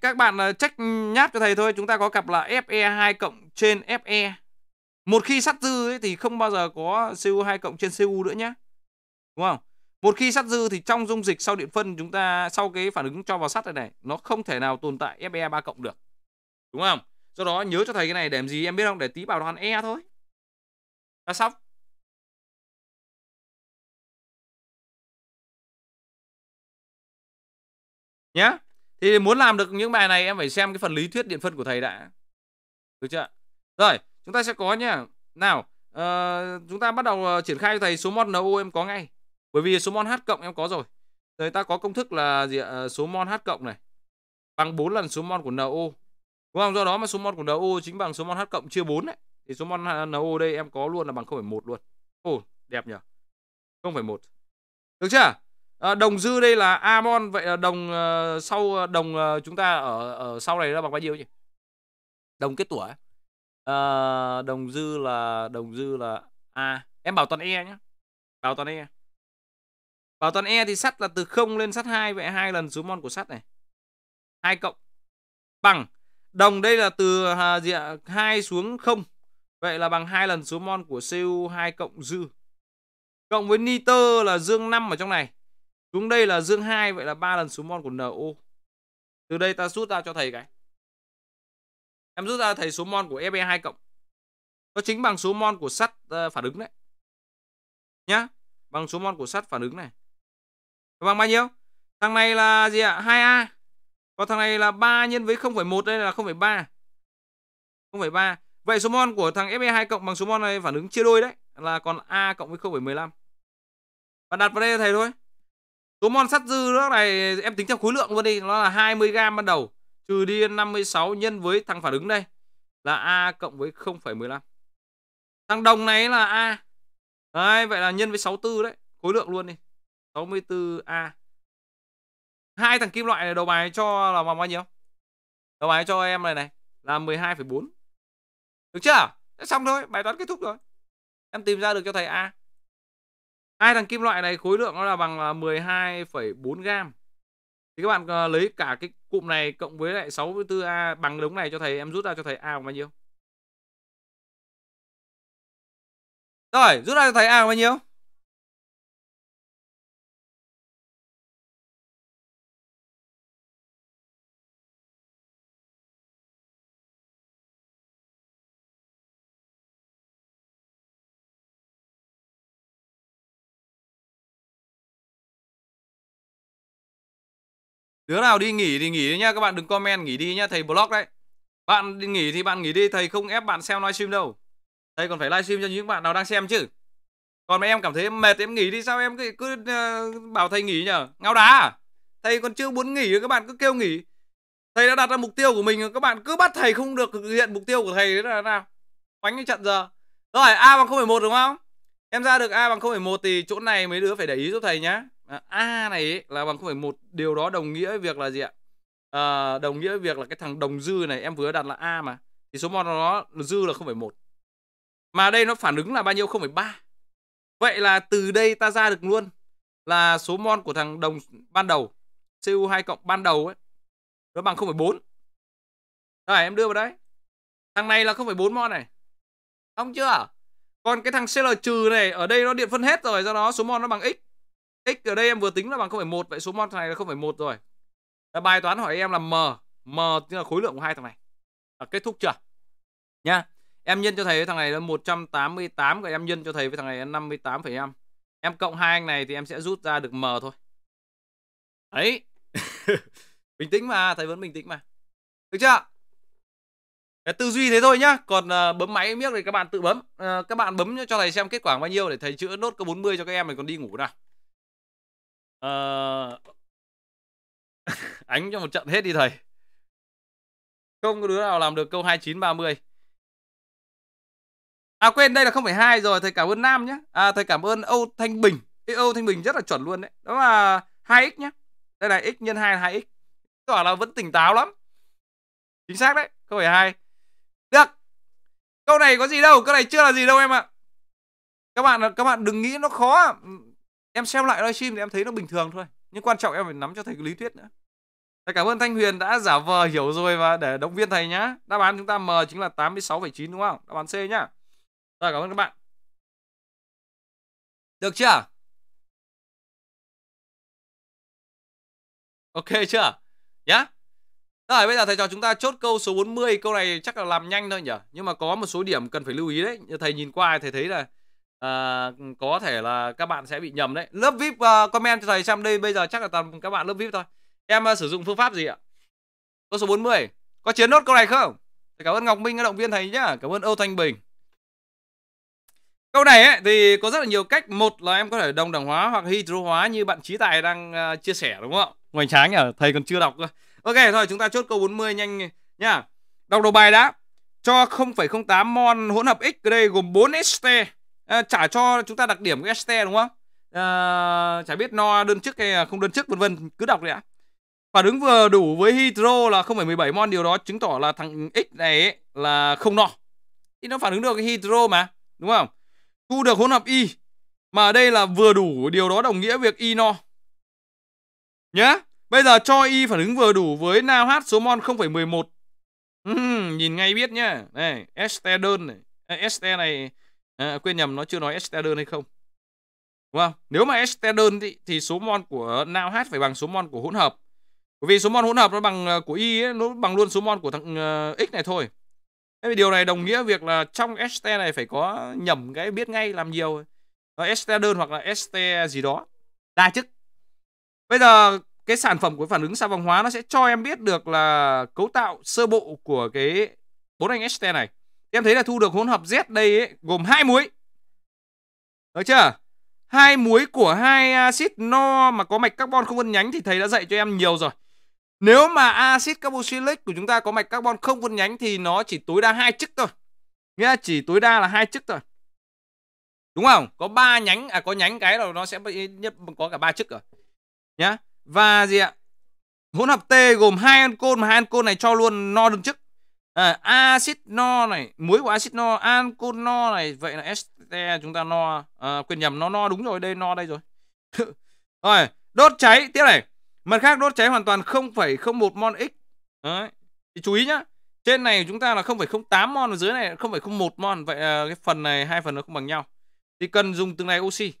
các bạn ờ, check nháp cho thầy thôi chúng ta có cặp là FE2 cộng trên FE một khi sắt dư ấy, thì không bao giờ có CO2 cộng trên Cu nữa nhé. Đúng không? Một khi sắt dư thì trong dung dịch sau điện phân chúng ta sau cái phản ứng cho vào sắt này này, nó không thể nào tồn tại Fe 3 cộng được. Đúng không? Do đó nhớ cho thầy cái này để làm gì em biết không? Để tí bảo đoàn E thôi. Là xong. Nhá. Thì muốn làm được những bài này em phải xem cái phần lý thuyết điện phân của thầy đã. Được chưa? Rồi, chúng ta sẽ có nhá nào uh, chúng ta bắt đầu uh, triển khai cho thầy số mol no em có ngay bởi vì số mol h cộng em có rồi người ta có công thức là gì ạ ờ, số mol h cộng này bằng 4 lần số mol của no đúng không do đó mà số mol của no chính bằng số mol h cộng chia 4 đấy thì số mol no đây em có luôn là bằng 0,1 luôn ồ oh, đẹp nhỉ 0,1 được chưa À, đồng dư đây là amon vậy là đồng uh, sau đồng uh, chúng ta ở ở sau này là bằng bao nhiêu nhỉ? Đồng kết tủa. Ờ, đồng dư là đồng dư là a. À, em bảo toàn e nhá. Bảo toàn e. Bảo toàn e thì sắt là từ 0 lên sắt 2 vậy hai lần số mol của sắt này. hai cộng bằng đồng đây là từ à, gì xuống 0. Vậy là bằng hai lần số mol của cu 2 cộng dư. Cộng với nitơ là dương 5 ở trong này. Xuống đây là dương 2 vậy là ba lần số mol của NO. Từ đây ta rút ra cho thầy cái. Em rút ra thấy số mol của Fe2 cộng. Nó chính bằng số mol của sắt ờ, phản ứng đấy. Nhá. Bằng số mol của sắt phản ứng này. Nó bằng bao nhiêu? Thằng này là gì ạ? 2A. Còn thằng này là 3 nhân với 0,1 đây là 0,3. 0,3. Vậy số mol của thằng Fe2 cộng bằng số mol này phản ứng chia đôi đấy. Là còn A cộng với 0,15. Và đặt vào đây thầy thôi. Số mol sắt dư nước này em tính theo khối lượng luôn đi. Nó là 20g ban đầu trừ đi 56 nhân với thằng phản ứng đây là A cộng với 0,15. Thằng đồng này là A. Đấy, vậy là nhân với 64 đấy. Khối lượng luôn đi. 64A. Hai thằng kim loại này đầu bài cho là bằng bao nhiêu? Đầu bài cho em này này là 12,4. Được chưa? Thế xong thôi, bài toán kết thúc rồi. Em tìm ra được cho thầy A. Hai thằng kim loại này khối lượng nó là bằng là 12,4 gram. Thì các bạn ờ, lấy cả cái cụm này cộng với lại 64A bằng đống này cho thầy em rút ra cho thầy A bằng bao nhiêu rồi rút ra cho thầy A bằng bao nhiêu đứa nào đi nghỉ thì nghỉ đi nha các bạn đừng comment nghỉ đi nha thầy blog đấy bạn đi nghỉ thì bạn nghỉ đi thầy không ép bạn xem livestream đâu thầy còn phải livestream cho những bạn nào đang xem chứ còn mà em cảm thấy mệt em nghỉ đi sao em cứ, cứ uh, bảo thầy nghỉ nhở ngáo đá à? thầy còn chưa muốn nghỉ các bạn cứ kêu nghỉ thầy đã đặt ra mục tiêu của mình các bạn cứ bắt thầy không được thực hiện mục tiêu của thầy đấy là nào đánh cái trận giờ rồi a bằng 0,1 đúng không em ra được a bằng 0,1 thì chỗ này mấy đứa phải để ý giúp thầy nhá Ờ, a này ấy, là bằng không phải một. điều đó đồng nghĩa với việc là gì ạ à, đồng nghĩa với việc là cái thằng đồng dư này em vừa đặt là a mà thì số mol nó dư là không phải một. mà đây nó phản ứng là bao nhiêu không phải ba. vậy là từ đây ta ra được luôn là số mol của thằng đồng ban đầu Cu2 cộng ban đầu ấy nó bằng 0,4 Đấy em đưa vào đấy Thằng này là 0,4 mol này Xong chưa Còn cái thằng CL trừ này Ở đây nó điện phân hết rồi Do đó số mol nó bằng x x ở đây em vừa tính là bằng 0,1 vậy số mol này là 0,1 rồi là bài toán hỏi em là m m tức là khối lượng của hai thằng này là kết thúc chưa nhá em nhân cho thầy thằng này là 188 và em nhân cho thầy với thằng này là 58,5 em cộng hai anh này thì em sẽ rút ra được m thôi đấy bình tĩnh mà thầy vẫn bình tĩnh mà được chưa để tư duy thế thôi nhá còn uh, bấm máy miếc thì các bạn tự bấm uh, các bạn bấm cho thầy xem kết quả bao nhiêu để thầy chữa nốt có 40 cho các em mình còn đi ngủ nào Ờ. Ánh cho một trận hết đi thầy. Không có đứa nào làm được câu 2930. À quên đây là không phải hai rồi, thầy cảm ơn Nam nhé. À thầy cảm ơn Âu Thanh Bình. Ê, Âu Thanh Bình rất là chuẩn luôn đấy. Đó là 2x nhé. Đây là x nhân 2 là 2x. Quả là vẫn tỉnh táo lắm. Chính xác đấy, Không phải hai. Được. Câu này có gì đâu, câu này chưa là gì đâu em ạ. Các bạn các bạn đừng nghĩ nó khó em xem lại livestream thì em thấy nó bình thường thôi nhưng quan trọng em phải nắm cho thầy lý thuyết nữa thầy cảm ơn thanh huyền đã giả vờ hiểu rồi và để động viên thầy nhá đáp án chúng ta m chính là 86,9 đúng không đáp án c nhá rồi cảm ơn các bạn được chưa ok chưa nhá yeah. Rồi bây giờ thầy cho chúng ta chốt câu số 40 Câu này chắc là làm nhanh thôi nhỉ Nhưng mà có một số điểm cần phải lưu ý đấy Thầy nhìn qua thầy thấy là à, có thể là các bạn sẽ bị nhầm đấy lớp vip uh, comment cho thầy xem đây bây giờ chắc là toàn các bạn lớp vip thôi em uh, sử dụng phương pháp gì ạ câu số 40 có chiến nốt câu này không cảm ơn ngọc minh đã động viên thầy nhá cảm ơn âu thanh bình Câu này ấy, thì có rất là nhiều cách Một là em có thể đồng đẳng hóa hoặc hydro hóa Như bạn Trí Tài đang uh, chia sẻ đúng không Ngoài tráng nhỉ, thầy còn chưa đọc cơ Ok, thôi chúng ta chốt câu 40 nhanh nha Đọc đầu bài đã Cho 0,08 mol hỗn hợp X đây gồm 4 ST à, ờ, trả cho chúng ta đặc điểm của ST đúng không? À, chả biết no đơn chức hay không đơn chức vân vân cứ đọc đi ạ. Phản ứng vừa đủ với hydro là 0,17 mol điều đó chứng tỏ là thằng X này ấy là không no. Thì nó phản ứng được cái hydro mà, đúng không? Thu được hỗn hợp Y mà đây là vừa đủ điều đó đồng nghĩa việc Y no. Nhá. Bây giờ cho Y phản ứng vừa đủ với NaOH số mol 0,11. Uhm, nhìn ngay biết nhá. Này, este đơn này. À, este này À, quên nhầm nó chưa nói Estadern hay không. Đúng không? Nếu mà Estadern thì, thì số mol của Nao H phải bằng số mol của hỗn hợp. Bởi vì số mol hỗn hợp nó bằng à, của Y ấy, nó bằng luôn số mol của thằng uh, X này thôi. Thế vì điều này đồng nghĩa việc là trong ST này phải có nhầm cái biết ngay làm nhiều. Là ST đơn hoặc là ST gì đó. Đa chức. Bây giờ cái sản phẩm của phản ứng sa vòng hóa nó sẽ cho em biết được là cấu tạo sơ bộ của cái bốn anh ST này em thấy là thu được hỗn hợp Z đây ấy, gồm hai muối. Được chưa? Hai muối của hai axit no mà có mạch carbon không phân nhánh thì thầy đã dạy cho em nhiều rồi. Nếu mà axit carboxylic của chúng ta có mạch carbon không phân nhánh thì nó chỉ tối đa hai chức thôi. Nghĩa là chỉ tối đa là hai chức thôi. Đúng không? Có ba nhánh à có nhánh cái rồi nó sẽ nhất có cả ba chức rồi. Nhá. Và gì ạ? Hỗn hợp T gồm hai ancol mà hai ancol này cho luôn no đơn chức à, axit no này muối của acid no ancol no này vậy là este chúng ta no à, quên nhầm nó no, no đúng rồi đây no đây rồi rồi đốt cháy tiếp này mặt khác đốt cháy hoàn toàn 0,01 mol x Đấy. Thì chú ý nhá trên này chúng ta là 0,08 mol và dưới này 0,01 mol vậy à, cái phần này hai phần nó không bằng nhau thì cần dùng từng này oxy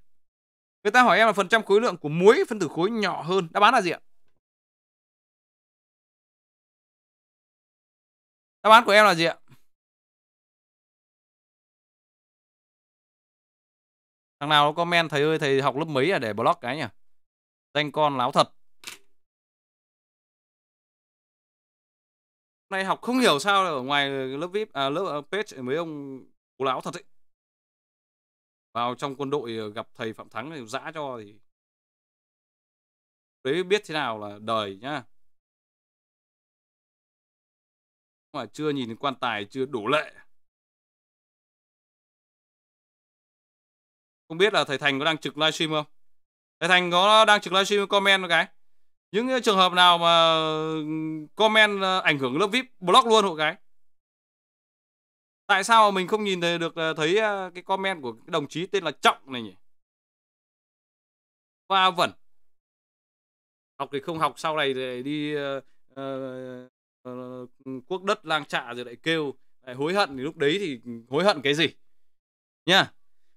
người ta hỏi em là phần trăm khối lượng của muối phân tử khối nhỏ hơn đáp án là gì ạ Đáp án của em là gì ạ? Thằng nào nó comment thầy ơi thầy học lớp mấy à để blog cái nhỉ? Danh con láo thật. nay học không hiểu sao ở ngoài lớp VIP à lớp à, page mấy ông bố láo thật ấy. Vào trong quân đội ờ, gặp thầy Phạm Thắng thì dã cho thì đấy biết thế nào là đời nhá. mà chưa nhìn quan tài chưa đủ lệ. Không biết là thầy Thành có đang trực livestream không? Thầy Thành có đang trực livestream comment một cái. Những ờ, trường hợp nào mà ừ, comment ờ, ảnh hưởng lớp VIP block luôn hộ cái. Tại sao mình không nhìn thấy được ờ, thấy cái comment của đồng chí tên là Trọng này nhỉ? Va vẩn. Học thì không học sau này thì đi Ờ, quốc đất lang trạ rồi lại kêu lại hối hận thì lúc đấy thì hối hận cái gì nha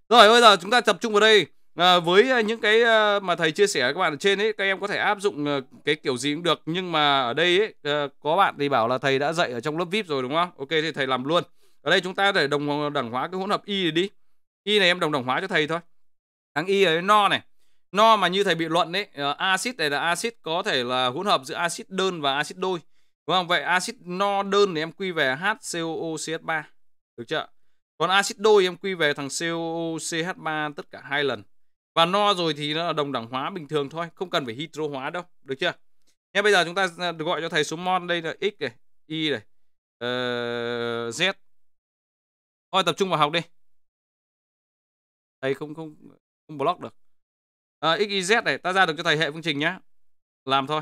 rồi bây giờ chúng ta tập trung vào đây à, với ờ, những cái mà thầy chia sẻ các bạn ở trên ấy các em có thể áp dụng cái kiểu gì cũng được nhưng mà ở đây ấy, có bạn thì bảo là thầy đã dạy ở trong lớp vip rồi đúng không ok thì thầy làm luôn ở đây chúng ta để đồng đẳng hóa cái hỗn hợp y đi y này em đồng đẳng hóa cho thầy thôi thằng y ấy no này no mà như thầy bị luận đấy acid này là acid có thể là hỗn hợp giữa acid đơn và acid đôi Đúng không? Vậy axit no đơn thì em quy về HCOOCH3. Được chưa? Còn axit đôi em quy về thằng COOCH3 tất cả hai lần. Và no rồi thì nó là đồng đẳng hóa bình thường thôi, không cần phải hydro hóa đâu, được chưa? Nhé bây giờ chúng ta à, gọi cho thầy số mol đây là x này, y này, uh, z. Thôi tập trung vào học đi. Thầy không không không block được. À, x y z này ta ra được cho thầy hệ phương trình nhá. Làm thôi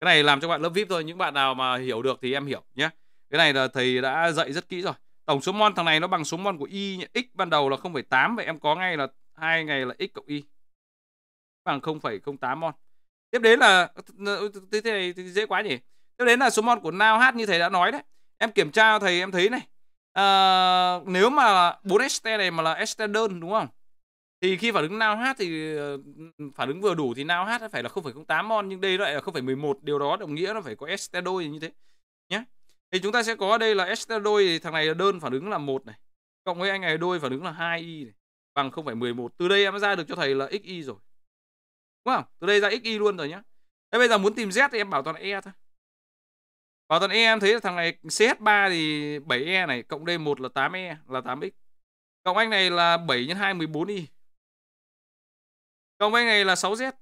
cái này làm cho bạn lớp vip thôi những bạn nào mà hiểu được thì em hiểu nhé cái này là thầy đã dạy rất kỹ rồi tổng số mon thằng này nó bằng số mon của y x ban đầu là 0,8 vậy em có ngay là hai ngày là x cộng y bằng 0,08 mon tiếp đến là thế này thì dễ quá nhỉ tiếp đến là số mon của nao h như thầy đã nói đấy em kiểm tra thầy em thấy này à, nếu mà 4 st này mà là st đơn đúng không thì khi phản ứng nao hát thì ờ, phản ứng vừa đủ thì nao hát phải là 0,08 mon nhưng đây lại là 0,11 điều đó đồng nghĩa nó phải có ester đôi như thế nhé thì chúng ta sẽ có đây là ester đôi thì thằng này là đơn phản ứng là một này cộng với anh này đôi phản ứng là 2y này bằng 0,11 từ đây em ra được cho thầy là xy rồi đúng không từ đây ra xy luôn rồi nhá thế bây giờ muốn tìm z thì em bảo toàn e thôi bảo toàn e em thấy là thằng này ch3 thì 7e này cộng d1 là 8e là 8x cộng anh này là 7 x 2 14y còn bên ngày là 6Z.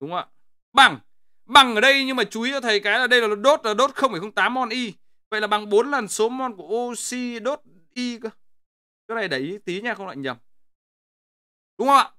Đúng không ạ? Bằng. Bằng ở đây nhưng mà chú ý cho thầy cái là đây là đốt là đốt 0,08 mon y. Vậy là bằng 4 lần số mon của oxy đốt y cơ. Cái này để ý tí nha không lại nhầm. Đúng không ạ?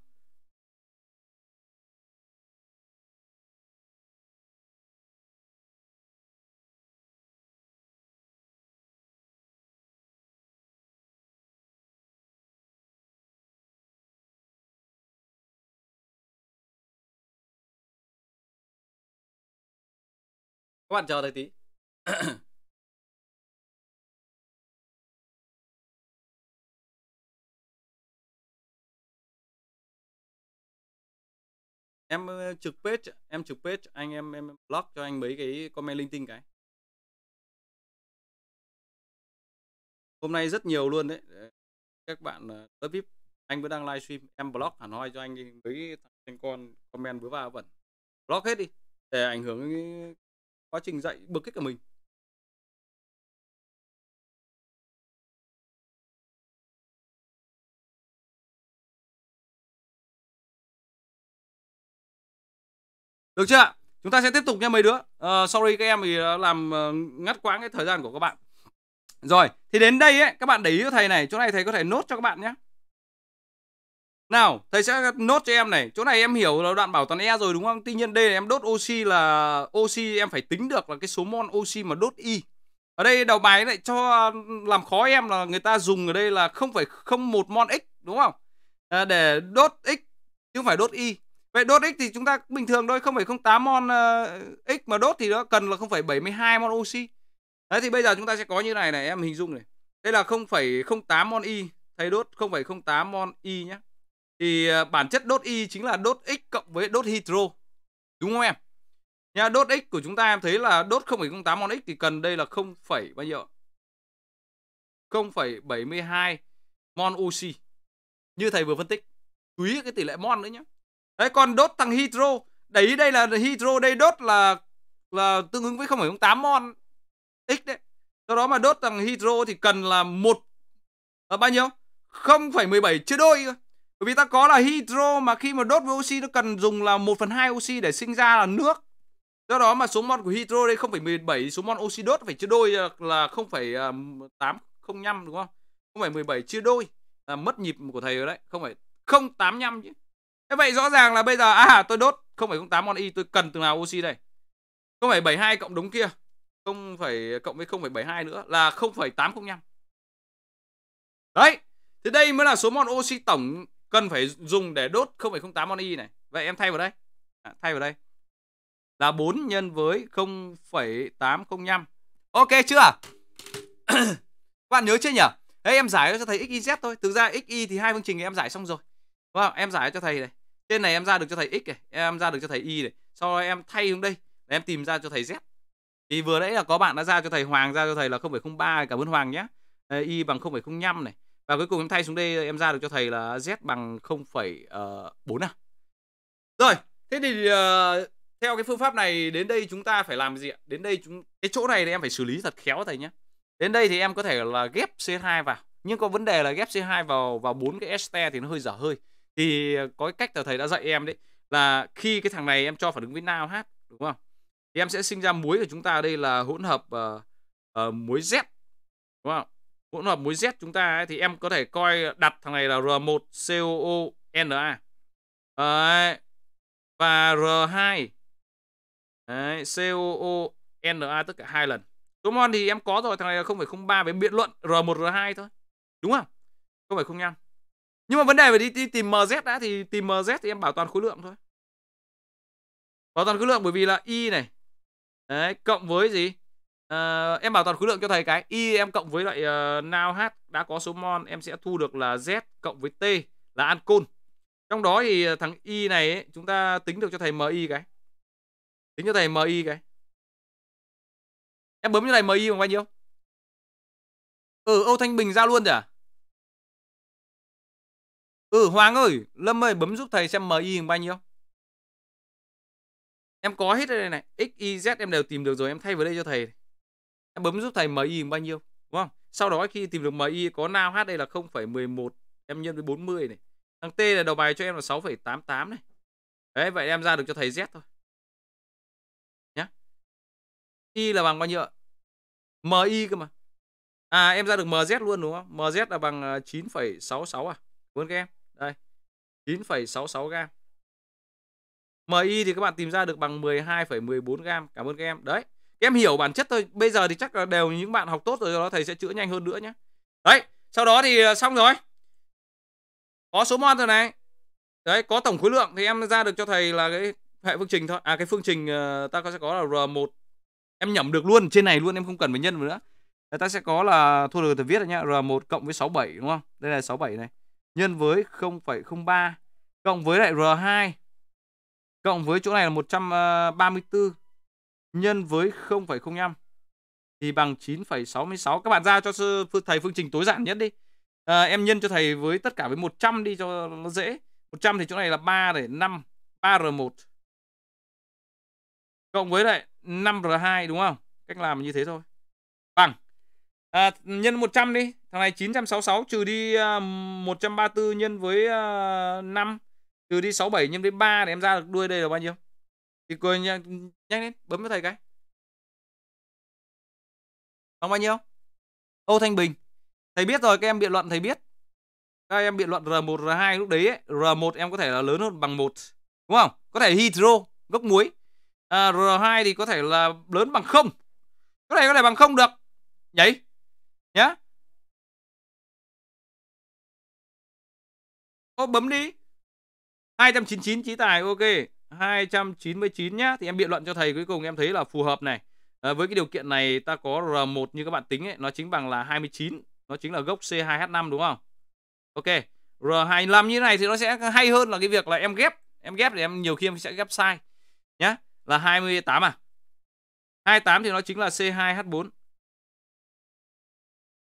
các bạn chờ thầy tí em ờ, trực page em trực page anh em em block cho anh mấy cái comment linh tinh cái hôm nay rất nhiều luôn đấy các bạn ờ, lớp vip anh vẫn đang livestream em blog hà nội cho anh mấy thằng con comment bứa vào bẩn blog hết đi để ảnh hưởng quá trình dạy bực kích của mình được chưa chúng ta sẽ tiếp tục nha mấy đứa uh, sorry các em vì làm uh, ngắt quãng cái thời gian của các bạn rồi thì đến đây ấy, các bạn để ý cho thầy này chỗ này thầy có thể nốt cho các bạn nhé nào, thầy sẽ nốt cho em này. Chỗ này em hiểu là đoạn bảo toàn E rồi đúng không? Tuy nhiên đây là em đốt oxy là oxy em phải tính được là cái số mol oxy mà đốt Y. Ở đây đầu bài lại cho làm khó em là người ta dùng ở đây là 0,01 mol X đúng không? À, để đốt X chứ không phải đốt Y. Vậy đốt X thì chúng ta bình thường thôi, 0,08 mol à, X mà đốt thì nó cần là 0,72 mol oxy. Đấy thì bây giờ chúng ta sẽ có như này này, em hình dung này. Đây là 0,08 mol Y, thầy đốt 0,08 mol Y nhé thì à, bản chất đốt y chính là đốt x cộng với đốt hydro đúng không em nha đốt x của chúng ta em thấy là đốt 0,08 mol x thì cần đây là 0, bao nhiêu 0,72 mol oxy như thầy vừa phân tích chú ý cái tỷ lệ mol nữa nhé đấy còn đốt thằng hydro đấy đây là hydro đây đốt là là tương ứng với 0,08 mol x đấy sau đó mà đốt thằng hydro thì cần là một là bao nhiêu 0,17 chia đôi bởi vì ta có là hydro mà khi mà đốt với oxy nó cần dùng là 1 phần 2 oxy để sinh ra là nước do đó mà số mol của hydro đây 0,17 số mol oxy đốt phải chia đôi ờ, là 0,805 ờ, đúng không 0,17 chia đôi là mất nhịp của thầy rồi đấy không phải 085 chứ Thế vậy rõ ràng là bây giờ à tôi đốt 0,08 mol y tôi cần từ nào oxy đây 0,72 cộng đúng kia không phải cộng với 0,72 nữa là 0,805 đấy thì đây mới là số mol oxy tổng cần phải dùng để đốt 0,08 mol Y này. Vậy em thay vào đây. À, thay vào đây. Là 4 nhân với 0,805. Ok chưa? À? Các bạn nhớ chưa nhỉ? Đấy em giải cho thầy x, y, z thôi. Thực ra x, y thì hai phương trình thì em giải xong rồi. Đúng không? Em giải cho thầy này. Trên này em ra được cho thầy X này, em ra được cho thầy Y này. Sau đó em thay xuống đây để em tìm ra cho thầy Z. Thì vừa nãy là có bạn đã ra cho thầy Hoàng ra cho thầy là 0,03 cảm ơn Hoàng nhé. Y bằng 0,05 này và cuối cùng em thay xuống đây em ra được cho thầy là z bằng 0,4 ờ, à rồi thế thì uh, theo cái phương pháp này đến đây chúng ta phải làm gì ạ đến đây chúng cái chỗ này thì em phải xử lý thật khéo thầy nhé đến đây thì em có thể là ghép c2 vào nhưng có vấn đề là ghép c2 vào vào bốn cái este thì nó hơi dở hơi thì có cái cách là thầy đã dạy em đấy là khi cái thằng này em cho phản ứng với nào hát đúng không thì em sẽ sinh ra muối của chúng ta đây là hỗn hợp uh, uh, muối z đúng không hỗn hợp muối Z chúng ta ấy, thì em có thể coi đặt thằng này là R1COONA. Đấy. Và R2 Đấy, COONA tất cả hai lần. Đúng không? Thì em có rồi, thằng này là 0,03 với biện luận R1 R2 thôi. Đúng không? Không phải không nhau Nhưng mà vấn đề về đi, đi tìm MZ đã thì tìm MZ thì em bảo toàn khối lượng thôi. Bảo toàn khối lượng bởi vì là y này. Đấy, cộng với gì? À, em bảo toàn khối lượng cho thầy cái y em cộng với lại uh, ờ, now h đã có số mol em sẽ thu được là z cộng với t là ancol trong đó thì ờ, thằng y này ấy, chúng ta tính được cho thầy mi cái tính cho thầy mi cái em bấm như này mi bằng bao nhiêu ừ âu thanh bình ra luôn rồi ừ hoàng ơi lâm ơi bấm giúp thầy xem mi bằng bao nhiêu em có hết đây này x y z em đều tìm được rồi em thay vào đây cho thầy em bấm giúp thầy MI bao nhiêu đúng không sau đó khi tìm được MI có nào hát đây là 0,11 em nhân với 40 này thằng T là đầu bài cho em là 6,88 này đấy vậy em ra được cho thầy Z thôi nhá Y là bằng bao nhiêu MI cơ mà à em ra được MZ luôn đúng không MZ là bằng 9,66 à luôn à? các em đây 9,66 gram MI thì các bạn tìm ra được bằng 12,14 gram cảm ơn các em đấy em hiểu bản chất thôi bây giờ thì chắc là đều những bạn học tốt rồi đó thầy sẽ chữa nhanh hơn nữa nhé đấy sau đó thì à, xong rồi có số mol rồi này đấy có tổng khối lượng thì em ra được cho thầy là cái hệ phương trình thôi à cái phương trình à, ta có sẽ có là r1 em nhẩm được luôn trên này luôn em không cần phải nhân nữa ta sẽ có là thôi được thầy viết rồi nhá r1 cộng với 67 đúng không đây là 67 này nhân với 0,03 cộng với lại r2 cộng với chỗ này là 134 nhân với 0,05 thì bằng 9,66. Các bạn ra cho sư, thầy phương trình tối giản nhất đi. À, em nhân cho thầy với tất cả với 100 đi cho nó dễ. 100 thì chỗ này là 3 để 5 3R1 cộng với lại 5R2 đúng không? Cách làm như thế thôi. Bằng à, nhân 100 đi, thằng này 966 trừ đi uh, ờ, 134 nhân với uh, 5 trừ đi 67 nhân với 3 để em ra được đuôi đây là bao nhiêu? thì cười nhanh nhanh lên bấm cho thầy cái bằng bao nhiêu ô Thanh Bình thầy biết rồi các em biện luận thầy biết các em biện luận R1 R2 lúc đấy R1 em có thể là lớn hơn bằng một đúng không có thể hydro gốc muối à, R2 thì có thể là lớn bằng không có thể có thể bằng không được nhảy nhá ô bấm đi 299 trí tài ok 299 nhá thì em biện luận cho thầy cuối cùng em thấy là phù hợp này à, với cái điều kiện này ta có R1 như các bạn tính ấy, nó chính bằng là 29 nó chính là gốc C2H5 đúng không Ok R25 như thế này thì nó sẽ hay hơn là cái việc là em ghép em ghép thì em nhiều khi em sẽ ghép sai nhá là 28 à 28 thì nó chính là C2H4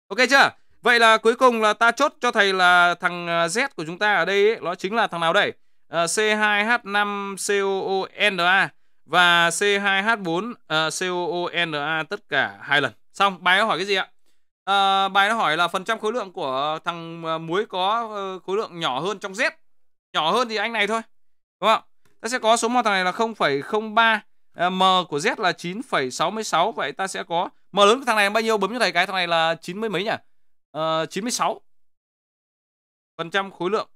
Ok chưa Vậy là cuối cùng là ta chốt cho thầy là thằng ờ, Z của chúng ta ở đây ấy, nó chính là thằng nào đây Ờ, C2H5COONa và C2H4COONa ờ, tất cả hai lần. Xong, bài nó hỏi cái gì ạ? À, bài nó hỏi là phần trăm khối lượng của thằng muối có khối lượng nhỏ hơn trong Z. Nhỏ hơn thì anh này thôi. Đúng không? Ta sẽ có số mol thằng này là 0,03 à, M của Z là 9,66 Vậy ta sẽ có M lớn của thằng này bao nhiêu? Bấm cho thầy cái thằng này là 90 mấy nhỉ? À, 96 Phần trăm khối lượng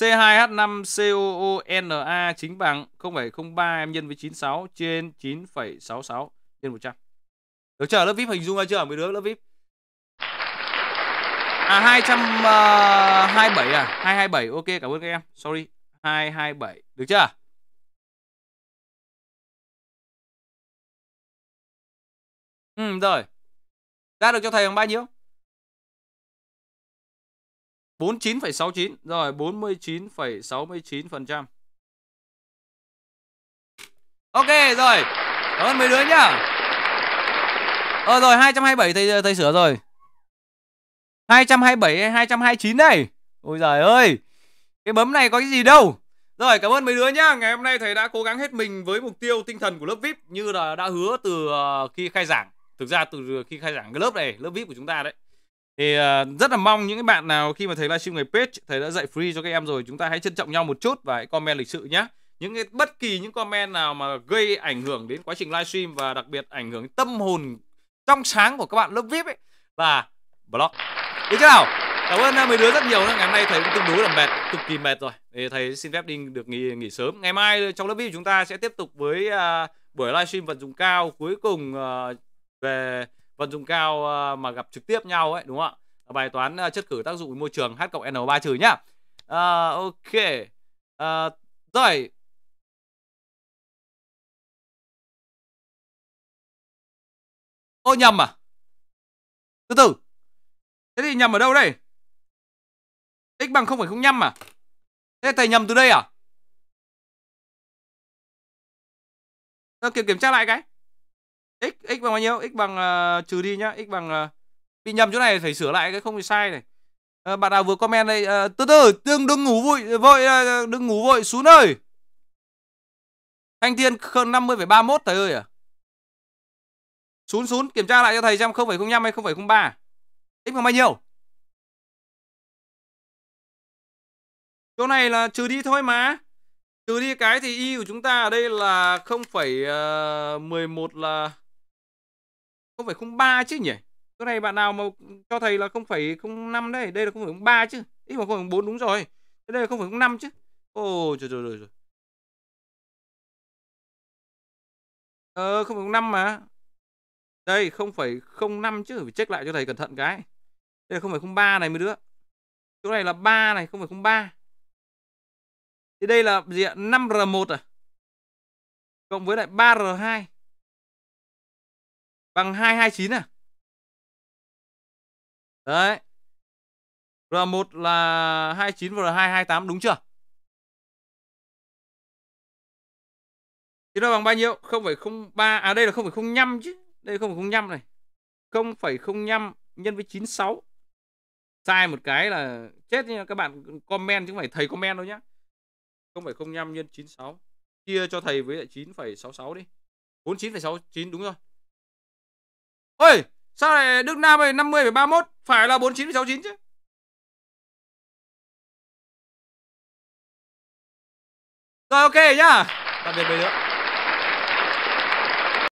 C2H5COONa chính bằng 0,03 em nhân với 96 trên 9,66 nhân 100. Được chưa? Lớp VIP hình dung ra chưa? Mấy đứa lớp VIP? À 227 ờ, à? 227. Ok, cảm ơn các em. Sorry. 227. Được chưa? Ừ, rồi. Ra được cho thầy bằng bao nhiêu? 49,69 rồi 49,69%. Ok rồi. Cảm ơn mấy đứa nhá. Ờ rồi 227 thầy thầy sửa rồi. 227 hay 229 đây. Ôi giời ơi. Cái bấm này có cái gì đâu. Rồi cảm ơn mấy đứa nhá. Ngày hôm nay thầy đã cố gắng hết mình với mục tiêu tinh thần của lớp VIP như là đã hứa từ ờ, khi khai giảng. Thực ra từ khi khai giảng cái lớp này, lớp VIP của chúng ta đấy thì uh, rất là mong những cái bạn nào khi mà thấy livestream người page thầy đã dạy free cho các em rồi chúng ta hãy trân trọng nhau một chút và hãy comment lịch sự nhé những cái bất kỳ những comment nào mà gây ảnh hưởng đến quá trình livestream và đặc biệt ảnh hưởng tâm hồn trong sáng của các bạn lớp vip ấy là block được chưa nào cảm ơn ờ, mấy đứa rất nhiều ngày hôm nay thầy cũng tương đối là mệt cực kỳ mệt rồi thì thầy xin phép đi được nghỉ nghỉ sớm ngày mai trong lớp vip chúng ta sẽ tiếp tục với uh, buổi livestream vận dụng cao cuối cùng uh, về vận dụng Cao ờ, mà gặp trực tiếp nhau ấy đúng không ạ? Bài toán ờ, chất cử tác dụng môi trường H cộng N3 trừ nhá. À, ok. À, rồi. Ô nhầm à? Từ từ. Thế thì nhầm ở đâu đây? X bằng không không 0,05 à? Thế thầy nhầm từ đây à? Ờ, kiểm tra lại cái x x bằng bao nhiêu x bằng uh, trừ đi nhá x bằng uh, bị nhầm chỗ này phải sửa lại cái không thì sai này à, bạn nào vừa comment đây à, từ từ đừng đừng ngủ vội vội đừng ngủ vội xuống ơi thanh thiên năm mươi ba mốt thầy ơi à xuống xuống kiểm tra lại cho thầy xem không phải không nhăm hay không phải không ba x bằng bao nhiêu chỗ này là trừ đi thôi mà trừ đi cái thì y của chúng ta ở đây là không phẩy mười một là không phải không ba chứ nhỉ cái này bạn nào mà cho thầy là không phải không năm đây đây là không phải không ba chứ ít mà không phải bốn đúng rồi đây là không phải không năm chứ ô trời trời trời ờ không phải không năm mà đây không phải không năm chứ phải check lại cho thầy cẩn thận cái đây là không phải không ba này mới đứa chỗ này là ba này không phải không ba, thì đây là gì ạ 5R1 à cộng với lại 3R2 bằng 229 à. Đấy. R1 là 29 và R2 28 đúng chưa? Thì nó bằng bao nhiêu? 0,03 à đây là 0,05 chứ. Đây là 0,05 này. 0,05 nhân với 96. Sai một cái là chết nha các bạn comment chứ không phải thầy comment đâu nhá. 0,05 nhân 96 chia cho thầy với lại 9,66 đi. 49,69 đúng rồi. Ôi, sao lại Đức Nam này 50,31 phải là 49,69 chứ? Rồi ok nhá. Tạm biệt mấy đứa.